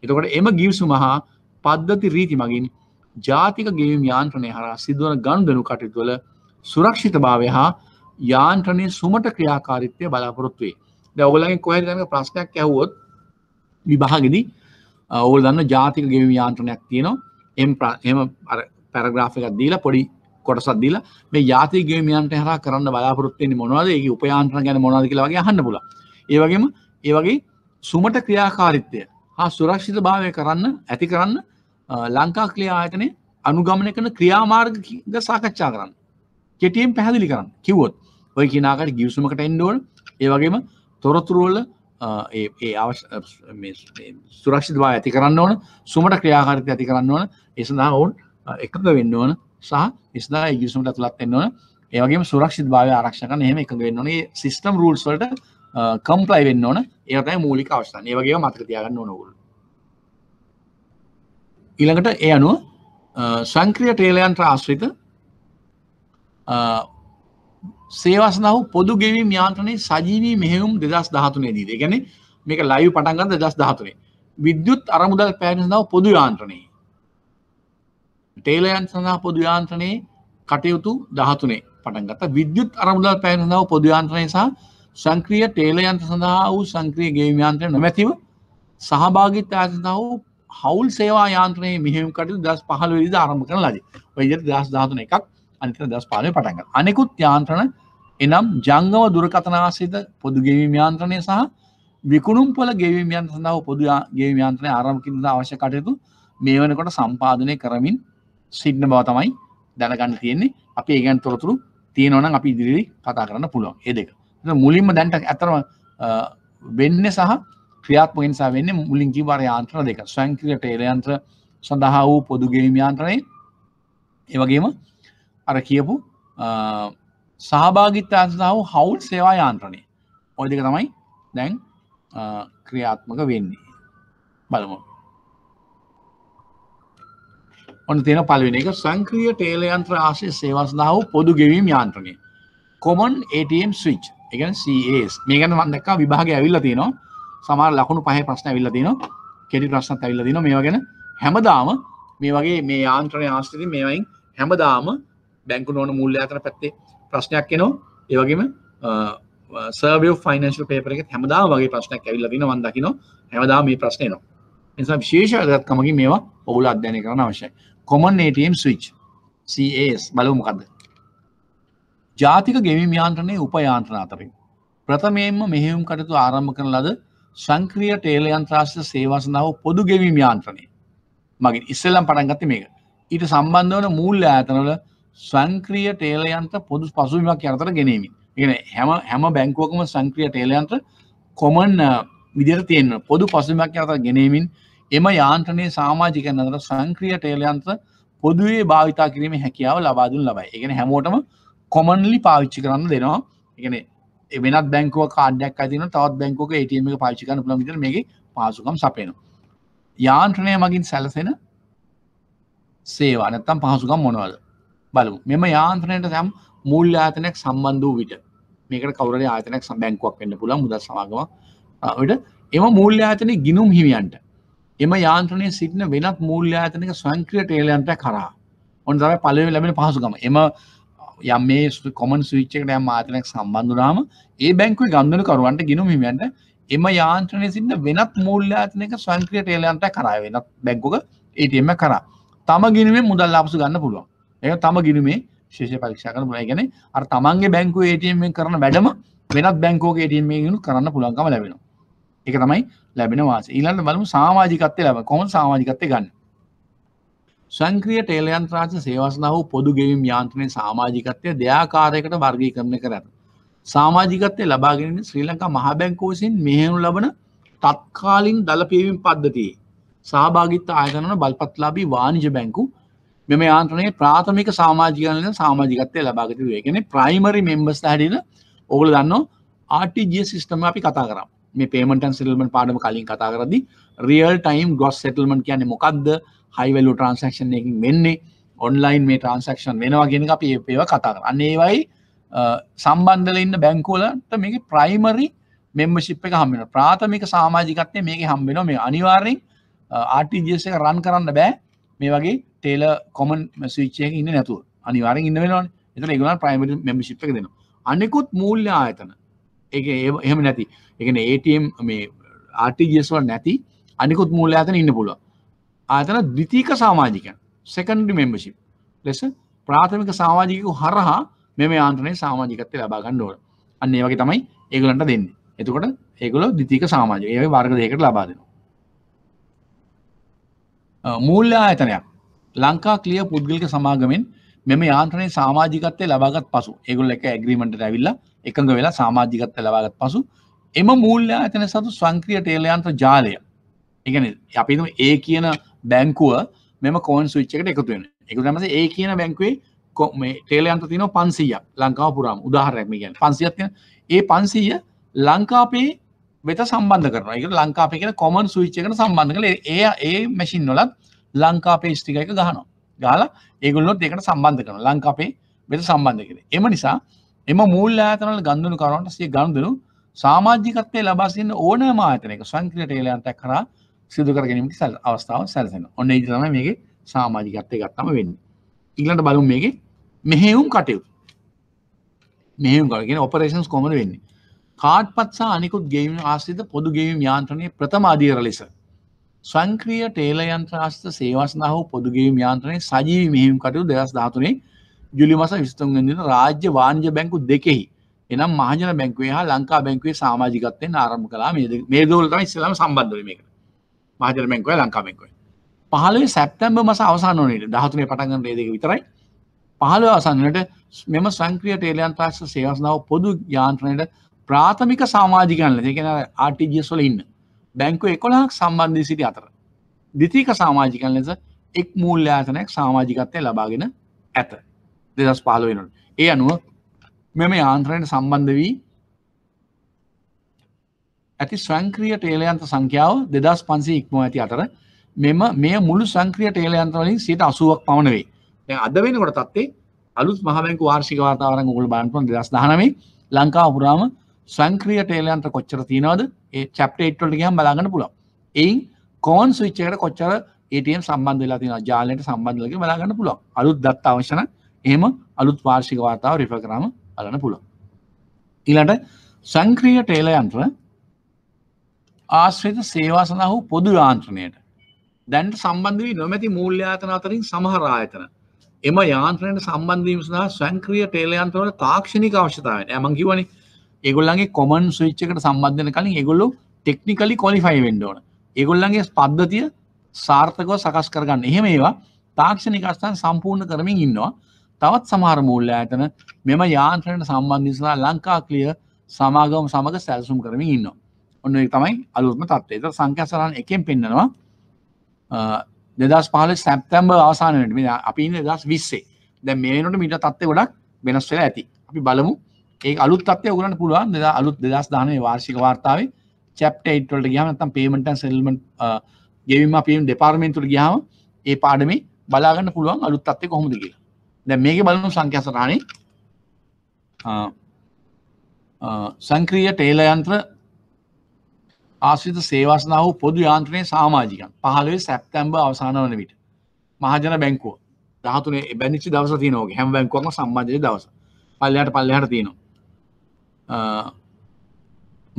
එතකොට එම ගිවිසු මහා පද්ධති රීති මගින් ජාතික ගෙවම් යාන්ත්‍රණය හර සිදුවන ගණ්ඩනු කටයුතුවල සුරක්ෂිත භාවය හා යාන්ත්‍රණය සුමට ක්‍රියාකාරිත්වය බලාපොරොත්වේ ඔගලගේ කොහරිගන්න ප්‍රශ්නයක් ඇවුවොත් විභාගෙදී ඔවල් දන්න ජාතික ගෙවම් යාන්ත්‍රණයක් තියෙනවා එම් එම පැරග්‍රාෆිකක් දීලා පොඩි කොටසත් දීලා මේ ජාති ගේමියන්ට හර කරන්න බලාපොරොත්වෙන්නේ මොනවද ඒ උපයාන්ත්‍රණ ගැන මොනාද කියලා වගේ අහන්න පුළ ඒ වගේම ඒ වගේ සුමට ක්‍රියාකාරිත්වය හා සුරක්ෂිත භාවය කරන්න ඇති කරන්න ලංකා ක්‍රිය ආයතනය අනුගමන කරන ක්‍රියාමාර්ග සාකච්ඡා කරන්න කෙටියම් පැහැදිලි කරන්න කිවොත් ඔය කියනාකට ගිවිසුමකට එන්ඩෝල් ඒවගේම තොරතුරුවල ඒ සුරක්ෂිත බා ඇති කරන්න ඕන සුමට ක්‍රියාකාරිත ඇති කරන්න ඕන එසඳහා ඔවුන් එකඟ වෙන්න ඕන සහ නිස්දා ගිසුමට තුළත් එන්න ඕන ඒවගේ සුරක්ෂිත භාව ආරක්ෂකන හෙම එකඟ වෙන්න ඕනේ සිිස්ටම් රූල්ස්වලට කම්පලයි වෙන්න ඕන ඒතයි මූලික අවස්ථාන ඒවගේ මතක තියාගන්න නොවුල් ඊළඟට ඒ අනුව සංක්‍රිය ටේලයන්ට ආශ්‍රිත සේවස්නාව පොදු ගෙවීම් යාන්ත්‍රනේ සජීවී මෙහෙවුම් දෙදස් දහතුනේ දීද ගැන මේක ලයිව පටන්ගන්න දෙදස් දහතුනේ විද්‍යුත් අරමුදල් පෑනිස්නාව පොදු යාන්ත්‍රනය ටේලයන් සඳහා පොදු යාන්ත්‍රනයේ කටයුතු දහතුනේ පටන්ගත විද්‍යුත් අරමුදල් පෑනිස්නාව පොදු යාන්ත්‍රනය සහ සංක්‍රිය ටේලයන්ත සඳහා වූ සංක්‍රිය ගේම යන්ත්‍රය නොමැතිව සහභාගිත් ඇසඳ වූ හවුල් සේවා යාන්ත්‍රයේ මෙහෙම කටයුතු දස් පහළ වෙලිද ආරම්භ කරන ලදී. ඔය විදිහට දස් 13 එකක් අනිත් දස් 15 පටන් ගන්නවා. අනෙකුත් යාන්ත්‍රණ එනම් ජංගම දුරකථන ආශ්‍රිත පොදු ගෙවීම් යාන්ත්‍රණය සහ විකුණුම් පොළ ගෙවීම් යන්ත්‍ර සඳහා පොදු ගෙවීම් යාන්ත්‍රණය ආරම්භ කිරීම අවශ්‍ය කටයුතු මේ වෙනකොට සම්පාදනය කරමින් සිටින බව තමයි දැනගන්න තියෙන්නේ. අපි ඒ ගැන තොරතුරු තියෙනවා නම් අපි ඉදිරියේ කතා කරන්න පුළුවන්. ඒ දෙක. මුලින්ම දැන්ට ඇතරම වෙන්න සහ ක්‍රියාත්මගෙන්සා වෙන්න මුලින් කිවර යාන්ත්‍ර දෙක සංක්‍රිය ටේරයන්ත්‍ර සඳහා වූ පොදුගේම යාන්ත්‍රණය ඒවගේම අර කියපු සහභාගිත්තා සහ හවුල් සේවා යාන්ත්‍රණය ඔය දෙක තමයි දැන් ක්‍රියාත්මක වෙන්නේ බලමු ඔන්න තියෙන පලවෙෙන එක සංක්‍රිය ටේලයන්ත්‍ර ආශය සේවස්නාව පොදු ගෙවීම් යාන්ත්‍රණය කොමන් ATM ස්විච් එකන් සස් මේ ගැන වන්දක් විභාග ඇවිල්ල තිනවා සමාර ලකුණු පහ ප්‍රශ්න ඇවිල්ල තින කෙඩි ප්‍රශ්න ඇවිල්ල තින මේ ගැන හැමදාම මේ වගේ මේ ආන්ත්‍රණය ආස්තිති මේවයින් හැමදාම බැංකු නොන මුල්ල අතර පැත්තේ ප්‍රශ්නයක් එනෝ ඒවගේම සර්වය ෆනන්ශ පේපරක හැමදා වගේ ප්‍රශ්නයක් ඇවිල්ල තින වන්දකින හැමදා මේ ප්‍රශ්නයනවා නිසා විශේෂ අදත්කමගේ මේවා ඔබුල අධ්‍යනය කරන අවශ්‍යයි කොමන් ATM ස්විච් CS බලමකක්ද ජාතික ගෙවිම් යාන්ත්‍රනය උපයාන්ත්‍රන අතරින්. ප්‍රථමයෙන්ම මෙහෙවුම් කටතු ආරම්භ කරන ලද සංක්‍රිය ටේල යන්ත්‍රාශ්‍ර සේවාසනාව පොදු ගෙවීම් යාන්ත්‍රණය මගේ ඉස්සල්ලම් පටන්ගත මේක ඊට සම්බන්ධ වන මුූල්ල ඇතනල සංක්‍රිය ටේලයන්ත පොදු පසුවීමක් අතර ගෙනීමි ගෙන හැම හැම බැංකුවකම සංක්‍රිය ටේලයන්ත්‍ර කොමන් uh, විදිර තියෙන්න්න පොදු පසුමක් අතර ගෙනීමින් එම යාන්ත්‍රනය සාමාජිකන් අතර සංක්‍රිය ටේලයන්ත්‍ර පොදුවේ භාවිතා කිරීම හැකියාව ලබාදුන් ලබයි එකෙන හැමෝටම කොමන්ලි පාවිච්චි කරන්න දෙනවා එකන වෙනත් බැංකුව කාඩයක් අතින තවත් බැංකෝක ටම එක පාචිකන ලමිට මේ පාසුකම් සපයන යාන්ත්‍රණය මගින් සැලසෙන සේවානත්තම් පහසුකම් මොනවද බලු මෙම යාන්ත්‍රණයට සැම් මුල් ආතනයක් සම්බන්ධ වූ විට මේකට කවර ආතනයක් සම්බැංකුවක් වන්න පුළ මුද සමාගමට එම මූල්‍ය ආතනය ගිනුම් හිමියන්ට එම යාන්ත්‍රනය සිටින වෙනත් මූල්‍ය ආතනක සංක්‍රිය ටේලයන්ට කරා ඔන් දර පලව ලැබෙන පහසුකම එම යම් මේ සු කොමන් සවිච්චකට මාතනක් සම්බන්ධනාම ඒ බැංකුව ගන්දන කරුවන්ට ගිනුමිමට එම යාන්ත්‍රණය සින්න වෙනත් මූල්්‍යාතනක සංක්‍රිය ටේලයන්ට කරය වෙනත් බැංකුක ඒටම කරා තම ගිනුවේ මුදල් ලාපසු ගන්න පුළුවන් ඒ තම ගිනුමේ ශේෂ පරික්ෂ කන පුලයි ගැන අර තමන්ගේ බැංකු ඒටම කරන වැඩම වෙනත් බැංකෝක ඒටම ගුණු කරන්න පුළන්කම ලැබෙන එක තමයි ලැබෙනවාස ඊලන්න බලමු සාමාජිකත්තය ලැබ කොම සාමාජිකත්තය ගන්න සංක්‍රිය ටේලයන්ත්‍රාංශ සේවස්න වූ පොදු ගෙවීම් යාන්ත්‍රනය සාමාජිකත්වය දෙයාකාරයකට වර්ගීකරණය කර ඇත. සාමාජිකත්වය ලබාගෙන ශ්‍රී ලංකා මහබැංකෝසින් මෙහෙනු ලබන තත්කාලින් දළ පියවීම් පද්ධතියේ. සහභාගිත්ත ආයතනන බල්පත්ලාබී වානිජ බැංකු මෙම යාන්ත්‍රනයේ ප්‍රාථමික සාමාජිකලන සාමාජිකත්වය ලබාගත වේගෙන ප්‍රයිමරි මෙම්බස් හරින ඔගුල දන්න ආටජ සිිස්ටම අපි කතා කරම්. මේ පේමටන් සිල්මට පාඩම කලින් කතා කරදි රියල් ටයිම් ගොස් සෙටල්මන් කියන්නේ මොකක්ද හයිවල්ලු ට්‍රන්සක්ෂන් එකින් වෙන්නේ ඔන්ලයින් මේ ට්‍රන්සක්ෂන් වෙනවා ගෙන අපි ඒව කතාර අන්නේවයි සම්බන්ධල ඉන්න බැංකෝලට මේ ප්‍රයිමරි මෙම්මශිප් එක හම්බෙන ප්‍රාථමික සාමාජිකත්ය මේක හම්බෙන මේ අනිවාරෙන් ආටජස එක රන් කරන්න බෑ මේ වගේ තේල කොමන් මැස්විච්චය ඉන්න නැතු අනිවාරෙන් ඉන්න වෙනවා එතන ගුණ ප්‍රයිමරි මෙම්මිශිප් එක දෙනවා අනෙකුත් මූල්‍ය ආයතන එක එහෙම නැති එකන ඒටම් මේ ආටිගස්වල් නැති අනිකුත් මූල ඇතන ඉන්න පුළුව ආතන දිතිීක සාමාජිකන් සෙකන්ඩ මෙම්බශි ලෙස ප්‍රාථමික සාමාජිකු හරහා මෙම ආන්ත්‍රනය සාමාජිකත්තය ලබාගන්න ඕට අන්න ඒ වගේ තමයි ඒගලන්ට දෙන්න එතකොට ඒගොල දිතික සාමාජය ඒ වර්ග දෙකට ලබාදෙන මූල්්‍යයා ඇතනයක් ලංකා කලිය පුද්ගලික සමාගමෙන් මෙම යාන්ත්‍රනය සාමාජිකත්තය ලබාගත් පසු ඒගොල් එක ඇග්‍රීමට ඇවිල්ලා එකඟ වෙලා සාමාජිකත්ත ලබාගත් පසු එම මුූල්ලයා ඇතන සතු සංක්‍රිය ටේලයන්ත්‍ර ජාලය එකන අපිතුම ඒ කියන බැංකුව මෙම කෝන් සුච්චකට එකතුවෙන එක තමස ඒ කියන බැංකුවේ ටේලයන්ත තින පන්සීය ලංකාව පුරාම උදාහරැක්ම ගැන පන්සියත්ය ඒ පන්සීය ලංකාපේ වෙත සම්බන්ධ කරන එක ලංකාපේ කියෙන කොමන් සුවිච්චකට සම්බන්ධ කළ ඒ ඒ මැසින් නොලත් ලංකාපේ ස්ටික එක ගහනවා ගාලා ඒගොල්ලොත් ඒකට සම්බන්ධ කරන ලංකාපේ වෙත සම්බන්ධ කර එම නිසා එම මුල් ආතනල ගන්දුණු කරන්ට සිය ගන්දුණු සාමාජිකත්වය ලබාසින්න ඕනෑම ආතනක සංක්‍රියට ඒලයන්ට කර සිදුකර ගැනීමට සැල් අවස්ථාව සැලසෙන ඔන්න ඉදිරම මේගේ සාමාජිකත්වය ගත්තම වෙන්න ඉගලට බලු මේගේ මෙහෙවුම් කටයු මෙහම් කරගෙන ඔපරේෂන්ස් කොමන වෙන්නේ කාඩ් පත්සා අනිකුත් ගේම ආස්තිත පොදු ගේම් යාන්ත්‍රනය ප්‍රථම අධීර ලෙස සංක්‍රිය ටේල යන්ත්‍රාස්ත සේවස්නාහෝ පොදුගේම් යාන්ත්‍රනය සජීවි මෙහිම් කටයු දෙදස් ධාතුනේ ජුලි මස විස්තුන්ගදින රාජ්‍ය වාන්ජ බැංකු දෙකෙහි එනම් මහජන බැංකුවේ හා ලංකා බැංකුවේ සාමාජිකත්වයෙන් ආරම්භ කලා මේ දවලටම ඉස්සලම සම්බන්ධවීමක මහජන බැංකුවේ ලංකා බැංකුවේ පහළවේ සැප්තැම්බ මස අවසාන වනට දහතුනේ පටන්ගන්න රේදක විතරයි පහළව අවසන්නට මෙම සංක්‍රිය ටේලයන් තාක්ෂ සේවස්නාව පොදු යාන්ත්‍රණයට ප්‍රාථමික සාමාජිකන්ල දෙකෙන ආටිජියස්වල ඉන්න බැංකු එකොළහක් සම්බන්ධී සිටි අතර දිතික සාමාජිකන් ලෙස එක් මූල්්‍යයාතනයක් සාමාජිකත්වය ලබාගෙන ඇත දෙදස් පාලුවෙනට ඒ අනුව මෙම යාන්ත්‍රයට සම්බන්ධ වී ඇති සංක්‍රිය ටේලයන්ත සංඛ්‍යාව දෙදස් පන්සේ ඉක්ම ඇති අතර මෙම මේ මුළු සංක්‍රිය ටේලයන්ත්‍රලින් සිට අසුවක් පමණවේ දැ අද වෙනකොට තත්තේ අලුත් මහමැක වාර්ෂික වාතාවරන් ගුල බාන්පන් දෙදස් දහනමේ ලංකා පුරාම සංක්‍රිය ටේලයන්ත්‍ර කොච්චර තියනවද ඒ චප්ටේට්වලට ගහම් බලාගන්න පුළා එයින් කෝන් සවිච්චයට කොච්චර ඒටම් සම්බන්ධ වෙලා තින ජාලයට සම්බන්ධලගේ බලාගන්න පුළුව අලුත් දත්ත අවශන එහම අලුත් වාර්ෂික වාතාව රිපකරම අලන පුළ ඉලට සංක්‍රිය ටේලයන්ත්‍ර ආශ්‍රිත සේවා සඳහු පොදු යාන්ත්‍රණයට දැන්ට සම්බන්ධ වී නොමැති මූල්්‍යයාතන අතරින් සමහරායතන එම යාන්ත්‍රණයට සම්බන්ධීම සඳහා සංක්‍රිය ටේලයන්ත්‍රවල තාක්ෂණික අවශ්‍යතාවට ඇමං කිවනි ඒගොල්ලන්ගේ කොමන් සවිච්චකට සම්බන්ධන කලින් එගොල්ලු ටෙක්නිකලි කොලිෆයි වෙන්ඩෝන ඒගොල්ලන්ගේ පද්ධතිය සාර්ථකව සකස් කරගන්න එහෙම ඒවා තාක්ෂණිකස්ථාන් සම්පූර්ණ කරමින් ඉන්නවා තවත් සමහර මූල්ල ඇතන මෙම යාන්ත්‍රයට සම්බන්ධිසලා ලංකා කලිය සමාගම සමඟ සැල්සුම් කරමින් ඉන්න ඔන්න තමයි අලුත්ම තත්වේත සංකැසරන් එකෙන් පෙන්නවා දෙදස් පහල සැප්තැම්බ ආසානයට මෙ අපි දස් විස්සේ දැ මේනට මිට තත්වේ ගොඩක් වෙනස්වෙල ඇති අපි බලමු ඒ අලුත් තත්වය ගරන්න පුළුවන් දෙද අලුත් දෙදස් දානය වාර්ෂික වාර්තාවේ චප්ටේටවලට ගයාමනතම් පේමට සෙල්මට ගෙවිම පීම් දෙපාර්මෙන්තුට ගියාව ඒ පාඩමේ බලාගන්න පුළුවන් අලුත් අත්තේ කොහොමද කියලා දැ මේක බලනු සංඛ්‍යසරාණ සංක්‍රීය ටේලයන්ත්‍ර ආශ්‍රිත සේවස්නාව පොදු යාන්ත්‍රනය සාමාජිකන් පහළුවේ සැප්තැම්බ අවසාන වන විට මහජන බැංකුව දහතුන බැනිචි දවස තිනෝක හැම බැංකුවම සම්බජය දවස පල්ලට පල්ලහට තියෙනවා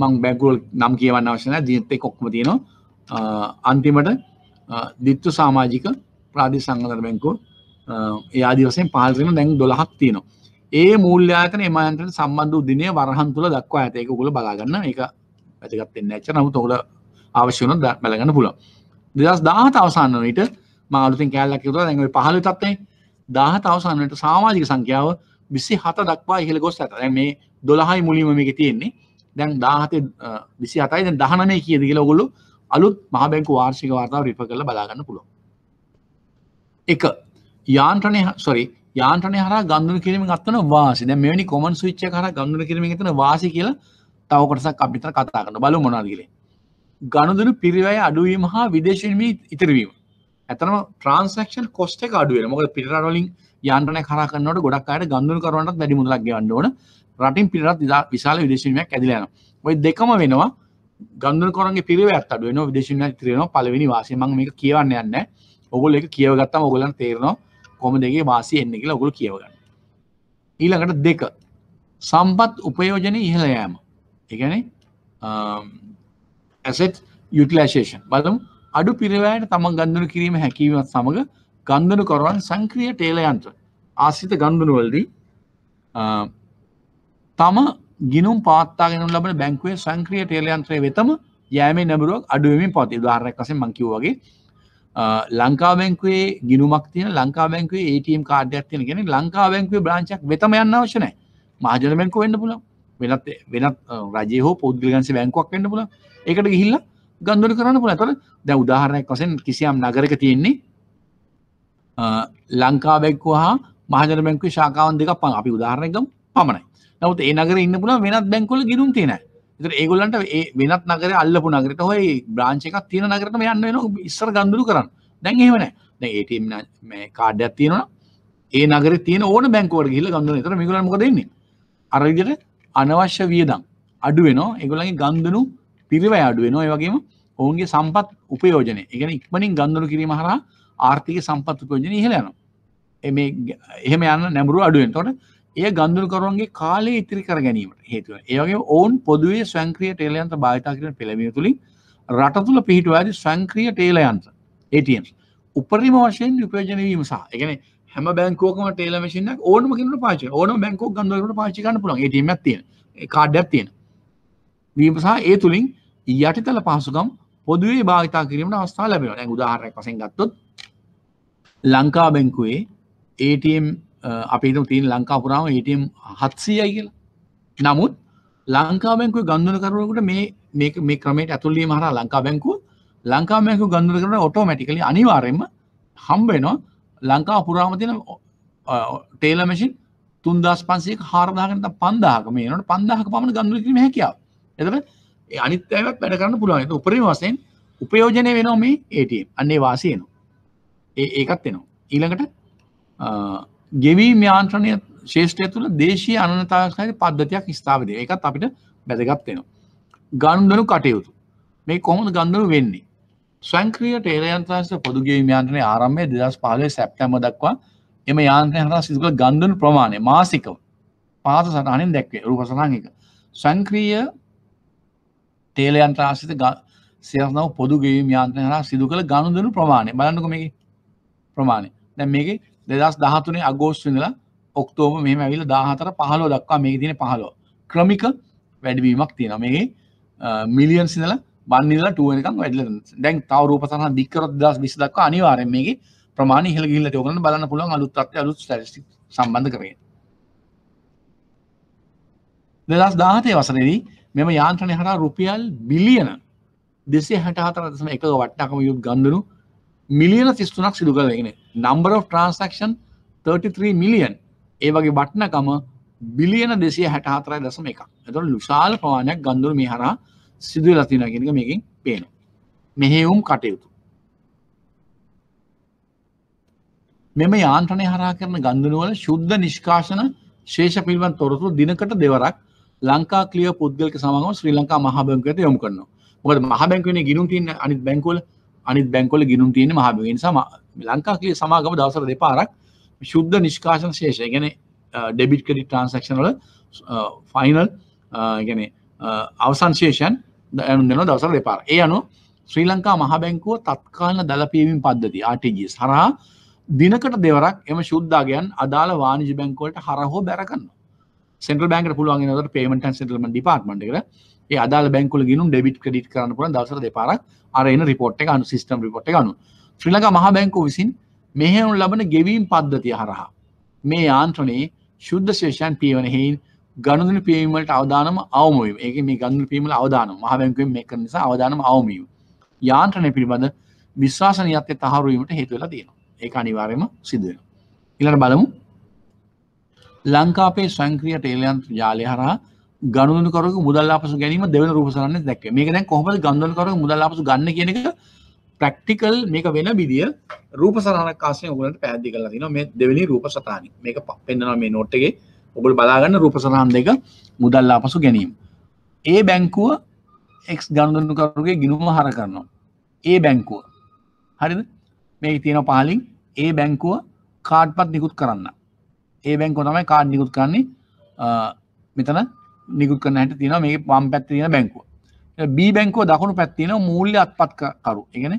මං බැගුල් නම් කියවන්න අවශන දීත්තේ කොක්ම තියෙනවා අන්තිමට දිත්තු සාමාජික ප්‍රාධි සංගතර බැංකෝ එයාදිවසෙන් පහල්සෙන දැන් දොළහක් තියෙනවා ඒ මුල්්‍යයාතන එමයන්ත්‍රට සම්බන්ධ උදිනය වරහන් තුළ දක්වා ඇතයක ගොල බලාගන්න එක ඇතිකත්තෙන් ඇච නමු තොල අවශ්‍යන ද බැලගන්න පුළ දෙදස් දාහත අවසාන්න විට මාලුතින් කෑල්ලක්කිතුව දැඟ පහළ තත්ේ දාහත අවසානට සාමාජික සංඛ්‍යාව විසි හත දක්වා ඉහළ ගොස් ඇත මේ දොළහයි මුලිමක තියෙන්නේ දැන් දාහතේ විසි හතයි දහනය කියද කියලා ගොල්ලු අලුත් මහබැංකු වාර්ෂික වාර්තාව රිප කරල බලාගන්න පුළුව එක යාන්ත්‍රණය සොරි යාන්ත්‍රණය හර ගන්දුර කිරීම ගත්තන වාසි දැ මෙනි කොමන් විච්ච හර ගන්දුර කිරීම තන වාසි කියල තවකොටසක් අපිතර කතා කරන බලු මොනාගල ගණදුරු පිරිවය අඩුවීම හා විදේශීමී ඉතිරවීම ඇතනම ට්‍රන්සක්ෂන් කොස්ට අඩුවේ මොක පිටරලින් යාන්ටන හර කන්නට ගොඩක් අයට ගන්දුර කරනට වැඩි මුදලක් ගන්නඩන රටින් පිරත් විශාල විදේශීමයක් ඇදිලයන ඔයි දෙකම වෙනවා ගන්දුර කරගේ පිරිව ඇත්තඩුවන විදේශන තිරෙන පලවෙනි වාසයමං මේක කියවන්න යන්න ඔගොල් එක කියවගත්තම ඔගලන් තේරනවා කොමදගේ වාසි එන්න කියලා ඔගුල කියවගන්න ඊළඟට දෙක සම්පත් උපයෝජන ඉහළ යෑම එකන ඇසෙට් යුටලේෂේෂන් බලම් අඩු පිරිවෑයට තමන් ගන්ඳනු කිරීම හැකිීමත් සමඟ ගන්ධනු කරවන් සංක්‍රිය ටේලයන්ත්‍ර ආසිත ගන්ධනුවල්දී තම ගිනුම් පාත්තාගෙන ලබන බැංකුවේ සංක්‍රිය ටේලයන්ත්‍රය වෙතම යෑම නැබරුවක් අඩුවමින් පති දාරයක් වසේ මංකිවගේ ලංකා බැංකුවේ ගිනුමක් තියෙන ලංකා බැංකුවේ ATM කාඩ්යක් තියෙන කෙනෙක් ලංකා බැංකුවේ බ්‍රාන්ච් එකක් වෙතම යන්න අවශ්‍ය නැහැ. මහජන බැංකුව වෙන්න පුළුවන්. වෙනත් වෙනත් රජයේ හෝ පෞද්ගලික ගංශ බැංකුවක් වෙන්න පුළුවන්. ඒකට ගිහිල්ලා ගන්දොඩු කරන්න පුළුවන්. ඒතකොට දැන් උදාහරණයක් වශයෙන් කිසියම් නගරයක තියෙන්නේ ලංකා බැංකුව හා මහජන බැංකුවේ ශාඛාවන් දෙකක් අපි උදාහරණයක් ගමු පමණයි. නමුත් ඒ නගරේ ඉන්න පුළුවන් වෙනත් බැංකුවල ගිණුම් තියෙනවා. ඉතර ඒගොල්ලන්ට ඒ වෙනත් නගර අල්ලපු නගරට හොයි බ්‍රාංච එකක් තියෙන නගරට යන්න වෙන ඉස්සර ගඳුරු කරන්න දැන් එහෙමන ඒටම් කාඩයක් තියෙනවා ඒ නගර තියෙන ඕන බැංකවට ගිල්ල ගඳු තර මිගල මොක දෙන්නේ අරවිදිට අනවශ්‍ය වියදම් අඩුවෙනෝ එගොලගේ ගන්දනු පිරිවය අඩුවෙනවා ඒවගේම ඔවුන්ගේ සම්පත් උපයෝජනය එකන ඉක්මනින් ගන්දුරු කිරීම හර ආර්ථික සම්පත් උපයෝජනය ඉහලයනවා එම එහෙම යන්න නැඹුරු අඩුවෙන් තොට ඒ ගන්දුල්කරුවන්ගේ කාලේ ඉතිරි කර ගැනීමට හේතුව ඒගේ ඔවුන් පොදුවේ ස්වංක්‍රිය ටේලයන්ත භාවිතා කරන පෙළමිය තුළින් රට තුළ පිහිටු ඇති ස්වංක්‍රිය ටේලයන්ත ATMs උපරිම වශයෙන් උපයෝජනවීම සහ එකන හැම බැංකෝකම ටේලමශන ඕනම කිනට පාච ඕන බැංකෝ ගන්දුවකට පාචිකන්න පුළන් ඒටම තිය කාඩ්ඩක් තියෙන වීමසා ඒ තුළින් යටිතල පහසුකම් පොදුවේ භාවිතා කිරීමට අවස්ථා ලැබෙන උදාහරයක් වසෙන් ගත්තොත් ලංකා බැංකුවේ ATM අපිතු තින් ලංකාපුරාම හිටම් හත්සයයි කියලා නමුත් ලංකාබැංකු ගන්ධන කරුවකට මේ මේ ක්‍රමට ඇතුල්ලීම හර ලංකා බැංකු ලංකාමයකු ගන්ධර කරන ඔටෝමැටිකලි අනිවාරෙන්ම හම්බෙනවා ලංකා පුරාමතින ටේලමසින් තුන්දස් පන්සේ හාරදාගට පන්දාහක මේනට පන්දාහක පමණ ගන්දුල කිරීම හැකියාව එතට අනිත් ඇවත් වැඩ කරන්න පුළුවන් උපරිම වසයෙන් උපයෝජනය වෙනවා මේ ඒටම් අන්නේ වාසයනවා ඒකත් එනවා ඊළඟට ගෙවී ්‍යාන්ත්‍රණය ශේෂ්‍රය තුළ දේශී අනතාකාරි පද්ධතියක් ස්ථාවද එකත් අපිට බැදගත්වෙනවා. ගන්ඩනු කටයුතු මේ කොහොද ගන්ඩනු වෙන්නේ සංක්‍රිය ටේරයන්ත්‍රස පොදුගේ යාන්ත්‍රනය ආරම්මය දෙදස් පාලය සැප්තෑම දක්වා එම යාන්ත්‍රය හර සිදුකළ ගන්ඩනු ප්‍රමාණය මාසිකව පාත සටහනෙන් දැක්වේ රුපසනාංක සංක්‍රීය තේලයන්ත්‍රාසිත සිරනව පොදුගේ යාන්ත්‍රය හර සිදු කළ ගණුදනු ප්‍රමාණය බලන්නකම ප්‍රමාණය දැ මේක දෙදස් දහතුනේ අගෝස්ට විඳලා ඔක්තෝම මෙම ඇවිල දාහතර පහලෝ දක්වා මේ තින පහලෝ ක්‍රමික වැඩවීමක් තියෙන මේ මිලියන් සිදල බන්නල ටුවනකම් වැඩල දැන් තව රූපසහ දිකර දස් විසි දක්වා අනිවාරෙන් මේ ප්‍රමාණ හල ගිල්ල යෝගන බලන්න පුළුවන් අලුත්ත්ය අලුත් ටි සම්බන්ධ කරේ දෙදස් දාහතය වසරදී මෙම යාන්ත්‍රණය හර රුපියල් බිලියන දෙසේ හැට හතර දසම එක වට්ටකම යුත් ගන්ඳනු මිලියන තිස්තුනක් සිදු කරගෙන number of transaction 33 million ඒ වගේ වටනකම බිලියන දෙසිය හැට හතරයි දසම එකක් ඇතු ලුසාල් පවානයක් ගන්දුර මේ හරා සිදු ලතිනගෙනක මේකින් පේන මෙහෙවුම් කටයුතු මෙම යාන්ත්‍රණය හරා කරන ගන්දුනුවල ශුද්ධ නිෂ්කාශන ශේෂ පිල්වන් තොරතුරු දිනකට දෙවරක් ලංකා කලිය පුද්ගලක සමඟ ශ්‍රී ලංකා මහාබැංකවත යොමු කරනවා මොකද මහබැංකවනේ ගිනුම් තියන්න අනිත් බැංකුවල අනි බැංකොල ගිනුම් තියෙන මහබවෙන් සම ලංකාකිය සමාගම දවසර දෙපාරක් ශුද්ධ නිෂ්කාශන ශේෂය ගැන ඩෙබිට් කරි ට්‍රන්සක්ෂනල ෆයිනල් ගැන අවසංශේෂන් දන දවසර දෙපාර ඒ අනු ශ්‍රී ලංකා මහබැංකුව තත්කාලන දලපීමින් පද්ධති ආටජ සරහා දිනකට දෙවරක් එම ශුද්ධාගයන් අදාළ වානිජ බැංකෝලට හරහෝ බැරකන්න සෙන්ට්‍රල් බැංකට පුළුවන් ට පේමට සෙටල්ම ඩිපාර්ට්මන්ට අදා බැංකුල ගිනු ඩෙබිට ක්‍රඩිට කරන්න පුල දවසර දෙපාරක් අරන රිපොට් එක අනු සිස්ටම් රිපොට් ගනු ශ්‍රීලක මහ බැංකු විසින් මෙහෙනු ලබන ගෙවීම් පද්ධතිය හරහා මේ යාන්ත්‍රනයේ ශුද්ධ ශේෂයන් පියවනෙහින් ගණුදන පීමට අවධානම අවමීම ඒක මේ ගන්න පීමල අවධාන මහබැංකුවෙන් මේ කරන නිසා අවධානම අවමීම යාන්ත්‍රණය පිළිබඳ විශ්වාසනයත්ය තහරුවීමට හේතුවෙලා තියෙනවා ඒ අනිවාර්යම සිදුවෙන ඉලට බලමු ලංකාපේ සංක්‍රිය ටේලයන්ත්‍ර ජාලය හරහා ගණුදකරක මුදල් අපසු ගැනීම දෙවන රූපසරන්න දැක් මේක දැන් කොහොම ගන්දකර මුදල් අපසු ගන්න කියන එක ප්‍රක්ටිකල් මේක වෙන විදිිය රූප සරහන කාසය ඔගලට පැදදි කලා තින මේ දෙවනි රූප සතාන මේක පක්පෙන්න්නවා මේ නොට්ටගේ ඔබට බලාගන්න රූප සරහන් දෙක මුදල් අපසු ගැනීම ඒ බැංකුව එක් ගණුදකරුගේ ගිනුම හර කරනවා ඒ බැංකුව හරිද මේ තියෙන පාලින් ඒ බැංකුව කාඩ්පත් නිකුත් කරන්න ඒ බැංකෝ තමයි කාඩ් නිකුත් කරන්නේ මෙතන නිකුත් කන හැට තින මේ පම් පැත් තියෙන බැංකුව බ බැංකෝ දකුණු පැත්තින මූල්්‍ය අත්පත් කරු එකන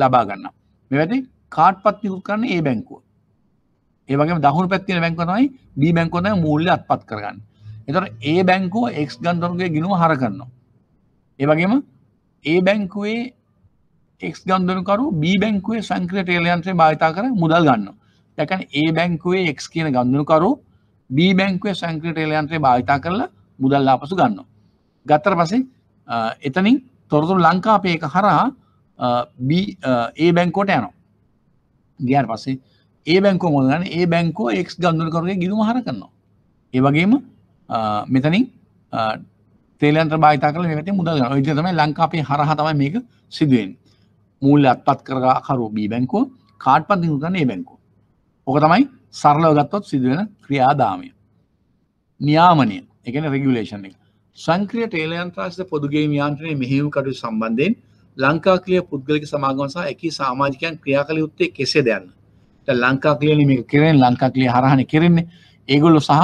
ලබා ගන්න මෙවැති කාට් පත් නිකුත් කරන්න ඒ බැංකුව ඒවගේ දහුණු පැත්තින බැංකනයි බ බැංකෝන මූල්්‍ය අත්පත් කරගන්න එතට ඒ බැංකෝ එක්ස් ගන්දරුගේ ගිනුව හර කරන්නවා ඒවගේම ඒ බැංකුවේ එක් ගන්දනකරු බ බැංකුවේ සංක්‍රට ේලයන්ත්‍රය භාවිතා කර මුදල් ගන්න දැකන ඒ බැංකුවේ එක් කියන ගන්දනකරු බී බැංකුවේ සංක්‍රටේල යන්ත්‍රය භාවිතා කරලා මුදල් ආපසු ගන්න. ගත්තර පසේ එතනින් තොරතුරු ලංකාපයක හරහා ඒ බැංකෝට යනවා. ගියර් පස්සේ ඒ බැංකෝ මොදගන්න ඒ බැංකෝ එක් ගන්දුල කරුගේ ගිදුම හර කරනවා. ඒ වගේම මෙතනින් තේලන්ත්‍ර භාවිතා කල මෙට මුදල් ඉට තමයි ලංකාපේ හරහ තමයි මේක සිදුවෙන් මුල්ල අත්පත් කරගා කරු බී බැංකෝ කාඩ් පදිනුතන්න ඒ බැංකෝ ඕක තමයි සරලව ගත්තොත් සිදුවෙන ක්‍රියාදාමය නියාමනය එකන රෙගුලේෂන් එක සංක්‍රිය ටේලයන්ත්‍රාශද පොදුගේ යාන්ත්‍රය මෙහිම කටු සම්බන්ධයෙන් ලංකාකලිය පුද්ගලික සමාගමසා එකකි සාමාජිකයන් ක්‍රියා කළ යුත්තේ කෙසේ දයන්න ලංකා කලියන මේ කරෙන් ලංකා කලිය හරහණ කරෙන්නේ ඒගොල්ලො සහ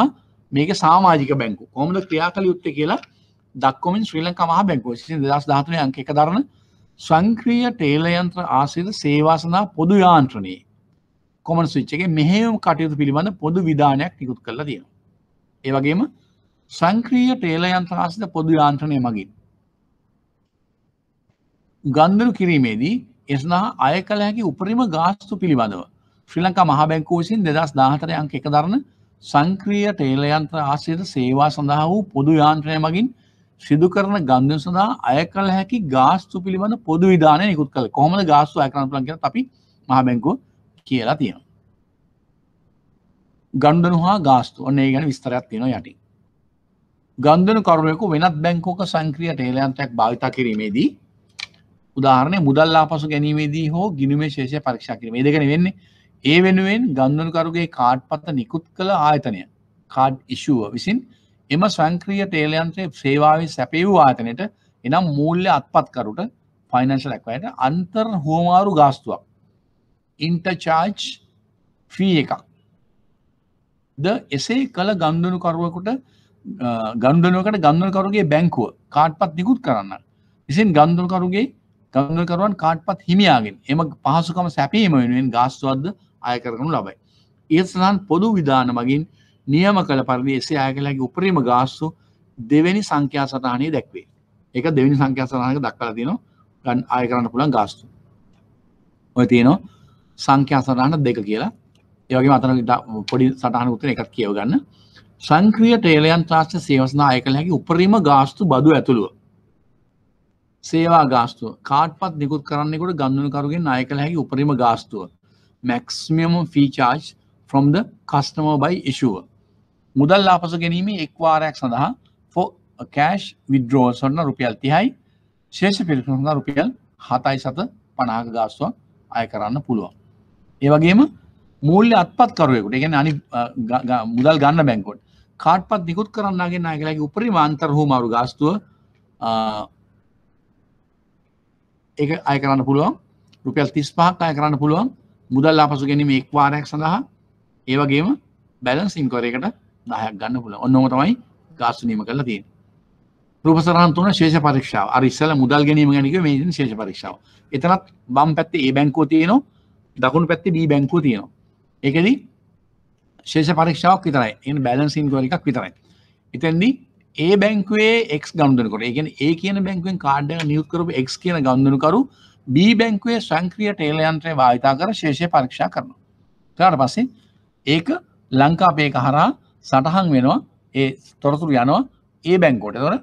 මේක සාමාජික බැංකු කොමද ක්‍රියා කළ යුත්තේ කියලා දක්කොමින් ශ්‍රී ලංකා මහා බැංකෝ සි දස් ධාතනය අංක එක දරන සංක්‍රිය ටේලයන්ත්‍ර ආසිද සේවාසනා පොදු යාන්ත්‍රණයේ කොමන් විච්චගේ මෙහෙම කටයුතු පිළිබඳ පොදු විධානයක් නිකුත් කරලා තියෙනවා. ඒවගේම සංක්‍රීය ටේල යන්ත්‍රාසිත පොදු යාන්ත්‍රණය මගින්. ගන්දරු කිරීමේදී එසනා අය කළ හැකි උපරිම ගාස්තු පිළිබඳව ශ්‍රී ලංකා මහබැංකු විසින් දෙදස් දාහතර අංක එක දරන සංක්‍රීය ටේල යන්ත්‍ර ආශ්‍රිත සේවා සඳහා වූ පොදු යාන්ත්‍රණය මගින් සිදු කරන ගන්ධය සඳහා අය කළ හැකි ගාස්තු පිළිබඳ පොදු විධානය නිකුත් කළ කොහොමද ගාස්තු අය කරන්න පුළුවන් කියලා අපි මහ බැංකුව කියලා තියෙන ගණ්ඩනු හා ගාස්තු ඔන්නේ ගැන විස්තරයක් තියෙන යටි ගන්ධන කරුවෙකු වෙනත් බැංකෝක සංක්‍රිය ටේලයන්තයක් භාවිතා කිරීමේදී උදාහරණය මුදල්ලා පසු ගැනීමේදී හෝ ගිනුමේ ශේෂය පරීක්ෂා කිරීම දෙගෙන වෙන්නේ ඒ වෙනුවෙන් ගන්ධනකරුගේ කාඩ් පත්ත නිකුත් කළ ආයතනය කාඩ් ඉශුව විසින් එම සංක්‍රිය ටේලයන්ත්‍රය සේවාවේ සැපේවූ ආතනයට එනම් මූල්‍ය අත්පත්කරුට ෆයිනන්ශලක්වයට අන්තර් හෝමාරු ගාස්තුවක් ඉන්ටචාච් ෆී එකක් ද එසේ කළ ගන්දනුකරුවකුට ගන්දනුවකට ගන්දනකරුගේ බැංකුව කාට්පත් නිකුත් කරන්න විසින් ගන්දනකරුගේ ගන්දකරුවන් කාට්පත් හිමියාගෙන් එම පහසුකම සැපීම වෙනුවෙන් ගාස්තුවද්ද අය කරනු ලබයි ඒ සඳහන් පොදු විධාන මගින් නියම කළ පරිදි එසේ අය කලාගේ උපරීම ගාස්තු දෙවැනි සංඛ්‍යා සටහනය දැක්වේ එක දෙවැනි සංඛ්‍යා සටහනක දක්කලා තිනවා ගන් අය කරන්න පුළන් ගාස්තු ඔය තියනවා සංඛ්‍යා සටහන දෙක කියලා ඒවගේ අතන පොඩි සටහන උත්තර එකක් කියවගන්න සංක්‍රිය ටේලයන් ත්‍රාශ්ට සේවස්නාය කළ හැකි උපරීම ගාස්තු බදු ඇතුළුව සේවා ගාස්තුව කාට්පත් නිකුත් කරන්නෙකුට ගන්නුකරුගෙන් අය කළ හැකි උපරීම ගාස්තුව මැක්ස්මියම ෆීචාර්ජ් ෆ්‍රම් ද කස්ටමෝ බයි ඉශුව මුදල් ලාපස ගැනීම එක්වාරයක් සඳහා ෆෝ කෑෂ් විද්‍රෝ සොන්න රුපියල් තිහයි ශේෂ පිරිසඳ රුපියල් හතයි සත පනාග ගාස්තුවක් අය කරන්න පුළුවන් ඒවගේම මූල්ල අත්පත්කරුවෙකුට ගැන අනි මුදල් ගන්න බැංකොට් කාට්පත් නිකුත් කරන්නගෙන අගලගේ උපරි මාන්තරහෝ මරු ගාස්තුව ඒ අය කරන්න පුළුවන් රුපියල් තිස් පහක් අය කරන්න පුළුවන් මුදල් ආපසු ගැනීම එක්වාරයක් සඳහා ඒවගේම බැලන්ස් ඉන්කොරයකට දහයක් ගන්න පුළ ඔන්නම තමයි ගාස්තුනීම කරලා තියෙන රූපසරහන්තුන ශේෂ පරීක්ෂාව අරිස්සල මුදල් ගැනීම ගැනික මේ ශේෂ පරීක්ෂාව එතනත් බම් පැත්තේ ඒ බැංකෝ තියෙනවා දකුණු පැත්ති බී බැංකු තියෙනවා එකද ශේෂ පරීක්ෂාවක් විතරයි එන් බැලන්සින් කර එකක් විතරයි එතැන්දී ඒ බැංකවේ එක් ගන්දනකොට එකෙන් ඒ කියන බැංකුවෙන් කාඩ නියුත් කරපු එක් කියන ගන්දනකරු බී බැංකුවේ සංක්‍රිය ටේලයන්ත්‍රය භාවිතා කර ශේෂය පරීක්ෂා කරන. තරට පස්සේ ඒක ලංකාපේක හරා සටහන් වෙනවා ඒ තොරතුරු යනවා ඒ බැංකෝට තොර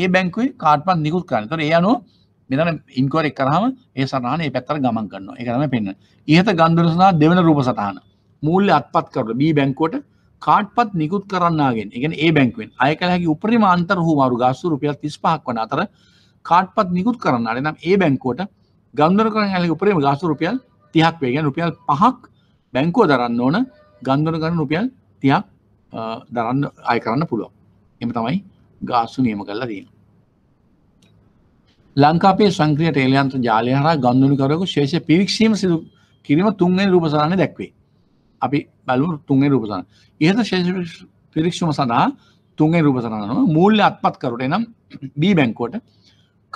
ඒ බැංකුවේ කාඩ්පත් නිකුත් කරන්න තොර ඒ අනුව මෙතන ඉන්කොරෙක් කරහම ඒ සටහන ඒ පැත්තර ගමන් කරනවා එකරම පෙන්න්න ඉහත ගන්දුරසනා දෙවන රූප සටහන මූල්ල අත්පත් කරට බී බැංකෝට කාට්පත් නිකුත් කරන්නගෙන් එකන ඒ බැංකුවෙන් අය කලහැකි උපරිම අන්තර හූ මරු ගස්සු රුපියල් තිස් පහක් වන අතර කාට්පත් නිකුත් කරන්න අරනම් ඒ බැංකෝට ගන්දර කරන හැලි උපරිම ගස්සු රුපියල් තිහක් වේගෙන රුපියල් පහක් බැංකෝ දරන්න ඕන ගන්දර කරන රුපියල් තියක් දරන්න අය කරන්න පුළුවන් එම තමයි ගාස්සු නියම කල්ලා දීම ලංකාපේ සංක්‍රිය ටේලයන්ත ජාලය හර ගන්දුනිකරකු ශේෂ පිරික්ෂීම සිදු කිරීම තුන්ගේ රූපසාන දැක්වේ. අපි බැලු තුන්ගේ රූපසාන. ඉහත ශේෂ පිරික්ෂම සඳහා තුන්ගේ රූපසනනුව මූල්්‍ය අත්පත් කරුට එනම් බී බැංකෝට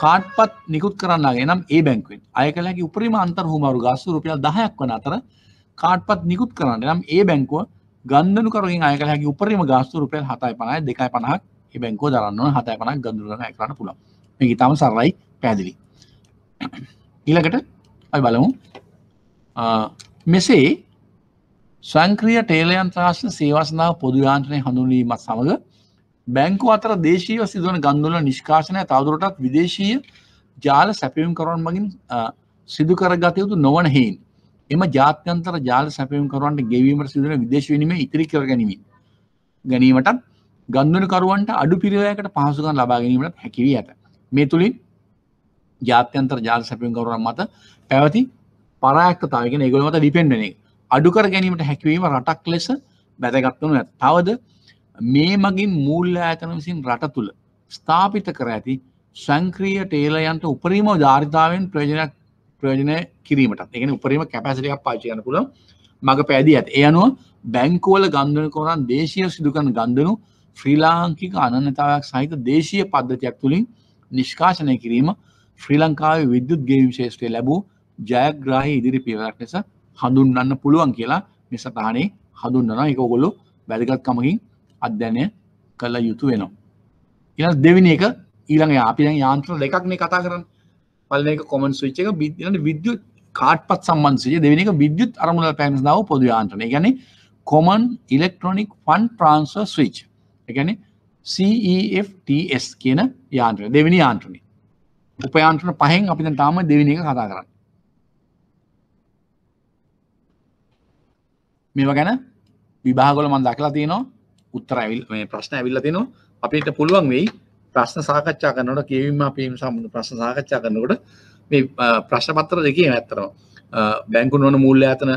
කාට්පත් නිකුත් කරන්න එනම් ඒ බැංකවෙන් අය කලැකි උපරිම අන්තර් හුමරු ගස්ස රුපියල් දහයක් වන අතර කාට්පත් නිකුත් කරන්න නම් ඒ බැංකුව ගන්දනු කරින් අය කලැකි උපරිම ගස්තු රුපියල් හතයි පනයි දෙකයි පනහක් ඒ බැංකෝ දරන්නව හතයි පනක් ගඳුරන කරන්න පුළ මේ ඉතාම සරයි පැදිලි ඊළඟට අපි බලමු මෙසේ සංක්‍රිය ටේලයන් ත්‍රාශ්න සේවසනාව පොදුයාන්ත්‍රය හඳුනීමත් සමඟ බැංකු අතර දේශීව සිදුවන ගන්දුල නිෂ්කාශනය තවදුරටත් විදේශීය ජාල සැපියම් කරවන් මගින් සිදුකරගත යුතු නොවන හෙයින් එම ජාත්‍යන්තර ජාල සැපියම් කරවන්ට ගෙවීමට සිදුවන විදේශවීම ඉතිරි කර ගැනීමින් ගැනීමටත් ගන්දුනකරුවන්ට අඩු පිරිවයකට පහසුකන් ලබා ගැනීමට හැකිවී ඇත මේ තුළින් ජාත්‍යන්තර ජාල සැපින් කරුවන් මත පැවති පරායක්තතාවගෙන ඒගොලමත ඩිපෙන්ඩනේ අඩුකර ගැනීමට හැකිවීම රටක් ලෙස බැදගත්වනු ඇත් තවද මේ මගින් මූල්ල ඇතන විසින් රට තුළ ස්ථාපිත කර ඇති සංක්‍රීය ටේලයන්ට උපරීම ධාරිතාවෙන් ප්‍රයෝජනයක් ප්‍රයෝජනය කිරීමට එකන උපරීම කැපැසිටක් පාචයන පුළ මඟ පැදී ඇත් ඒ අනුව බැංකෝල ගන්ධන කොරන් දේශය සිදුකන ගන්ධනු ශ්‍රී ලාංකික අනන්‍යතාවයක් සහිත දේශීය පද්ධතියක් තුළින් නිෂ්කාශනය කිරීම ශ්‍රී ලංකාවේ විද්‍යුත් ගේම් ශේෂත්‍රය ලැබූ ජයග්‍රාහි ඉදිරි පියවරක් ලෙස හඳුන්වන්න පුළුවන් කියලා මේ සටහනේ හඳුන්වනවා. ඒක ඔයගොල්ලෝ වැදගත්කමකින් අධ්‍යයනය කළ යුතු වෙනවා. ඊළඟ දෙවෙනි එක ඊළඟ අපි දැන් යාන්ත්‍ර දෙකක්නේ කතා කරන්නේ. පළවෙනි එක කොමන් ස්විච් එක ඊළඟ විද්‍යුත් කාඩ්පත් සම්බන්ධ ස්විච් දෙවෙනි එක විද්‍යුත් අරමුණවල පෑම සඳහා පොදු යාන්ත්‍රණ. ඒ කියන්නේ common electronic fund transfer switch. ඒ කියන්නේ CEFTS කියන යාන්ත්‍රණය. දෙවෙනි යාන්ත්‍රණය. උපයන්ත්‍රන පහෙන් අපි දැන් තාම දෙවෙනි එක කතා කරන්නේ. මේවා ගැන විභාග වල මම දක්ලා තියෙනවා උත්තර ඇවිල්ලා මේ ප්‍රශ්න ඇවිල්ලා තිනවා අපිට පුළුවන් වෙයි ප්‍රශ්න සාකච්ඡා කරනකොට කියවීම අපි සම්බන්ධ ප්‍රශ්න සාකච්ඡා කරනකොට මේ ප්‍රශ්න පත්‍ර දෙකේ ඇත්තටම බැංකු නොවන මූල්‍ය ආයතන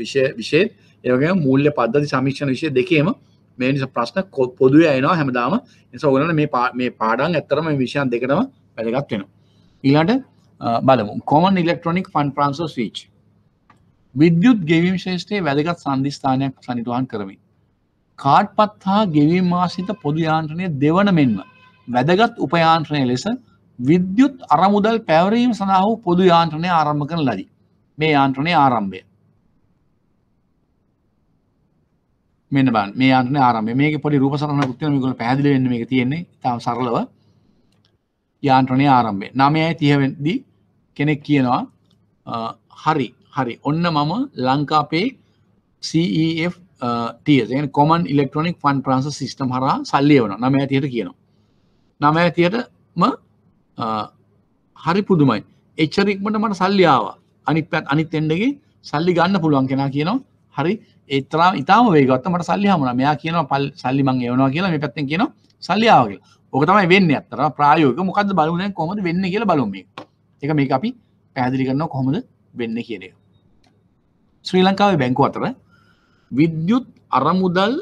විෂය විශේෂ ඒ වගේම මූල්‍ය පද්ධති සමීක්ෂණ විෂය දෙකේම මේ නිසා ප්‍රශ්න පොදුවේ එනවා හැමදාම ඒ නිසා ඔයගොල්ලෝ මේ මේ පාඩම් ඇත්තටම මේ විෂයන් දෙකටම වැදගත්වෙන ඊලාට බලමු common electronic fund transfer switch විද්‍යුත් ගෙවීම් ශේෂ්‍රයේ වැදගත් සන්ධිස්ථානයක් සනිටුවන් කරමින් කාඩ් පත් හා ගෙවීම් මාසිත පොදු යාන්ත්‍රණය දෙවන මෙන්ම වැදගත් උපයාන්ත්‍රණය ලෙස විද්‍යුත් අරමුදල් පැවරීම සඳහා වූ පොදු යාන්ත්‍රණය ආරම්භ කරන ලදී මේ යාන්ත්‍රණය ආරම්භය මෙන්න බන් මේ අන්න ආරම මේක පොඩි රූප සරහන කුත්තිය මේගොල්ලෝ පැහැදිලි වෙන්න මේක තියෙන්නේ තාම සරලව යාන්ත්‍රණය ආරම්භය නමයයි තියවෙදී කෙනෙක් කියනවා හරි හරි ඔන්න මම ලංකාපේ CEF තියයෙන් common electronic fund transfer system හර සල්ලිය වන නම ඇතියට කියනවා නම ඇතියටම හරි පුදුමයි එච්චරක්මට මට සල්ලියාව අනි පැත් අනිත් එෙන්ඩගේ සල්ලි ගන්න පුළුවන් කෙනා කියනවා හරි ඒතරා ඉතාම වේගත්ත මට සල්ලිහමන මෙයා කියනවා පල් සල්ලිමං එවනවා කියලා මේ පැත්තෙන් කියනවා සල්ලියාවගේ ඕක තමයි වෙන්න අත්තර ප්‍රායෝක මොකද බලුන කොමද වෙන්න කියල බලුම එක මේ අපි පැදිලි කරන්න කොහොමද වෙන්න කියරේ ශ්‍රී ලංකාවේ බැංකු අතර විද්‍යුත් අරමුදල්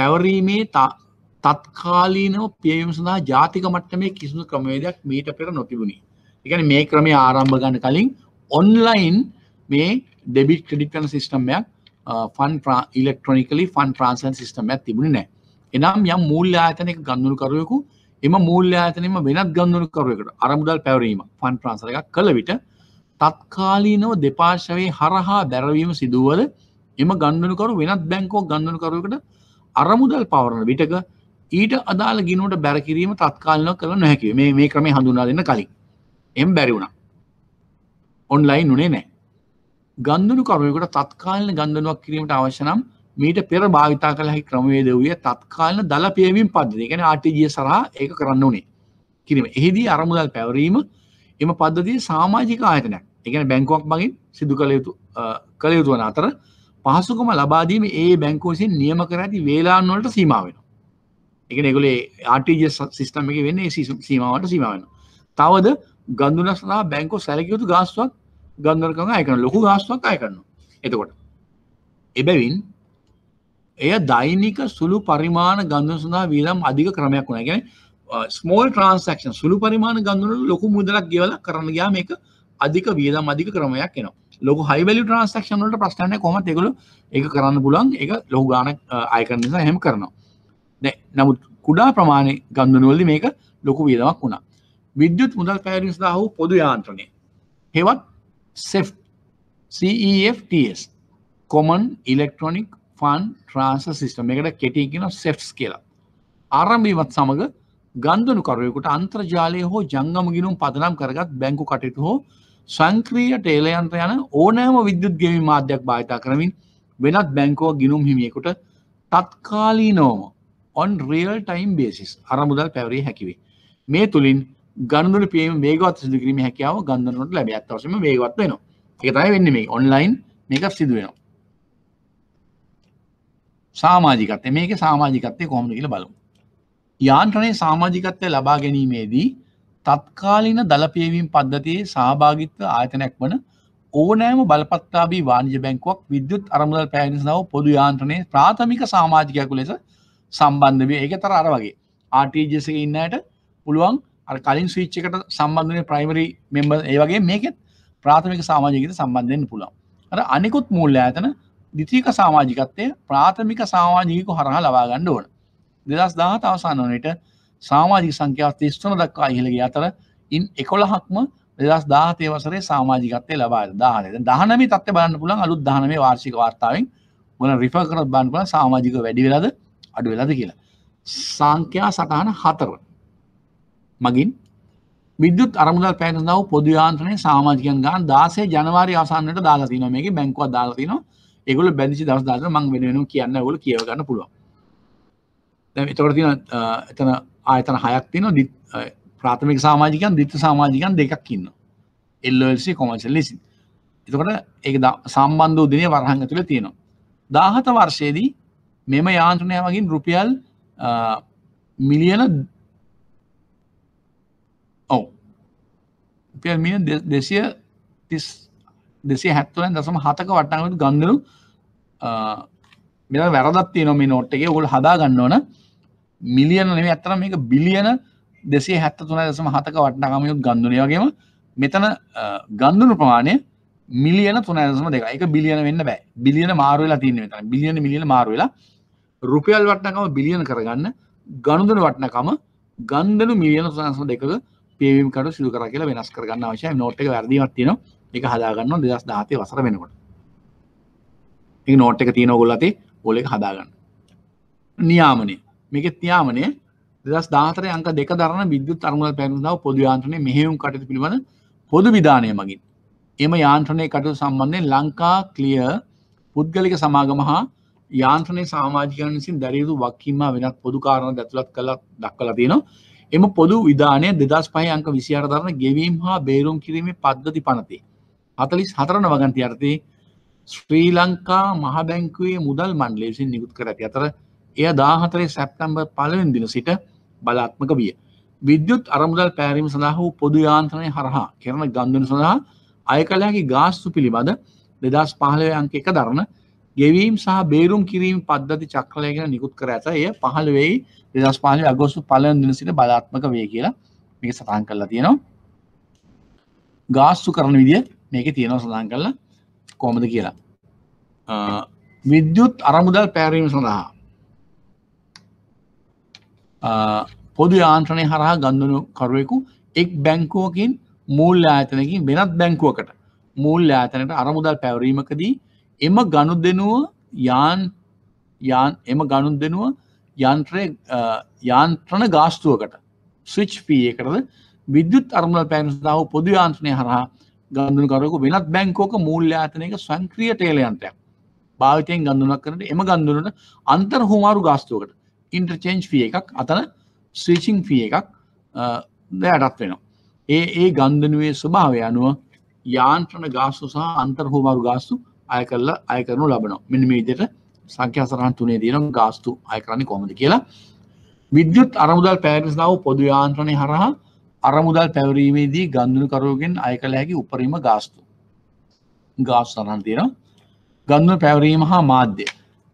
පැවරීමේ තත්කාලීනව පියවීම සඳහා ජාතික මට්ටමේ කිසිදු ක්‍රමේදයක් මීට පෙර නොතිබුණි එකන මේ ක්‍රමේ ආරම්භ ගන්න කලින් ඔන්ලයින් මේ ඩෙබිට ක්‍රඩිටන සිිස්ටම්යක් fund electronically fund transfer system ඇතිබුණ නෑ එනම් යම් මූල්‍ය ආතනක ගන්නුල් කරුවෙකු එම මූල්‍ය ආතනම වෙනත් ගන්නුල් කරුවකට අරමුදල් පැවරීම ෆන් ට්‍රන්සර එකක් කළ විට තත්කාලීනව දෙපාශවයේ හරහා දැරවීම සිදුවල එම ගණ්ඩනුකරු වෙනත් බැංකෝ ගණ්ඩනුකරුවකට අරමුදල් පවරන විටක ඊට අදාළ ගිනුවට බැරකිරීම තත්කාලන කළ නොහැකිව මේ මේ ක්‍රමේ හඳුනා දෙන්න කලින් එම් බැරිවුණ ඔන්ලයින් උනේ නෑ ගන්දුනු කරුවකට තත්කාලන ගන්දනුවක් කිරීමට අවශ්‍යනම් මීට පෙර භාවිතා කළ හැකි ක්‍රමවේද වූයේ තත්කාලීන දළ පියවීම් පද්ධතිය. ඒ කියන්නේ RTGS සරහා ඒක කරන්න උනේ. කිරීම. එෙහිදී අරමුදල් පැවරීම එම පද්ධතිය සමාජික ආයතනයක්. ඒ කියන්නේ බැංකුවක් මගින් සිදු කළ යුතු කළ යුතු වන අතර පහසුකම ලබා දීම ඒ බැංකුව විසින් නියම කර ඇති වේලාන් වලට සීමා වෙනවා. ඒ කියන්නේ ඒගොල්ලේ RTGS සිස්ටම් එකේ වෙන්නේ ඒ සීමාවට සීමා වෙනවා. තවද ගන්දුන සඳහා බැංකුව සැලකිය යුතු ගාස්තුවක් ගන්දුනකම අය කරන ලොකු ගාස්තුවක් අය කරනවා. එතකොට එබැවින් එය දෛනික සුළු පරිමාණ ගන්ධ සඳහා වීදම් අධික ක්‍රමයක් වුණා. කියන්නේ ස්මෝල් ට්‍රාන්සැක්ෂන් සුළු පරිමාණ ගන්ධ වල ලොකු මුදලක් ගෙවලා කරන්න ගියාම ඒක අධික වියදම් අධික ක්‍රමයක් එනවා. ලොකු high value transaction වලට ප්‍රශ්න නැහැ කොහොමද ඒගොල්ලෝ ඒක කරන්න පුළුවන්. ඒක ලොකු ගාණක් අය කරන නිසා එහෙම කරනවා. දැන් නමුත් කුඩා ප්‍රමාණයේ ගන්ධන වලදී මේක ලොකු වියදමක් වුණා. විද්‍යුත් මුදල් පැවැරීම සඳහා වූ පොදු යාන්ත්‍රණය. හෙවත් CEFTS e Common Electronic fund transfer system එකට කෙටී කියෙන සෙෆ්ස් කියලා ආරම්භීමත් සමඟ ගන්ධනුකරුවෙකුට අන්ත්‍රජාලය හෝ ජංගම ගිනුම් පදනම් කරගත් බැංකු කටයුතු හෝ සංක්‍රීය ටේලයන්ත්‍ර යන ඕනෑම විද්‍යුත් ගෙවි මාධ්‍යයක් භාවිතා කරමින් වෙනත් බැංකෝ ගිනුම් හිමියෙකුට තත්කාලී නෝම ඔන් රියල් ටයිම් බේසිස් අරමුදල් පැවරී හැකිවේ මේ තුළින් ගණඩුල පියීම වේගවත් සිදුකිරීම හැකියාව ගන්දනට ලැබ ඇත්තවසම වේගවත් වෙනවා එකතයි වෙන්න මේ ඔන්ලයින් මේක සිදුවෙනවා සාමාජිකත්ය මේක සාමාජිකත්වය කොහොමද කියල බලමු. යාන්ත්‍රණය සාමාජිකත්වය ලබා ගැනීමේදී තත්කාලින දලපියවීම් පද්ධතියේ සහභාගිත්ව ආයතනැක් වන ඕනෑම බලපත්තාබී වාණජ බැංකුවක් විද්‍යුත් අරමුදල් පෑනිසනාව පොදු යාන්ත්‍රණය ප්‍රාථමික සාමාජිකයකු ලෙස සම්බන්ධ වේ එක තර අර වගේ ආටජස ඉන්නයට පුළුවන් අ කලින් ස්විච්චකට සම්බන්ධන ප්‍රයිමරි මෙම්බ ඒ වගේ මේකෙත් ප්‍රාථමික සාමාජිකත සම්බන්ධයෙන් පුළන් අර අනිකුත් මුල්ල ඇතන දිතික සාමාජිකත්වය ප්‍රාථමික සාමාජිකු හරහ ලබා ගණ්ඩ ඕන දෙදස් දාහත අවසාන වනට සාමාජික සංඛ්‍යාව තිස්තුන දක්වා ඉහළගේ අතර ඉන් එකොළහක්ම දෙදස් දාහතය වසරේ සාමාජිකත්වය ලබා දාහනද දහනම තත්ව බන්න පුලන් අලුත් දානමේ වාර්ෂික වාර්තාවෙන් වන රිප කරත් බන් පුල සාමාජික වැඩි වෙලද අඩු වෙලද කියලා සංඛ්‍යා සටහන හතරව මගින් විදුත් අරමුදල් පැනදාව පොදු යාන්ත්‍රනය සාමාජිකන් ගාන් දාසේ ජනවාරි අසන්නට දාලතිනො මේ බැංකුව දාලතිනවා ඒගොල බැදිසි දස් දාන මං වෙනෙනු කියන්න ගොල කියවගන්න පුළුව එතකොට තින එතන ආයතන හයක් තින දි ප්‍රාථමික සාමාජිකන් දිත්ත සාමාජිකන් දෙකක් ඉන්න එල්ලසි කොමසල් ලෙසි එතකොට ඒ සම්බන්ධූ දිනය වරහංග තුළ තියෙනවා දාහත වර්ෂයේදී මෙම යාන්ත්‍රණය මගින් රුපියල් මිලියන ඔව පියල් මිය දෙසිය තිස් දෙසේ හැත්තුවෙන් දසම හතක වටනකුත් ගන්දුරු මෙ වැරදත්ති නොම නෝට්ටගේ ඔුල් හදා ගන්න ඕන මිලියන නෙම ඇත්තර මේක බිලියන දෙසේ හැත්ත තුන දසම හතක වටනාකමයුත් ගන්දුනය වගේම මෙතන ගන්දුනු ප්‍රමාණය මිලියන තුනදසම දෙක එක බිලියන වෙන්න බෑ බිලියන මාරුවලා තියන්න මෙතන බිලියන මිලියන මාරුවලා රුපියල් වටනකම බිලියන කරගන්න ගණුදන වටනකම ගන්දනු මිලියන තුනසම දෙක පේවිම්කට සිදු කර කියලා වෙනස් කරගන්න අවශ්‍ය නෝට්ක වැරදිවත්තිනවා එක හදාගන්න දෙදස් ධාතය වසර වෙනකොට එක නෝට් එක තියන ගොල්ලති ඕල එක හදාගන්න නියාමනය මේක තියාමනය දෙදස් ධාතර අංක දෙක දරන විද්‍යු තරමුල පැරදාව පොදු යාන්ත්‍රනය මෙහෙුම් කටතු පිළිබඳ පොදු විධානය මගින් එම යාන්ත්‍රණය කටු සම්බන්ධයෙන් ලංකා කලිය පුද්ගලික සමාගම හා යාන්ත්‍රනය සාමාජිකයන් විසින් දැරියුතු වක්කීම වෙනත් පොදු කාරණ දැතුලත් කළ දක්වලා තියෙනවා එම පොදු විධානය දෙදස් පහය අංක විසිාර දරන ගෙවීම් හා බේරුම් කිරීමේ පද්ධති පනතේ අතලිස් හතරන වගන්ති අර්ථේ ශ්‍රී ලංකා මහබැංකුවේ මුදල් මණ්ඩලය විසින් නිකුත් කර ඇති අතර එය දාහතරේ සැප්තම්බර් පලවෙන් දින සිට බලාත්මක විය. විද්‍යුත් අරමුදල් පැරීම සඳහා වූ පොදු යාන්ත්‍රණය හරහා කරන ගන්ධන සඳහා අයකලයාගේ ගාස්තු පිළිබඳ දෙදස් පහළවේ අංක එක දරන ගෙවීම් සහ බේරුම් කිරීම පද්ධති චක්‍රලය ගැන නිකුත් කර ඇත එය පහළවෙයි දෙදස් පහලි අගෝස්තු පලන් දින සිට බලාත්මක වේ කියලා මේක සටහන් කරලා තියෙනවා ගාස්තු කරන විදිිය මේක තියෙනව සඳහන් කරලා කොමද කියලා විද්‍යුත් අරමුදල් පැරීම සඳහා පොදු යාන්ත්‍රණය හරහා ගන්ධනු කරුවෙකු එක් බැංකුවකින් මූල් ආතනකින් වෙනත් බැංකුවකට මූල් ආතනට අරමුදල් පැවරීමකදී එම ගණු දෙනුව යාන් යාන් එම ගණුන් දෙනුව යන්ත්‍රය යාන්ත්‍රණ ගාස්තුවකට ස්විච් පීයකරද විද්‍යුත් අරමුදල් පැරම් සඳහා පොදු යාන්ත්‍රණය හරහා ගන්දුනකරකු වෙනත් බැංකෝක මූල්්‍යාතනයක සංක්‍රිය තේලයන්තයක් භාවිතයෙන් ගඳුනක් කරට එම ගඳුනට අන්තර් හෝමාරු ගාස්තුවකට ඉන්ටර්චෙන්ච් ිය එකක් අතන ස්්‍රීචිං ිය එකක් දයටත් වෙනවා. ඒ ඒ ගන්ධනුවේ ස්වභාවය අනුව යාන්ත්‍රන ගාස්තු සහ අන්තර්හෝමාරු ගාස්තු අය කරලා අය කරනු ලබනවා මෙනි මේදයට සංඛ්‍යා සරහන් තුනේ දීනම් ගාස්තු අය කරන්නේ කොමද කියලා විද්‍යුත් අරමුදල් පැරිස්නාව පොදු යාන්ත්‍රණය හරහා අරමුදල් පැවරීමේදී ගන්දුණකරුවගෙන් අය කළ හැකි උපරීම ගාස්තු ගාස් සරහන් තියෙනවා ගන්දුව පැවරීම හා මාධ්‍ය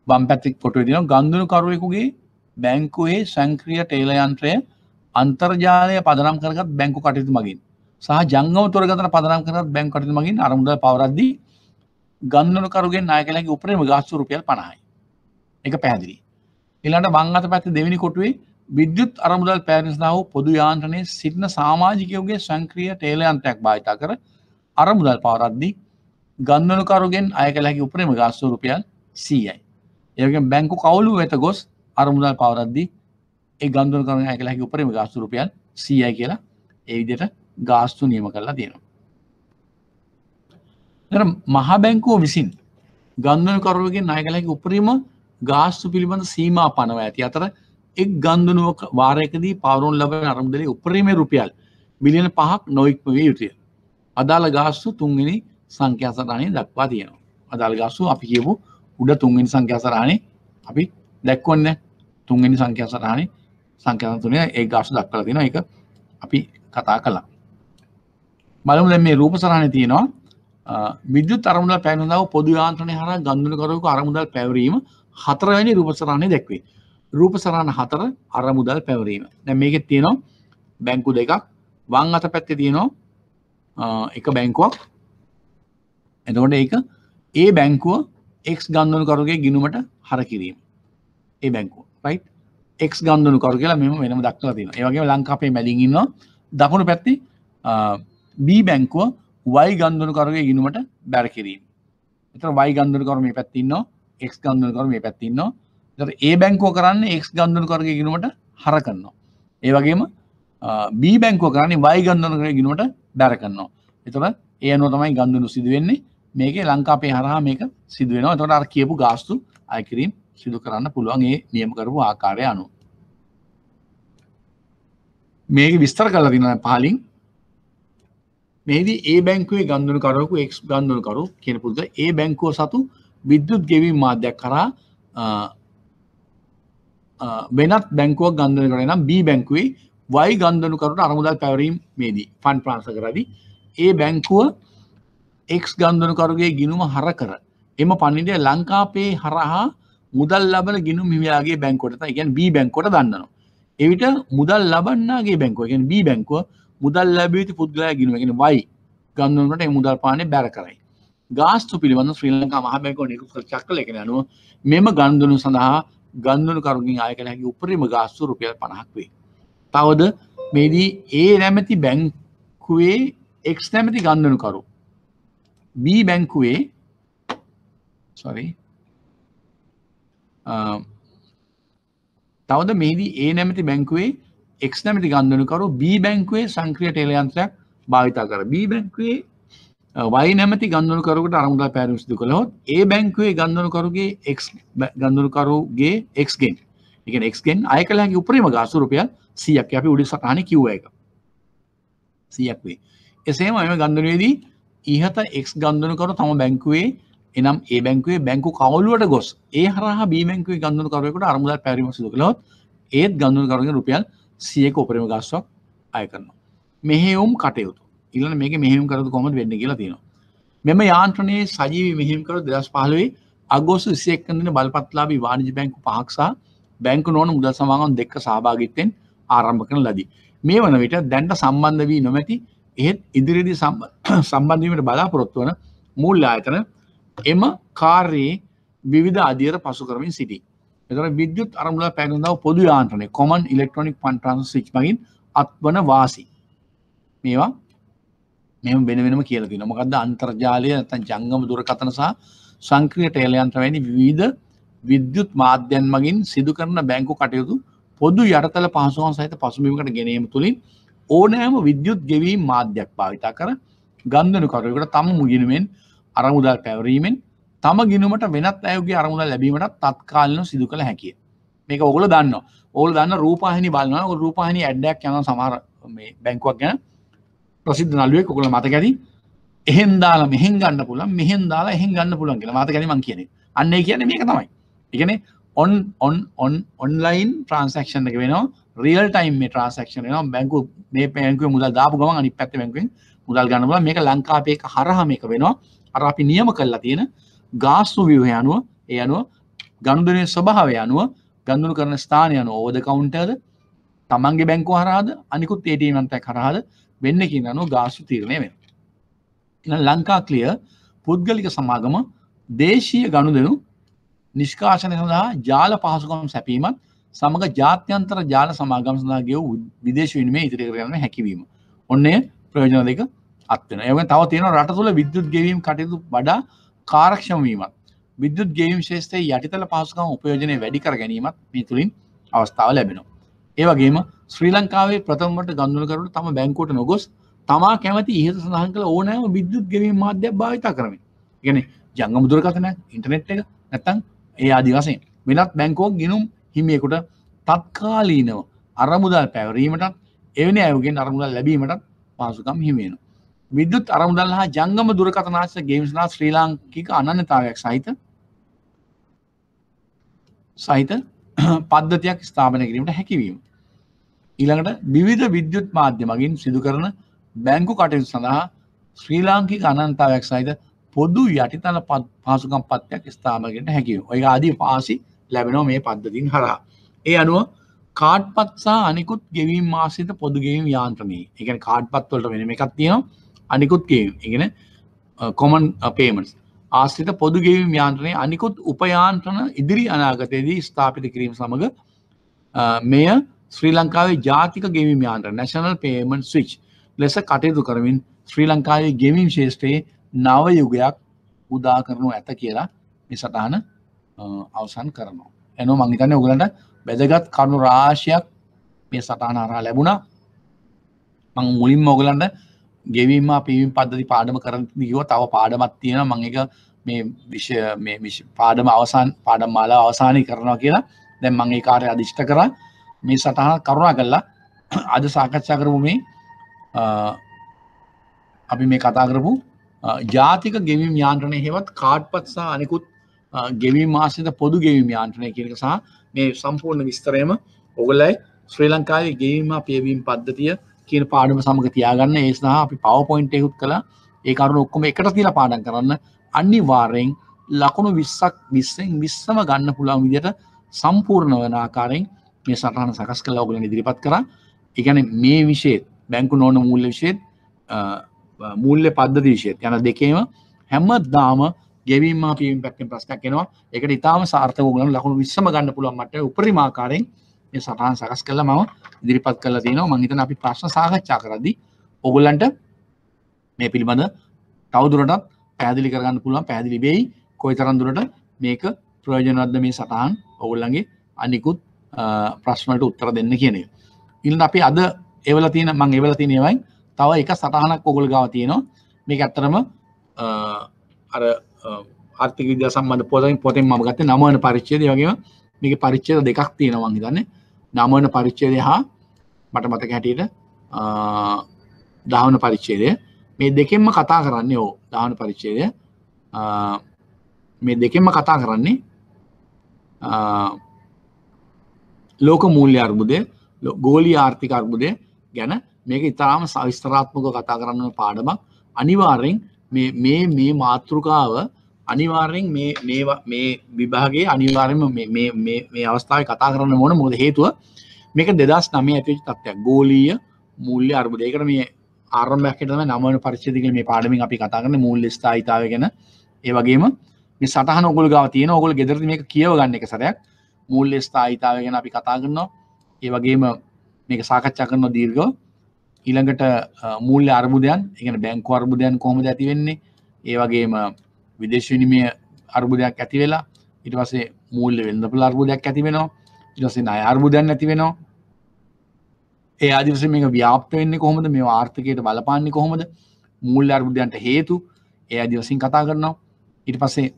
බම් පැතික් පොටු දින ගන්දුණකරුවෙකුගේ බැංකුවේ සංක්‍රිය ටේල යන්ත්‍රය අන්තර්ජාලය පදනම් කරගත් බැංකු කටයුතු මගින් සහ ජංගම තොරගතන පදනම් කරත් බැංක කටයුතු මගින් අරමුදල් පවරද්දී ගන්දුණකරුගෙන් ණය කළ හැකි උපරීම ගාස්තු රුපියල් 50යි ඒක පැහැදිලි ඊළඟට වම් අත පැත්තේ දෙවෙනි කොටුවේ විද්‍යුත් අරමුදල් පෑරිස්නා වූ පොදු යාන්ත්‍රනය සිටින සාමාජිකයෝගේ සංක්‍රිය ටේලයන්තයක් භාවිතා කර අරමුදල් පවරද්දී ගන්නනුකරුගෙන් අය කළැකි උපරම ගස්තු රුපියල් සීයයි. ඒක බැංකු කවුලු වෙත ගොස් අරමුදල් පවරද්දී ඒ ගන්දුන කරන අය කළැකි උපරම ගස්තු රුපියල් සීයයි කියලා ඒ විදියට ගාස්තු නියම කරලා තියෙනවා. මහා බැංකුව විසින් ගන්දනකරුවගෙන් අය කළැකි උපරීම ගාස්තු පිළිබඳ සීමා පනව ඇති අතර එක් ගන්ධනුවක වාරයකදී පාරුන් ලබන අරමුදලේ උපරිමේ රුපියල් මිලියන පහක් නොයික්ම විය යුතුය. අදාළ ගාස්තු තුන්වෙනි සංඛ්‍යා සටහනේ දක්වා තියෙනවා. අදාළ ගාස්තු අපි කියමු උඩ තුන්වෙනි සංඛ්‍යා සටහනේ අපි දැක්කොන්නේ තුන්වෙනි සංඛ්‍යා සටහනේ සංඛ්‍යා තුනේ ඒ ගාස්තු දක්වලා තියෙනවා. ඒක අපි කතා කළා. බලමු දැන් මේ රූප සටහනේ තියෙනවා විද්‍යුත් අරමුදල් පැනනව පොදු යාන්ත්‍රණය හරහා ගන්ධනුකරුවෙකු අරමුදල් පැවරීම හතරවැනි රූප සටහනේ දැක්වේ. රූප සරණ හතර අර මුදල් පැවරීම නැ මේකෙත් තියෙනවා බැංකු දෙකක් වං අත පැත්තේ තියෙනවා එක බැංකුවක් එතකොට ඒක ඒ බැංකුව එක් ගන්ධනු කරුගේ ගිනුමට හර කිරීම ඒ බැංකුව රයි් එක් ගන්ධනු කරු කියලා මෙම වෙනම දක්ලා තියෙන ඒවගේ ලංකාපේ මැලිඉන්නවා දකුණු පැත්ති බී බැංකුව වයි ගන්ධනු කරුගේ ගිනුමට බැර කිරීම එත වයි ගන්ධනු කරු මේ පැත්තින්නවා එක් ගන්ධනු කරු මේ පැත්තින්නවා ඒ බැංකෝ කරන්න එක් ගන්ධන කරග ගෙනීමට හර කරන්නවා ඒ වගේම බී බැංකෝ කරන්නේ වයි ගන්ධන කර ගෙනීමට බැර කරන්නවා එතොට ඒ අනුව තමයි ගන්ධනු සිදුවෙන්නේ මේක ලංකාපේ හරහා මේක සිදුවෙනවා තොට අර කියපු ගාස්තු අයකිරීම් සිදු කරන්න පුළුවන් ඒ නියම කරපු ආකාරය අනු මේක විස්තර කල දින පාලින් මේද ඒ බැංකුවේ ගන්ධනු කරවකු එක් ගන්ධනු කරු කියෙන පුද ඒ බැංකෝ සතු විද්‍යුත් ගෙවීම් මාධ්‍යයක් කරා වෙනත් බැංකුවක් ගන්ධන කරන බ බැංකුවේ වයි ගන්ධනු කරට අරමුදල් පැවරීම් මේදී ෆන් ප්‍රාන්ස කරදි ඒ බැංකුව එක් ගන්ධනුකරුගේ ගිනුම හර කර එම පණිඩය ලංකාපේ හරහා මුදල් ලබන ගිනු මිමයාගේ බැංකොට ගැන් බ බැංකොට දන්නවා එවිට මුදල් ලබන්නගේ බැංකුව එකෙන් බ බැංකුව මුදල් ලැබීති පුද්ගලයා ගිනුවගෙන වයි ගන්නුවට මුදල් පානය බැර කරයි ගාස්තු පිළිබඳ ශ්‍රී ලංකා මහ බැංකෝ නිකුත් චක්කල එකෙන අනුව මෙම ගන්දුනු සඳහා ගන්වන කරුගින් ආය කළ හැකි උපරිම ගාස්තු රුපියල් පණහක් වේ. තවද මේදී ඒ නැමැති බැංකුවේ එක් නැමැති ගන්ධනකරු B බැංකුවේ සොරි තවද මේදී ඒ නැමැති බැංකුවේ එක් නැමැති ගන්ධනකරු B බැංකුවේ සංක්‍රිය ටෙලයන්ත්‍රයක් භාවිතා කර B බැංකුවේ වයි නැමති ගන්දනුකරුට අරමුදා පැරුස්දු කළොත් ඒ බැංකුවේ ගන්දනුකරුගේ එක් ගන්දනුකරුගේ එක්ගෙන් එක එක්ගෙන් අයකලෑගේ උපරීම ගාසුරුපය සියක් අපි උඩි සටහන කිව්ව එක සියක් වේ එසේම එම ගන්දනයේදී ඉහත එක් ගන්දනුකරු තම බැංකුවේ එනම් ඒ බැංකුවේ බැංකු කවලුවට ගොස් ඒ හරහ බීමැංකුවේ ගන්දනුකරුවකට අරමුදා පැරීම සිදු කළොත් ඒත් ගන්දුනුකරුගේ රුපියල් සියක උපරීම ගස්සක් අය කරනවා මෙහෙවුම් කටයුතු ඉල්ලන මේක මෙහිම කරතු කොමට වෙන්න කියලා තියෙනවා මෙම යාන්ත්‍රණයේ සජීවි මෙහිම කර දෙදස් පහලවේ අගෝස්තු විසියක්කඳන බලපත්ලාබී වාණජ බැංකු පහක්සා බැංකු නොන මුදල් සමාගන් දෙක්ක සභාගිත්තෙන් ආරම්භ කරන ලදී මේ වන විට දැන්ට සම්බන්ධ වී නොමැති එහෙත් ඉදිරිදි සම්බන්ධීමට බලාපොරොත්තු වන මුල් ආයතන එම කාර්යේ විවිධ අධියර පසු කරමින් සිටි එතර විද්‍යුත් අරමුල පැගඳාව පොදු යාන්ත්‍රනය කොමන් ඉලෙක්ට්‍රොනික් පන්ට්‍රන්ස් සිච් මගින් අත්වන වාසි මේවා මෙම වෙන වෙනම කියලති නොමකද අන්තර්ජාලය ඇතන් ජංගම දුරකතන සහ සංක්‍රිය ටේලයන්ත්‍ර වැනි විවිධ විද්‍යුත් මාධ්‍යන් මගින් සිදු කරන බැංකු කටයුතු පොදු යටතල පහසුවන් සහිත පසුබිමකට ගෙනීම තුළින් ඕනෑම විද්‍යුත් ගෙවී මාධ්‍යයක් භාවිතා කර ගන්ධනු කරුවකට තම මුගිනුවෙන් අරමුදල් පැවරීමෙන් තම ගිනුමට වෙනත් ඇයුගේ අරමුණ ලැබීමට තත්කාලන සිදු කළ හැකිය මේක ඔගුල දන්න ඕල් දන්න රූපාහිනි බලන්න රූපාහිනි ඇඩ්ඩක් යන සමහර බැංකුවක් ගැන ප්‍රසිද්ධ නලුවෙක් ඔකුල මතකැති එහෙන් දාලා මෙහෙන් ගන්න පුළන් මෙහෙන් දාලා එහෙන් ගන්න පුළන් කියලා මතකැනිමං කියන අන්නේ කියන මේක තමයි එකන on on on online transaction එක වෙන රියල් ටයිම් මේ ට්‍රන්සක්ෂන් වෙන බැංකු මේ පැංකුව මුදල් දාපු ගම අනි පැත්ත බැංකුවෙන් මුදල් ගන්න පුල මේක ලංකාපයක හරහම එක වෙනවා අර අපි නියම කරලා තියෙන ගාස්තු ව්‍යවහය අනුව ඒ අනුව ගණුදනය ස්වභාවය අනුව ගඳුරු කරන ස්ථානය අනුව ඕද කවුන්ටද තමන්ගේ බැංකු හරාද අනිකුත් ඒටමන්තැ කරහද වෙන්න කියන අනු ගාස්තු තීරණය වෙන ලංකා කලිය පුද්ගලික සමාගම දේශීය ගණු දෙනු නිෂ්කාශනය සඳහා ජාල පහසුකම් සැපීමත් සමඟ ජාත්‍යන්තර ජාල සමාගම් සඳගේ විදේශ වීමේ ඉතිරි කරන්න හැකිවීම ඔන්නේ ප්‍රයෝජන දෙක අත්වෙන එම තව තියෙන රට තුළ විද්‍යුත් ගෙවීම් කටයුතු වඩා කාරක්ෂම වීමත් විද්‍යුත් ගේම් ශේෂතේ යටිතල පහසුකම් උපයෝජනය වැඩිකර ගැනීමත් මේ තුළින් අවස්ථාව ලැබෙනවා ඒවගේම ශ්‍රී ලංකාවේ ප්‍රථමට ගන්දුනකරට තම බැංකෝට නොගොස් තමා කැමති ඉහත සඳහන් කළ ඕනෑම විද්‍යුත් ගෙවීම මාධ්‍ය භාවිතා කරමින් ගෙන ජංගම දුරකථන ඉන්ටනෙට් එක නැත්තං ඒ අදිවසයෙන් වෙනත් බැංකෝ ගෙනුම් හිමියෙකුට තත්කාලීනව අරමුදල් පැවරීමටත් එවැනි අයුගෙන් අරමුදල් ලැබීමටත් පාසුකම් හිමේෙන. විද්‍යුත් අරමුදල් හා ජංගම දුරකථනාශ ගේම්ස්නා ශ්‍රී ලාංකික අනන්‍යතාවයක් සහිත සහිත පද්ධතියක් ස්ථාපන කිරීමට හැකිවීම ඊළඟට විවිධ විද්‍යුත් මාධ්‍ය මගින් සිදු කරන බැංකු කටයුතු සඳහා ශ්‍රී ලාංකික අනන්තාවයක් සහිත පොදු යටිතල පාසුකම් පත්යක් ස්ථාමගෙන හැකිව ඔය ආදී පාසි ලැබෙනෝ මේ පද්ධතින් හරහා. ඒ අනුව කාඩ්පත් සහ අනිකුත් ගෙවීම් මාසිත පොදුගේම් යාන්ත්‍රනී එකන කාඩ්පත්වලට වෙන එකක් තියෙනවා අනිකුත් ගේම් ඉගෙන කොමන් පේමන්ස් ආස්ථිත පොදුගේවීම් යාන්ත්‍රනය අනිකුත් උපයාන්ත්‍රන ඉදිරි අනාගතයේදී ස්ථාපිත කිරීම සමඟ මෙය ශ්‍රී ලංකාවේ ජාතික ගෙවීම යාන්ත්‍ර නැෂනල් පේමන්ට් ස්විච් ලෙස කටයුතු කරමින් ශ්‍රී ලංකාවේ ගෙවීම් ශේෂ්ත්‍රයේ නව යුගයක් උදා කරනු ඇත කියලා මේ සටහන අවසන් කරනවා. එනෝ මංහිතන්න ඔගලට බැදගත් කරුණු රාශයක් මේ සටහන අරා ලැබුණා මං මුලින් ඔගලන්ට ගෙවීම පිවිම් පද්ධති පාඩම කරදිව තව පාඩමත් තියෙන මං එක මේ විෂ පාඩම අවසාන් පාඩම් මාලා අවසානය කරනවා කියලා දැන් මංගේ කාරය අධිෂ්ට කරා මේ සටහන කරුණා කල්ලා අද සාකච්ඡා කරපු මේ අපි මේ කතා කරපු ජාතික ගෙවීම් යාන්ත්‍රණය හෙවත් කාඩ්පත් සහ අනෙකුත් ගෙවීම් මාසිත පොදු ගෙවීම් යාන්ත්‍රණය කිරක සහ මේ සම්පූර්ණ විස්තරයම ඔගලයි ශ්‍රී ලංකාවේ ගෙවීම පියවීම් පද්ධතිය කියන පාඩම සමග තියාගන්න ඒ සහ අපි පවපොයින්ට යුත් කළ ඒ කරුණු ඔක්කොම එකට තිලා පාඩන් කරන්න අනිවාර්යෙන් ලකුණු විස්සක් විස්සෙන් විස්සම ගන්න පුළුවන් විදියට සම්පූර්ණ වන ආකාරයෙන් මේ සටහන සකස් කලා ඔගලන් ඉදිරිපත් කර එකන මේ විශේත් බැංකු නොන මුල්ල විශේත් මුල්ල පද්ධ විශේත් යන දෙකේම හැම්ම දාම ගෙවීම පීම පැක්ෙන් ප්‍රස්නක් කෙනවා එක ඉතාම සාර්ථ ගලන් ලකුණු විස්සම ගන්න පුළුවන්මට උපරිමාකාරයෙන් මේ සටහන් සකස් කල මම ඉදිරිපත් කල තින මංහිතන අපි ප්‍රශ්න සාකච්ඡා කරදි ඔගොල්ලන්ට මේ පිළිබඳ තවදුරටත් පැදිලි කරගන්න පුළුවන් පැදිලි වෙයි කොයි තරන්දුරට මේක ප්‍රයෝජනවද මේ සටහන් ඔවුල්ලන්ගේ අනිකුත් ප්‍රශ්නට උත්තර දෙන්න කියන ඉල්න්න අපි අද එවල තියෙන මං එවල තිනයවයි තව එක සටහනක් ඔගොල් ගාව තියෙනවා මේ ඇත්තරම අර ආර්ථික විද්‍ය සම්බන්ධ පොතින් පොතෙන් ම ගත නමන පරිච්චේද වගේ මේක පරිච්චේද දෙකක් තියෙනවා හිතන්න නමන පරිච්චේදය හා මට මතක හැටියට දහන පරිච්චේදය මේ දෙකෙන්ම කතා කරන්නේ ඕ දහන පරිච්චේදය මේ දෙකෙන්ම කතා කරන්නේ ලෝක මූල්‍ය අර්බුදය ගෝලි ආර්ථික අර්බුදය ගැන මේක ඉතාම සවිස්තරාත්මක කතා කරන්න පාඩමක් අනිවාරෙන් මේ මේ මාතෘකාව අනිවාරෙන් මේ විභාගේ අනිවාරෙන් මේ අවස්ථාව කතා කරන්න මොන මොද හේතුව මේක දෙදස් නමේ ඇතිච තත්වයක් ගෝලීය මුල්්‍ය අර්බුදයකට මේ ආරම්භයක්කටම නමන පරිචිතික මේ පාඩමින් අපි කතා කරන මුල්ල ස්ථායිතාව ගැන ඒවගේම මේ සටහන ඔගුල් ගව තියෙන ඔගුල් ගෙදර මේ කියව ගන්න එක සරයක් මුල්ල ස්ථායිතාව ගැන අපි කතා කරනවා ඒවගේම මේක සාකච්ඡා කරන දීර්ග ඊළඟට මුල්ල අර්බුදයන් එකන බැංකු අර්බුදයන් කොහොමද ඇතිවෙන්නේ ඒවගේම විදේශවිනිමය අර්බුදයක් ඇති වෙලා ඉට පසේ මුල්ල වෙල්දපල අර්බුදයක් ඇතිවෙනවා ඉටසේ අය අර්බුදයන් ඇතිවෙනවා ඒ අදිස මේ ව්‍යාප්තවෙන්නේ කොහොමද මේ ආර්ථකයට බලපාන්නේ කොහොමද මුල්ල අර්බුදයන්ට හේතු ඒ අදිවසින් කතා කරනවා ඉට පසේ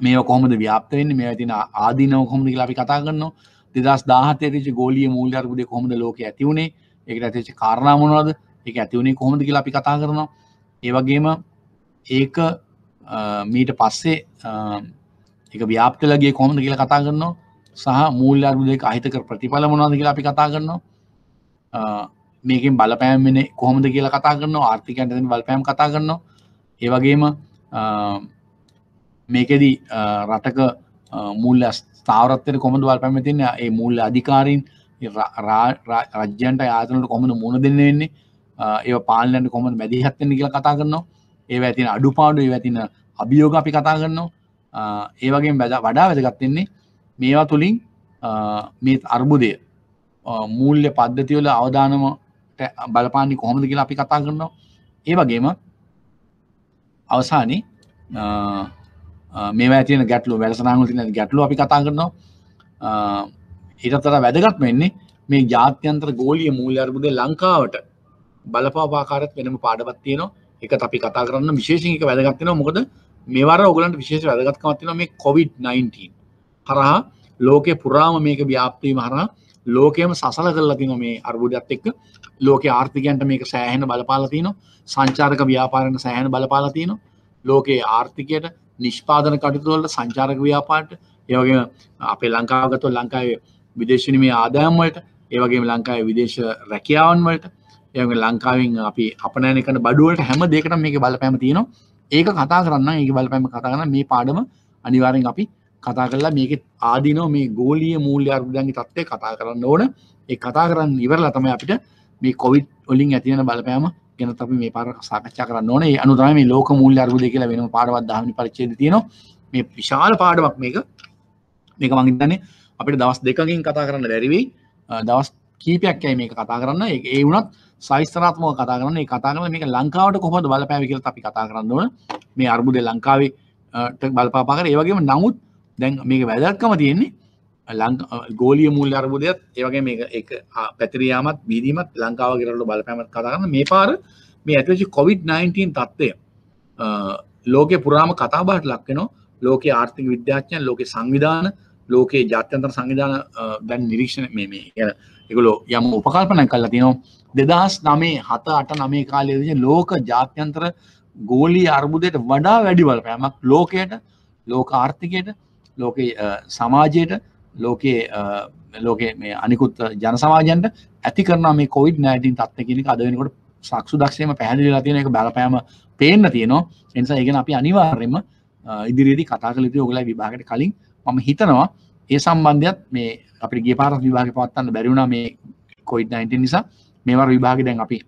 මේ කොහොමද ව්‍යාපතවෙන්න මේ තින ආදිනව කොමද කියලාපි කතා කරන්න දෙදස් දාහතේරච ගෝලිය මූල්ලර්බුඩේ කොමද ලෝක ඇතිවුණේ එකට ඇතිච කාරණාමනවාද එක ඇතිවුණේ කොහොමද කියලාපි කතා කරනවා ඒවගේම ඒක මීට පස්සේ එක ව්‍යාප්තලගේ කොමද කියල කතා කරනවා සහ මූල් අර්බුදක අහිතක ප්‍රතිඵල මොනාද කියලා අපි කතා කරනවා මේකින් බලපෑම්ෙන කොහොමද කියලා කතා කරන්න ආර්ථිකන්ටෙන් බලපෑම් කතා කරනවා ඒවගේම මේකෙදී රටක මුල් ස්ථාවරත්තයට කොමඳවල් පැමතින්න ඒ මුල් අධිකාරීන් රජ්‍යන්ට ආතනට කොමඳ මුණ දෙන්න වෙන්නේ ඒ පාලනට කොමට මැදිහත්තෙන කියල කතා කරනවා ඒ ඇතින අඩු පාඩු ඇතින අභියෝග අපි කතා කරනවා ඒවගේ බැද වඩා වැදගත්තෙන්නේ මේවා තුළින් මේ අර්බුදය මූල්්‍ය පද්ධතිවල අවධානම බලපාන්නේ කොහොමද කියලා අපි කතා කරනවා ඒ වගේම අවසානයේ මේවා ඇතින ගැටලු වැඩසනාහු තින ගැටලු අපි කතා කරනවා ඉරතර වැදගත්ම එන්නේ මේ ජාත්‍යන්ත්‍ර ගෝලිය මූල්‍ය අර්බුද ලංකාවට බලපාපාකාරත් වෙනම පාඩවත් තියෙනවා එක අපි කතා කරන්න විශේෂක වැදගත්වෙන මොකද මේවර ඔගලන්ට විශේෂ වැදගත්කමත්තින මේ කොවිD-19 හරහා ලෝකෙ පුරාම මේක ව්‍යාප්තීම හරහා ලෝකයම සසල කරලතින මේ අර්බුදත් එක්ක ලෝක ආර්ථිකයන්ට මේක සෑහෙන බලපාලතින සංචාරක ව්‍යාපාරණ සෑහන බලපාලතින ලෝකයේ ආර්ථිකයට නිෂ්පාදන කටතුවල සංචාරක ව්‍යාපාට ඒවගේ අපේ ලංකාවගතව ලංකාවේ විදේශනීමේ ආදායම්වලට ඒවගේ ලංකායි විදේශ රැකියාවන් වලට ඒ ලංකාවෙන් අපි අපනෑන කන බඩුවට හැම දෙකට මේක බලපෑම තියෙනවා ඒක කතා කරන්න ඒ බලපෑම කතා කරන්න මේ පාඩම අනිවාරෙන් අපි කතා කරලා මේක ආදිනෝ මේ ගෝලිය මූල්‍ය අර්බුදන්ගේ තත්ත්වය කතා කරන්න ඕන ඒ කතා කරන්න ඉවරලා තමයි අපිට මේ කොවිට් ඔලින් ඇතියෙන බලපෑම ගැන අපි මේ පාර සාකච්ඡා කරන්න ඕනේ අනුතම මේ ලෝක මුල් අර්බුදය කියලා වෙන පාඩවත් දාමනි පරිච්චේද තියෙනවා මේ විශාල පාඩමක් මේක මේක මංගිතන්නේ අපිට දවස් දෙකකින් කතා කරන්න බැරිවෙයි දවස් කීපයක් ඇයි මේක කතා කරන්න ඒ වුණත් සයිස්තරාත්මෝ කතා කරන්න කතාන මේ ලංකාවට කොහොද බලපෑවි කියල අපි කතා කරන්න ඕන මේ අර්බුදය ලංකාවේ බලපාපාකර ඒවගේම නමුත් දැන් මේක වැදත්කම තියෙන්නේ ගෝලිය මුල් අරබුදයක්ත් ඒවගේ මේ පැතිරයාමත් බීදීමත් ලංකාව ගෙරලු බලපෑමත් කතාගන්න මේ පාර මේ ඇතිවෙචි කොවිD-19 තත්ත්වය ලෝක පුරාම කතාබාට ලක්කෙනෝ ලෝක ආර්ථික විද්‍යාඥයන් ලෝක සංවිධාන ලෝකයේ ජාත්‍යන්තර සංවිධාන දැන් නිරීක්ෂණ මේ මේ එකලෝ යම උපකල්පන කල්ලා තිනෝ දෙදහස් නමේ හත අට නමේ කාලයේදි ලෝක ජාත්‍යන්තර ගෝලී අර්බුදයට වඩා වැඩිවල් පෑමක් ලෝකයට ලෝක ආර්ථිකයට ලෝක සමාජයට ලෝකයේ ලෝක මේ අනිකුත් ජන සමාජන්ට ඇති කරන මේ කොයිඩ් නෑතින් තත්වකිෙනෙ අදවෙනකොට සක්සු දක්ෂයම පැහදිලා තියෙන එක බලපෑම පේන්න තියෙනවා එනිසා ඒගෙන අපි අනිවාර්යම ඉදිරිදි කතා කලිති ඔගලයි විභාගට කලින් මම හිතනවා ඒ සම්බන්ධයත් මේ අපි ගේ පාර විභාග පවත්තන්න බැරිුණා මේ කොයිඩ් නිසා මේවර විභාග දැන් අපි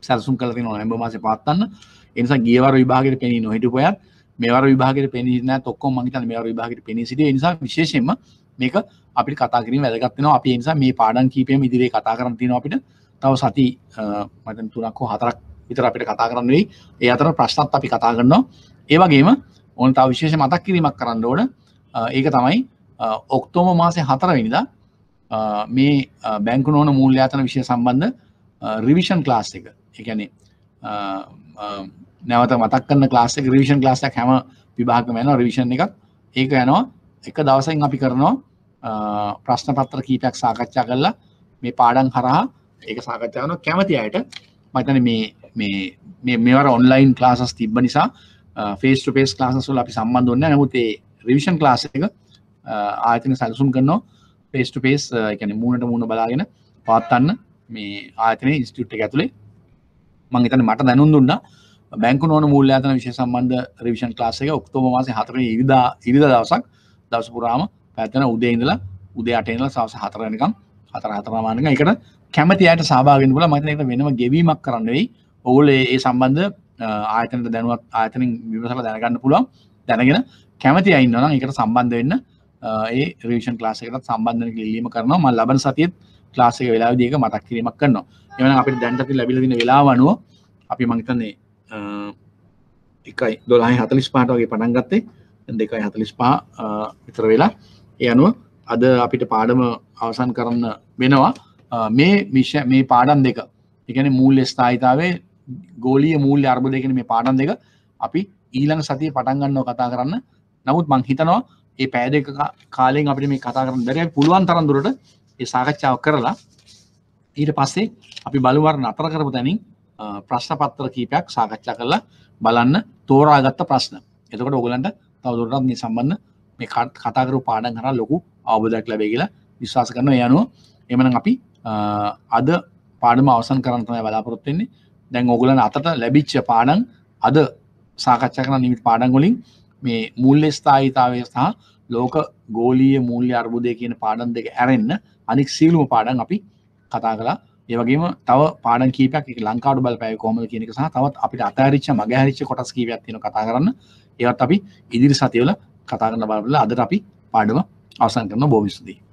සැසුම් කලති නොහැම්බ මාස පවත්වන්න එනිසා ගේවර විභාගට පෙනී නොහිටපොයත් මේවර විභාගට පෙනනින තොක්කො මහිතන් මේවර විභාගට පෙනී සිට නිසා විශේෂෙන්ම මේක අපි කතාගරින් වැදගත්වෙන අපේ නිසා මේ පාඩන් කීපයම ඉදිරිේ කතා කරන්තින අපිට තව සති මතන් තුනක්කෝ හතරක් විතර අපිට කතා කරන්නේ ඒ අතර ප්‍රශ්නත් අපි කතා කරන්නවා ඒවගේම ඕනට විශේෂ මතක් කිරීමක් කරන්න ඕන ඒක තමයි ඔක්තෝම මාසය හතරවෙනිදා මේ බැංකු නෝන මූල්‍ය අතන විශය සම්බන්ධ රිවිෂන් ලාස් එක එකන නැවත මතක්න්න ලාසක රිවිෂන් ලාස්සක් හැම විභාග මැන රිවිෂන් එකක් ඒක යනවා එක දවසයින් අපි කරනවා ප්‍රශ්න පත්‍ර කීපයක් සාකච්ඡා කරලා මේ පාඩන් හරහා ඒක සාකච්ඡාන කැමති අයට මතන මේ මේවර ඔන්ලයින් ලාසස් තිබ්බ නිසා ෆේස් පේස් ලාසසුල් අපි සම්බන්ධන්න නමුතේ රිවිෂන් ලාස එක ආයතන සැලසුම් කරනවා පේස් පේස් එකැන මූුණට මුණ බලාගෙන පාත්තන්න මේ ආතන ඉස්ටියුට් එක ඇතුළේ මංගේතන මට දැනුන් දුන්නා බැංකු නොන මුල්ල අතන විශෂ සම්බන්ධ රිවිෂන් ලාසක ඔක්තෝම මාස හතර ඉරිදා ඉරිද දවසක් දවස පුරාම පැත්තන උදේ ඉඳලා උදේ අට ඉඳලා සවස් හතර වෙනකම් හතර හතර මානක එකට කැමති අයට සහභාගී වෙන්න පුළුවන් මම හිතන්නේ වෙනම ගෙවීමක් කරන්න වෙයි ඕගොල්ලෝ ඒ සම්බන්ධ ආයතනට දැනුවත් ආයතනින් විමසලා දැනගන්න පුළුවන් දැනගෙන කැමති අය ඉන්නවා නම් ඒකට සම්බන්ධ වෙන්න ඒ රිවිෂන් ක්ලාස් එකටත් සම්බන්ධ වෙන කිලිම කරනවා මම ලබන සතියේත් ක්ලාස් එක වෙලාවේදී ඒක මතක් කිරීමක් කරනවා එවනම් අපිට දැන් තත් ලැබිලා තියෙන වෙලාව අනුව අපි මම හිතන්නේ එකයි දොලාහි හතලිස් පාට වගේ පටන් ගත්තේ දෙකයි හතලිස්පා විතර වෙලා ඒ අනුව අද අපිට පාඩම අවසන් කරන්න වෙනවා මේ මිෂ මේ පාඩම් දෙක එකන මූල්‍ය ස්ථායිතාවේ ගෝලිය මූල්‍ය අර්බ දෙකන මේ පාඩම් දෙක අපි ඊළඟ සතිය පටන්ගන්නව කතා කරන්න නමුත් මං හිතනවා ඒ පෑද කාලෙන් අපි මේ කතා කරන්න දරය පුළුවන් තරන්දුරට ඒ සාකච්ඡාව කරලා ඊට පස්සේ අපි බලුවර නතර කරපු තැනින් ප්‍රශ්න පත්තර කීපයක් සාකච්ඡා කරලා බලන්න තෝරාගත්ත ප්‍රශ්න එතකට ඔගලන්ට තවදුරටත් මේ සම්බන්ධ මේ කට් කතාකරු පාඩන් හර ලොකු අවබෝධයක් ලැබේ කියලා විශ්වාස කරන යනුව එමන අපි අද පාඩම අවසන් කරන්තමය බලාපොරොත්වෙන්නේ දැන් ඔගලන අතට ලැබිච්ච පාඩන් අද සාකච්ඡ කරන නිවිට පාඩන්ගොලින් මේ මුල්ලෙ ස්ථායිතාවය සහ ලෝක ගෝලීය මූල්්‍ය අර්බුදය කියන පාඩන් දෙක ඇරෙන්න්න අනික් සීලුම පාඩන් අපි කතා කලා ඒවගේම තව පාඩන් කීපයක් ලංකාඩු බල පැය කෝමල කියනක සහ තවත් අපිට අතාරිච්ච මගහරිච්ච කොටස් කීවයක් තියෙන කතා කරන්න ඒත් අපි ඉදිරි සතිවල කතාගන්න බලලා අදර අපි පාඩම අවසන් කරන බෝවිස්දී